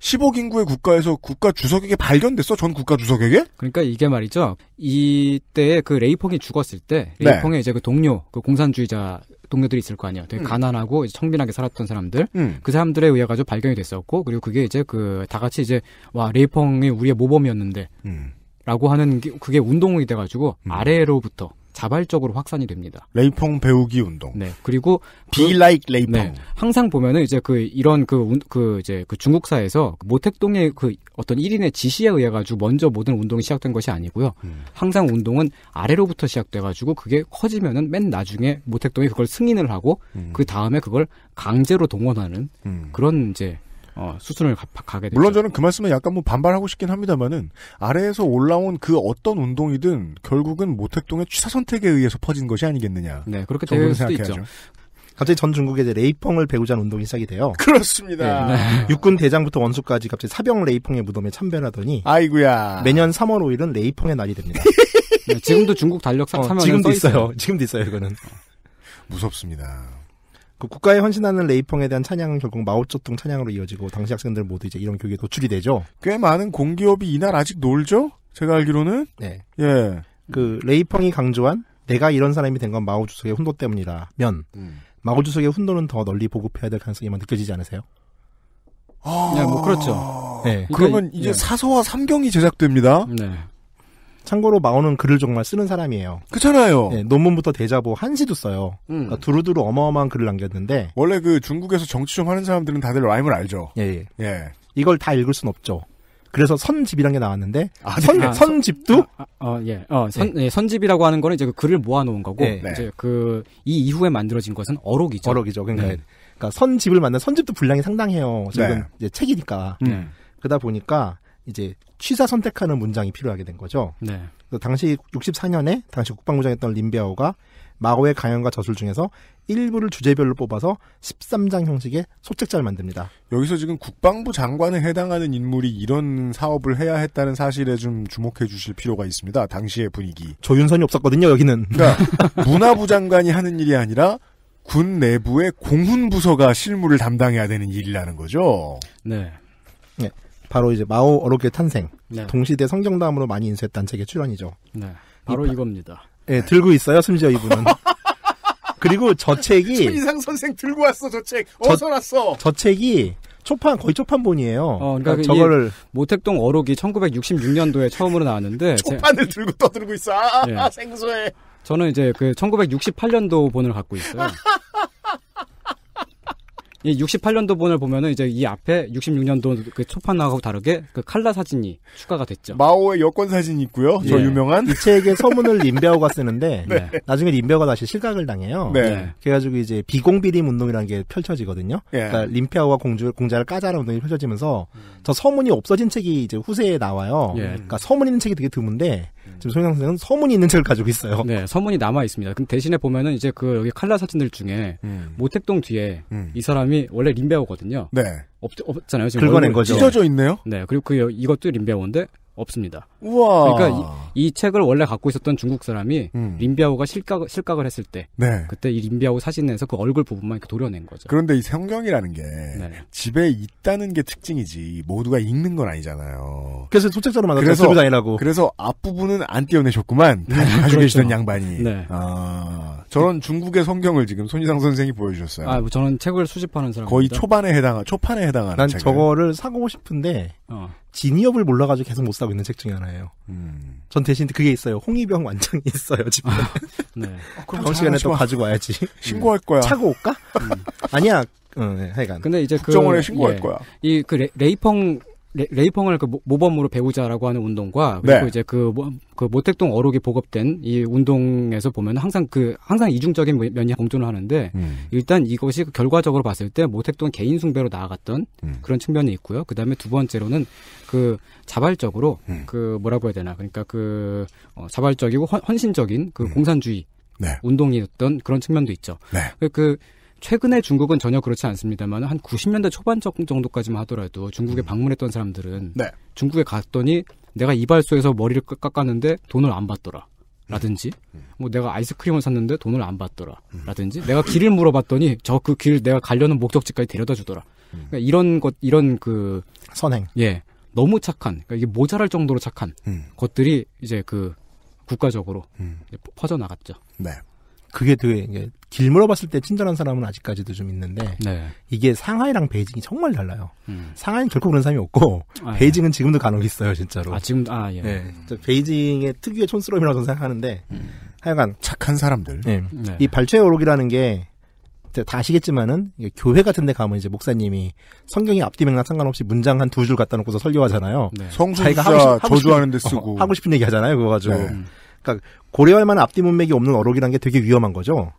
10억 인구의 국가에서 국가 주석에게 발견됐어? 전 국가 주석에게? 그러니까 이게 말이죠. 이때 그 레이펑이 죽었을 때 레이펑의 네. 이제 그 동료, 그 공산주의자 동료들이 있을 거 아니에요. 되게 음. 가난하고 청빈하게 살았던 사람들. 음. 그 사람들에 의해 가지고 발견이 됐었고 그리고 그게 이제 그 다 같이 이제 와 레이펑이 우리의 모범이었는데. 음. 라고 하는 게 그게 운동이 돼가지고 음. 아래로부터 자발적으로 확산이 됩니다. 레이펑 배우기 운동. 네. 그리고 비 그 라이크 like 레이펑. 네, 항상 보면은 이제 그 이런 그그 그 이제 그 중국사에서 그 모택동의 그 어떤 1인의 지시에 의해 가지고 먼저 모든 운동이 시작된 것이 아니고요. 음. 항상 운동은 아래로부터 시작돼 가지고 그게 커지면은 맨 나중에 모택동이 그걸 승인을 하고 음. 그 다음에 그걸 강제로 동원하는 음. 그런 이제 어, 수순을 가, 게 되죠. 물론 저는 그 말씀에 약간 뭐 반발하고 싶긴 합니다만은 아래에서 올라온 그 어떤 운동이든 결국은 모택동의 취사 선택에 의해서 퍼진 것이 아니겠느냐. 네, 그렇게 될 생각해요. 갑자기 전 중국에 이제 레이펑을 배우자는 운동이 시작이 돼요. 그렇습니다. 네. 네. 육군 대장부터 원수까지 갑자기 사병 레이펑의 무덤에 참배하더니 아이구야. 매년 3월 5일은 레이펑의 날이 됩니다. 네, 지금도 중국 달력 싹 어, 지금도 있어요. 있어요. 지금도 있어요, 이거는. 무섭습니다. 그 국가에 헌신하는 레이펑에 대한 찬양은 결국 마오쩌둥 찬양으로 이어지고 당시 학생들 모두 이제 이런 교육에 노출이 되죠. 꽤 많은 공기업이 이날 아직 놀죠? 제가 알기로는. 네. 예. 그 레이펑이 강조한 내가 이런 사람이 된 건 마오 주석의 훈도 때문이라면 음. 마오 주석의 훈도는 더 널리 보급해야 될 가능성이 느껴지지 않으세요? 아, 네, 뭐 그렇죠. 네. 그러면 이제 네. 예. 사소와 삼경이 제작됩니다. 네. 참고로 마오는 글을 정말 쓰는 사람이에요. 그렇잖아요. 네, 논문부터 대자보 한시도 써요. 음. 그러니까 두루두루 어마어마한 글을 남겼는데 원래 그 중국에서 정치 좀 하는 사람들은 다들 라임을 알죠. 예. 예. 예. 이걸 다 읽을 순 없죠. 그래서 선집이라는 게 나왔는데 아, 네. 선, 아, 선집도 아, 아, 아 예. 어, 예. 어, 선, 예. 선집이라고 하는 거는 이제 그 글을 모아 놓은 거고 예. 이제 그 이 이후에 만들어진 것은 어록이죠. 어록이죠. 그러니까, 네. 그러니까 선집을 만든 선집도 분량이 상당해요. 지금 네. 이제 책이니까. 음. 그러다 보니까 이제 취사 선택하는 문장이 필요하게 된 거죠. 네. 당시 64년에 당시 국방부장이었던린베오가 마고의 강연과 저술 중에서 일부를 주제별로 뽑아서 13장 형식의 소책자를 만듭니다. 여기서 지금 국방부 장관에 해당하는 인물이 이런 사업을 해야 했다는 사실에 좀 주목해 주실 필요가 있습니다. 당시의 분위기. 조윤선이 없었거든요, 여기는. 그러니까 문화부 장관이 하는 일이 아니라 군 내부의 공훈 부서가 실무를 담당해야 되는 일이라는 거죠. 네. 바로 이제 마오 어록의 탄생, 네. 동시대 성경담으로 많이 인쇄했던 책의 출연이죠. 네, 바로 이, 겁니다 네, 예, 들고 있어요, 심지어 이분은. [LAUGHS] 그리고 저 책이 이상 선생 들고 왔어 저 책. 어서 났어. 저 책이 초판 거의 초판본이에요. 어, 그러니까, 그러니까 저거를 모택동 어록이 1966년도에 처음으로 나왔는데 [LAUGHS] 초판을 제... 들고 떠들고 있어. 아, 네. 생소해. 저는 이제 그 1968년도 본을 갖고 있어요. [LAUGHS] 이 68년도 본을 보면은 이제 이 앞에 66년도 그 초판하고 나 다르게 그 칼라 사진이 추가가 됐죠. 마오의 여권 사진이 있고요. 예. 저 유명한 이 책의 서문을 임베오가 쓰는데 네. 나중에 임베오가 다시 실각을 당해요. 네. 그래가지고 이제 비공비림 운동이라는 게 펼쳐지거든요. 예. 그러니까 림피오와 공주 공자를 까자라는 운동이 펼쳐지면서 음. 저 서문이 없어진 책이 이제 후세에 나와요. 예. 그러니까 서문 있는 책이 되게 드문데 음. 지금 손영 선생은 서문이 있는 책을 가지고 있어요. 네, 서문이 남아 있습니다. 그럼 대신에 보면은 이제 그 여기 칼라 사진들 중에 음. 모택동 뒤에 음. 이 사람이 원래 림베어거든요. 네. 없, 없잖아요. 지금 긁어낸 거죠. 찢어져 있네요. 네, 그리고 그 이것도 림베어인데 없습니다. 우와. 그러니까 이, 이, 책을 원래 갖고 있었던 중국 사람이 음. 린비아오가 실각, 실각을 했을 때 네. 그때 이 린비아오 사진에서 그 얼굴 부분만 이렇게 도려낸 거죠. 그런데 이 성경이라는 게 네. 집에 있다는 게 특징이지 모두가 읽는 건 아니잖아요. 그래서 소책자로 만들어서 들고 다 그래서 앞부분은 안 떼어내셨구만. 네, 가지고 그렇죠. 계시던 양반이. 네. 아, 저런 중국의 성경을 지금 손희상 선생이 보여주셨어요. 아, 뭐 저는 책을 수집하는 사람. 거의 초반에 해당한 초판에 해당하는. 난 책을. 저거를 사고 싶은데 어. 진이업을 몰라가지고 계속 못 사고 있는 책 중에 하나예요. 거아요 음. 음. 전 대신 그게 있어요. 홍위병 완장이 있어요, 집에. 아, 네. 어, 그럼 시간에 또 가지고 와야지. [LAUGHS] 신고할 거야. 차고 올까? 음. 아니야. 어, 네, 하여간. 근데 이제 그. 정원에 신고할 예, 거야. 이, 그 레, 레이펑 레, 이펑을그 모범으로 배우자라고 하는 운동과 그리고 네. 이제 그, 그 모택동 어록이 보급된 이 운동에서 보면 항상 그 항상 이중적인 면이 공존을 하는데 음. 일단 이것이 그 결과적으로 봤을 때 모택동 개인 숭배로 나아갔던 음. 그런 측면이 있고요. 그다음에 두 번째로는 그 자발적으로 음. 그 뭐라고 해야 되나 그러니까 그 어, 자발적이고 헌, 신적인그 음. 공산주의 네. 운동이었던 그런 측면도 있죠. 네. 그, 그 최근에 중국은 전혀 그렇지 않습니다만 한 90년대 초반 정도까지만 하더라도 중국에 음. 방문했던 사람들은 네. 중국에 갔더니 내가 이발소에서 머리를 깎았는데 돈을 안 받더라. 라든지 음. 음. 뭐 내가 아이스크림을 샀는데 돈을 안 받더라 라든지 내가 길을 물어봤더니 저 그 길 내가 가려는 목적지까지 데려다 주더라 그러니까 이런 것 이런 그 선행 예 너무 착한 그러니까 이게 모자랄 정도로 착한 것들이 이제 그 국가적으로 이 퍼져나갔죠 네 그게 되게 길 물어봤을 때 친절한 사람은 아직까지도 좀 있는데 네. 이게 상하이랑 베이징이 정말 달라요. 음. 상하이는 결코 그런 사람이 없고 아, 예. 베이징은 예. 지금도 간혹 있어요, 진짜로. 아 지금 아 예. 네, 베이징의 특유의 촌스러움이라고 저는 생각하는데 음. 하여간 착한 사람들. 네. 네. 이 발췌 오록이라는 게 다 아시겠지만은 교회 같은데 가면 이제 목사님이 성경이 앞뒤 맥락 상관없이 문장 한 두 줄 갖다 놓고서 설교하잖아요. 네. 성수자 저주하는데 쓰고 어, 하고 싶은 얘기 하잖아요. 그거 가지고. 네. 음. 그러니까 고려할 만한 앞뒤 문맥이 없는 어록이란게 되게 위험한 거죠.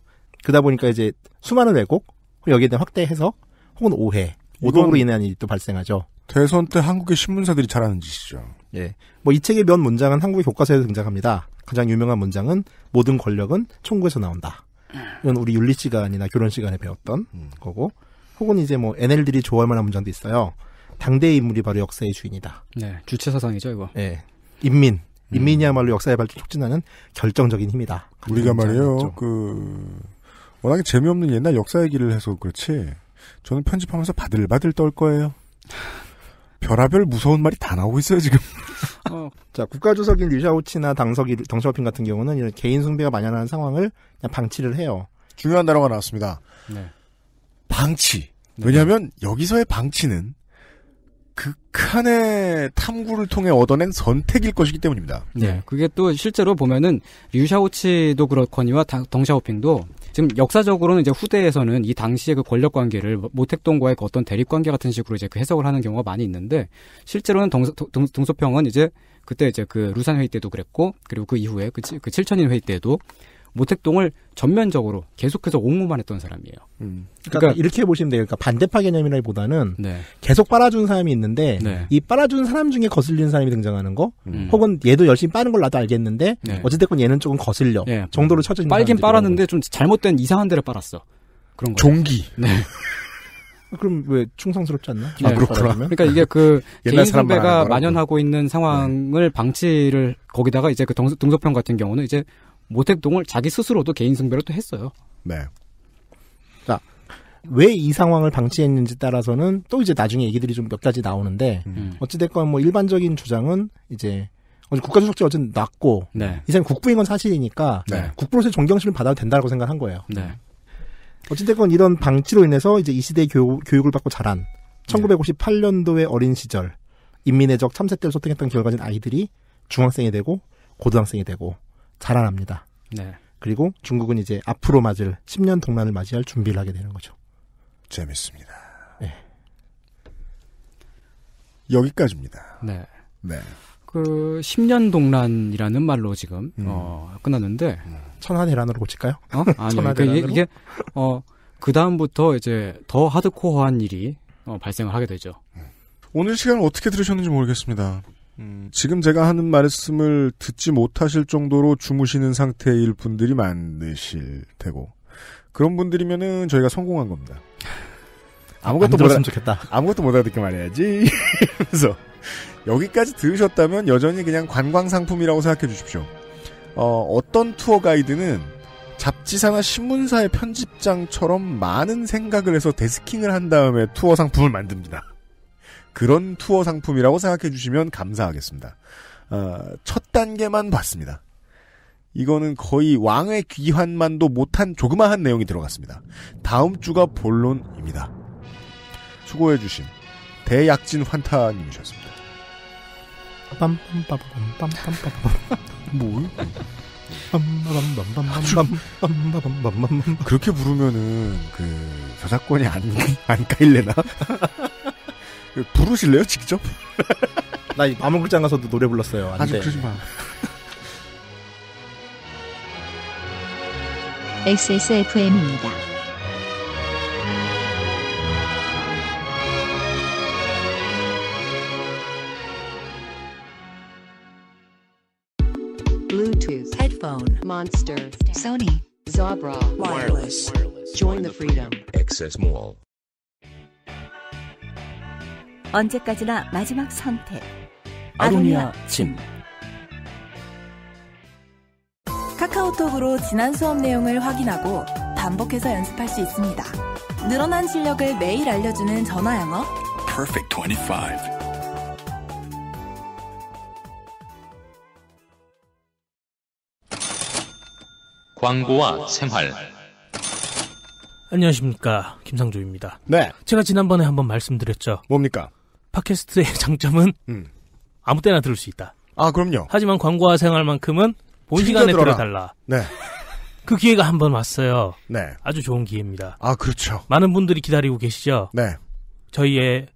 그러다 보니까 이제 수많은 왜곡, 여기에 대한 확대 해석, 혹은 오해, 오동으로 인한 일이 또 발생하죠. 대선 때 한국의 신문사들이 잘하는 짓이죠. 예. 뭐 이 책의 몇 문장은 한국의 교과서에서 등장합니다. 가장 유명한 문장은 모든 권력은 총구에서 나온다. 이건 우리 윤리 시간이나 결혼 시간에 배웠던 음. 거고, 혹은 이제 뭐 NL들이 좋아할 만한 문장도 있어요. 당대의 인물이 바로 역사의 주인이다. 네, 주체 사상이죠 이거. 예. 인민, 인민이야말로 음. 역사의 발전 촉진하는 결정적인 힘이다. 우리가 말이에요. 했죠. 그 워낙에 재미없는 옛날 역사 얘기를 해서 그렇지. 저는 편집하면서 바들바들 떨 거예요. 별하별 무서운 말이 다 나오고 있어요 지금. 어. [LAUGHS] 자 국가주석인 류샤오치나 당석이 덩샤오핑 같은 경우는 이런 개인 숭배가 만연하는 상황을 그냥 방치를 해요. 중요한 단어가 나왔습니다. 네. 방치. 네. 왜냐하면 네. 여기서의 방치는 극한의 그 탐구를 통해 얻어낸 선택일 것이기 때문입니다. 네, 그게 또 실제로 보면은 류샤오치도 그렇거니와 덩샤오핑도 지금 역사적으로는 이제 후대에서는 이 당시의 그 권력 관계를 뭐 모택동과의 그 어떤 대립 관계 같은 식으로 이제 그 해석을 하는 경우가 많이 있는데 실제로는 덩, 소평은 이제 그때 이제 그 루산 회의 때도 그랬고 그리고 그 이후에 그, 그 7천인 회의 때도 모택동을 전면적으로 계속해서 옹호만 했던 사람이에요. 음. 그러니까, 그러니까, 이렇게 보시면 돼요. 그러니까 반대파 개념이라기보다는 네. 계속 빨아준 사람이 있는데 네. 이 빨아준 사람 중에 거슬리는 사람이 등장하는 거, 음. 혹은 얘도 열심히 빠는 걸 나도 알겠는데 네. 어찌됐건 얘는 조금 거슬려 네. 정도로 쳐진 빨긴 빨았는데 좀 잘못된 이상한 데를 빨았어. 그런 거. 종기. 네. [LAUGHS] 그럼 왜 충성스럽지 않나? 아, 그렇구나. 그러니까 이게 그 개인 선배가 만연하고 있는 상황을 네. 방치를 거기다가 이제 그 동, 등소평 같은 경우는 이제 모택동을 자기 스스로도 개인 승배로 또 했어요. 네. 자, 왜 이 상황을 방치했는지 따라서는 또 이제 나중에 얘기들이 좀 몇 가지 나오는데 음. 음. 어찌됐건 뭐 일반적인 주장은 이제 국가주석제 어쨌든 났고 네. 이사람 국부인 건 사실이니까 네. 국부로서의 존경심을 받아도 된다고 생각한 거예요. 네. 어찌됐건 이런 방치로 인해서 이제 이 시대 교육, 교육을 받고 자란 1958년도의 어린 시절 인민의적 참새 때를 소통했던 결과는 아이들이 중학생이 되고 고등학생이 되고 자라납니다. 네. 그리고 중국은 이제 앞으로 맞을 10년 동란을 맞이할 준비를 하게 되는 거죠. 재밌습니다. 네. 여기까지입니다. 네. 네. 그 10년 동란이라는 말로 지금 음. 어, 끝났는데 천하대란으로 고칠까요? 어? 아니 [LAUGHS] 그러니까 이게, 이게 어, 그 다음부터 이제 더 하드코어한 일이 어, 발생을 하게 되죠. 음. 오늘 시간을 어떻게 들으셨는지 모르겠습니다. 음, 지금 제가 하는 말씀을 듣지 못하실 정도로 주무시는 상태일 분들이 많으실 테고 그런 분들이면은 저희가 성공한 겁니다. 아무것도 못 알아, 좋겠다. 아무것도 못 알아듣게 말해야지. [LAUGHS] 그래서 여기까지 들으셨다면 여전히 그냥 관광 상품이라고 생각해 주십시오. 어, 어떤 투어 가이드는 잡지사나 신문사의 편집장처럼 많은 생각을 해서 데스킹을 한 다음에 투어 상품을 만듭니다. 그런 투어 상품이라고 생각해 주시면 감사하겠습니다. 어, 첫 단계만 봤습니다. 이거는 거의 왕의 귀환만도 못한 조그마한 내용이 들어갔습니다. 다음 주가 본론입니다. 수고해 주신 대약진 환타님이셨습니다. 뭐? 그렇게 부르면은 그 저작권이 안안일려나 부르실래요 직접? 나 아무 극장 가서도 노래 불렀어요. 아주 그러지 마. XSFM입니다. Bluetooth headphone monster Sony Zabra wireless. Join the freedom. XS Mall. 언제까지나 마지막 선택. 아로니아 침. 카카오톡으로 지난 수업 내용을 확인하고 반복해서 연습할 수 있습니다. 늘어난 실력을 매일 알려주는 전화 영어. Perfect 25. 광고와 생활. 안녕하십니까 김상조입니다. 네. 제가 지난번에 한번 말씀드렸죠. 뭡니까? 팟캐스트의 [LAUGHS] 장점은 음. 아무 때나 들을 수 있다. 아 그럼요. 하지만 광고화 생활만큼은 본 시간에 들어 들어달라. 네. 그 기회가 한 번 왔어요. 네. 아주 좋은 기회입니다. 아 그렇죠. 많은 분들이 기다리고 계시죠. 네. 저희의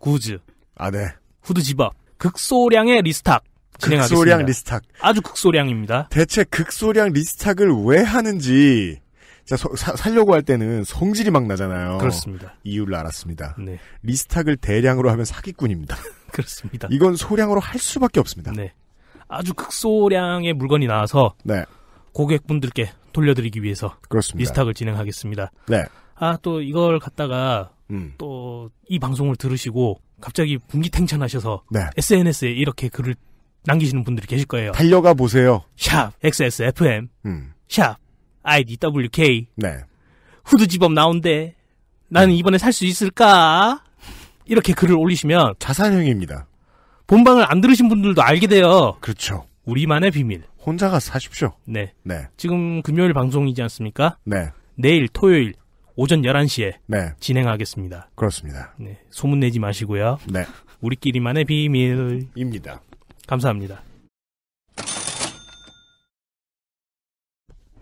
구즈. 아 네. 후드집업 극소량의 리스탁. 진행하겠습니다. 극소량 리스탁. 아주 극소량입니다. 대체 극소량 리스탁을 왜 하는지 사, 살려고 할 때는 성질이 막 나잖아요. 그렇습니다. 이유를 알았습니다. 네. 리스탁을 대량으로 하면 사기꾼입니다. [LAUGHS] 그렇습니다. 이건 소량으로 할 수밖에 없습니다. 네. 아주 극소량의 물건이 나와서 네. 고객분들께 돌려드리기 위해서 그렇습니다. 리스탁을 진행하겠습니다. 네. 아 또 이걸 갖다가 음. 또이 방송을 들으시고 갑자기 분기탱천하셔서 네. SNS에 이렇게 글을 남기시는 분들이 계실 거예요. 달려가 보세요. 샵 XSFM 음. 샵 IDWK. 네. 후드집업 나온대. 나는 이번에 살 수 있을까? 이렇게 글을 올리시면 자산형입니다. 본방을 안 들으신 분들도 알게 돼요. 그렇죠. 우리만의 비밀. 혼자가 사십시오. 네. 네. 지금 금요일 방송이지 않습니까? 네. 내일 토요일 오전 11시에 네. 진행하겠습니다. 그렇습니다. 네. 소문 내지 마시고요. 네. 우리끼리만의 비밀입니다. 감사합니다.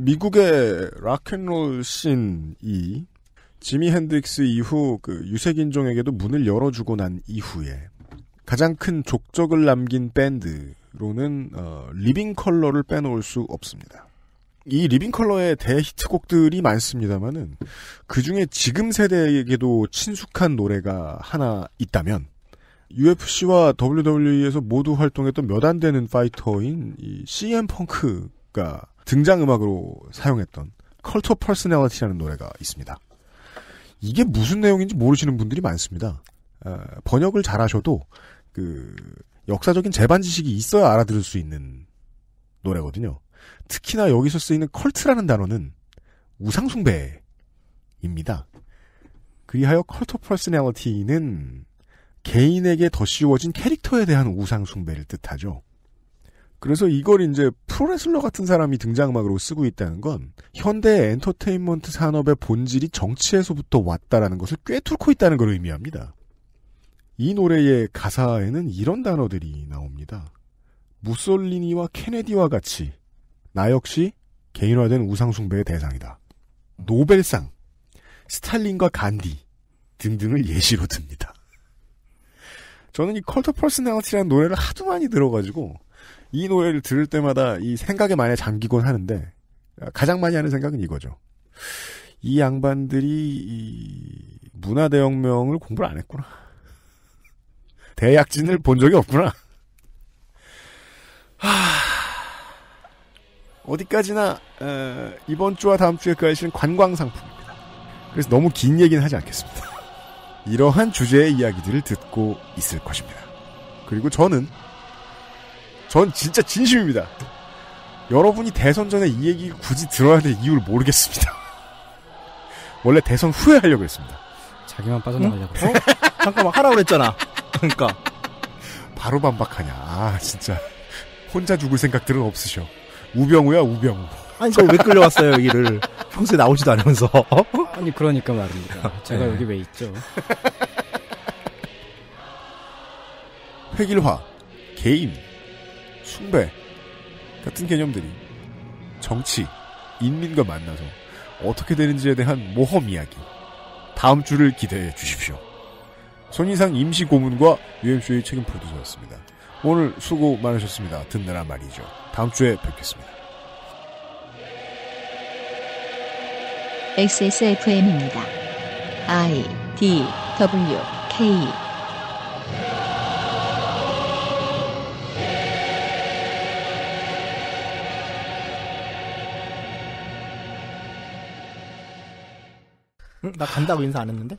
미국의 락앤롤 씬이 지미 핸드릭스 이후 그 유색인종에게도 문을 열어주고 난 이후에 가장 큰 족적을 남긴 밴드로는 어, 리빙 컬러를 빼놓을 수 없습니다. 이 리빙 컬러의 대히트곡들이 많습니다만은 그 중에 지금 세대에게도 친숙한 노래가 하나 있다면 UFC와 WWE에서 모두 활동했던 몇 안 되는 파이터인 이 CM 펑크가 등장음악으로 사용했던 컬터 퍼스널리티라는 노래가 있습니다. 이게 무슨 내용인지 모르시는 분들이 많습니다. 어, 번역을 잘하셔도 그 역사적인 재반 지식이 있어야 알아들을 수 있는 노래거든요. 특히나 여기서 쓰이는 컬트라는 단어는 우상숭배입니다. 그리하여 컬터 퍼스널리티는 개인에게 더 씌워진 캐릭터에 대한 우상숭배를 뜻하죠. 그래서 이걸 이제 프로레슬러 같은 사람이 등장음악으로 쓰고 있다는 건 현대 엔터테인먼트 산업의 본질이 정치에서부터 왔다라는 것을 꿰뚫고 있다는 걸 의미합니다. 이 노래의 가사에는 이런 단어들이 나옵니다. 무솔리니와 케네디와 같이 나 역시 개인화된 우상숭배의 대상이다. 노벨상, 스탈린과 간디 등등을 예시로 듭니다. 저는 이 컬터 퍼스널티라는 노래를 하도 많이 들어가지고 이 노래를 들을 때마다 이 생각에 많이 잠기곤 하는데 가장 많이 하는 생각은 이거죠. 이 양반들이 이 문화 대혁명을 공부를 안 했구나. 대약진을 본 적이 없구나. 하... 어디까지나 어... 이번 주와 다음 주에 그아씨는 관광 상품입니다. 그래서 너무 긴 얘기는 하지 않겠습니다. 이러한 주제의 이야기들을 듣고 있을 것입니다. 그리고 저는 전 진짜 진심입니다. 여러분이 대선 전에 이 얘기 굳이 들어야 될 이유를 모르겠습니다. [LAUGHS] 원래 대선 후에 하려고 했습니다. 자기만 빠져나가려고. 응? 어? 잠깐만 하라고 그랬잖아. 그러니까 바로 반박하냐. 아 진짜 혼자 죽을 생각들은 없으셔. 우병우야 우병우. 아니 그왜 끌려왔어요 여기를 평소에 나오지도 않으면서. 아니 그러니까 말입니다. 아, 네. 제가 네. 여기 왜 있죠? [LAUGHS] 획일화 개인 숭배 같은 개념들이 정치, 인민과 만나서 어떻게 되는지에 대한 모험 이야기. 다음 주를 기대해 주십시오. 손희상 임시 고문과 UMC의 책임 프로듀서였습니다. 오늘 수고 많으셨습니다. 듣느라 말이죠. 다음 주에 뵙겠습니다. XSFM입니다. I D W K 응? 나 간다고 인사 안 했는데?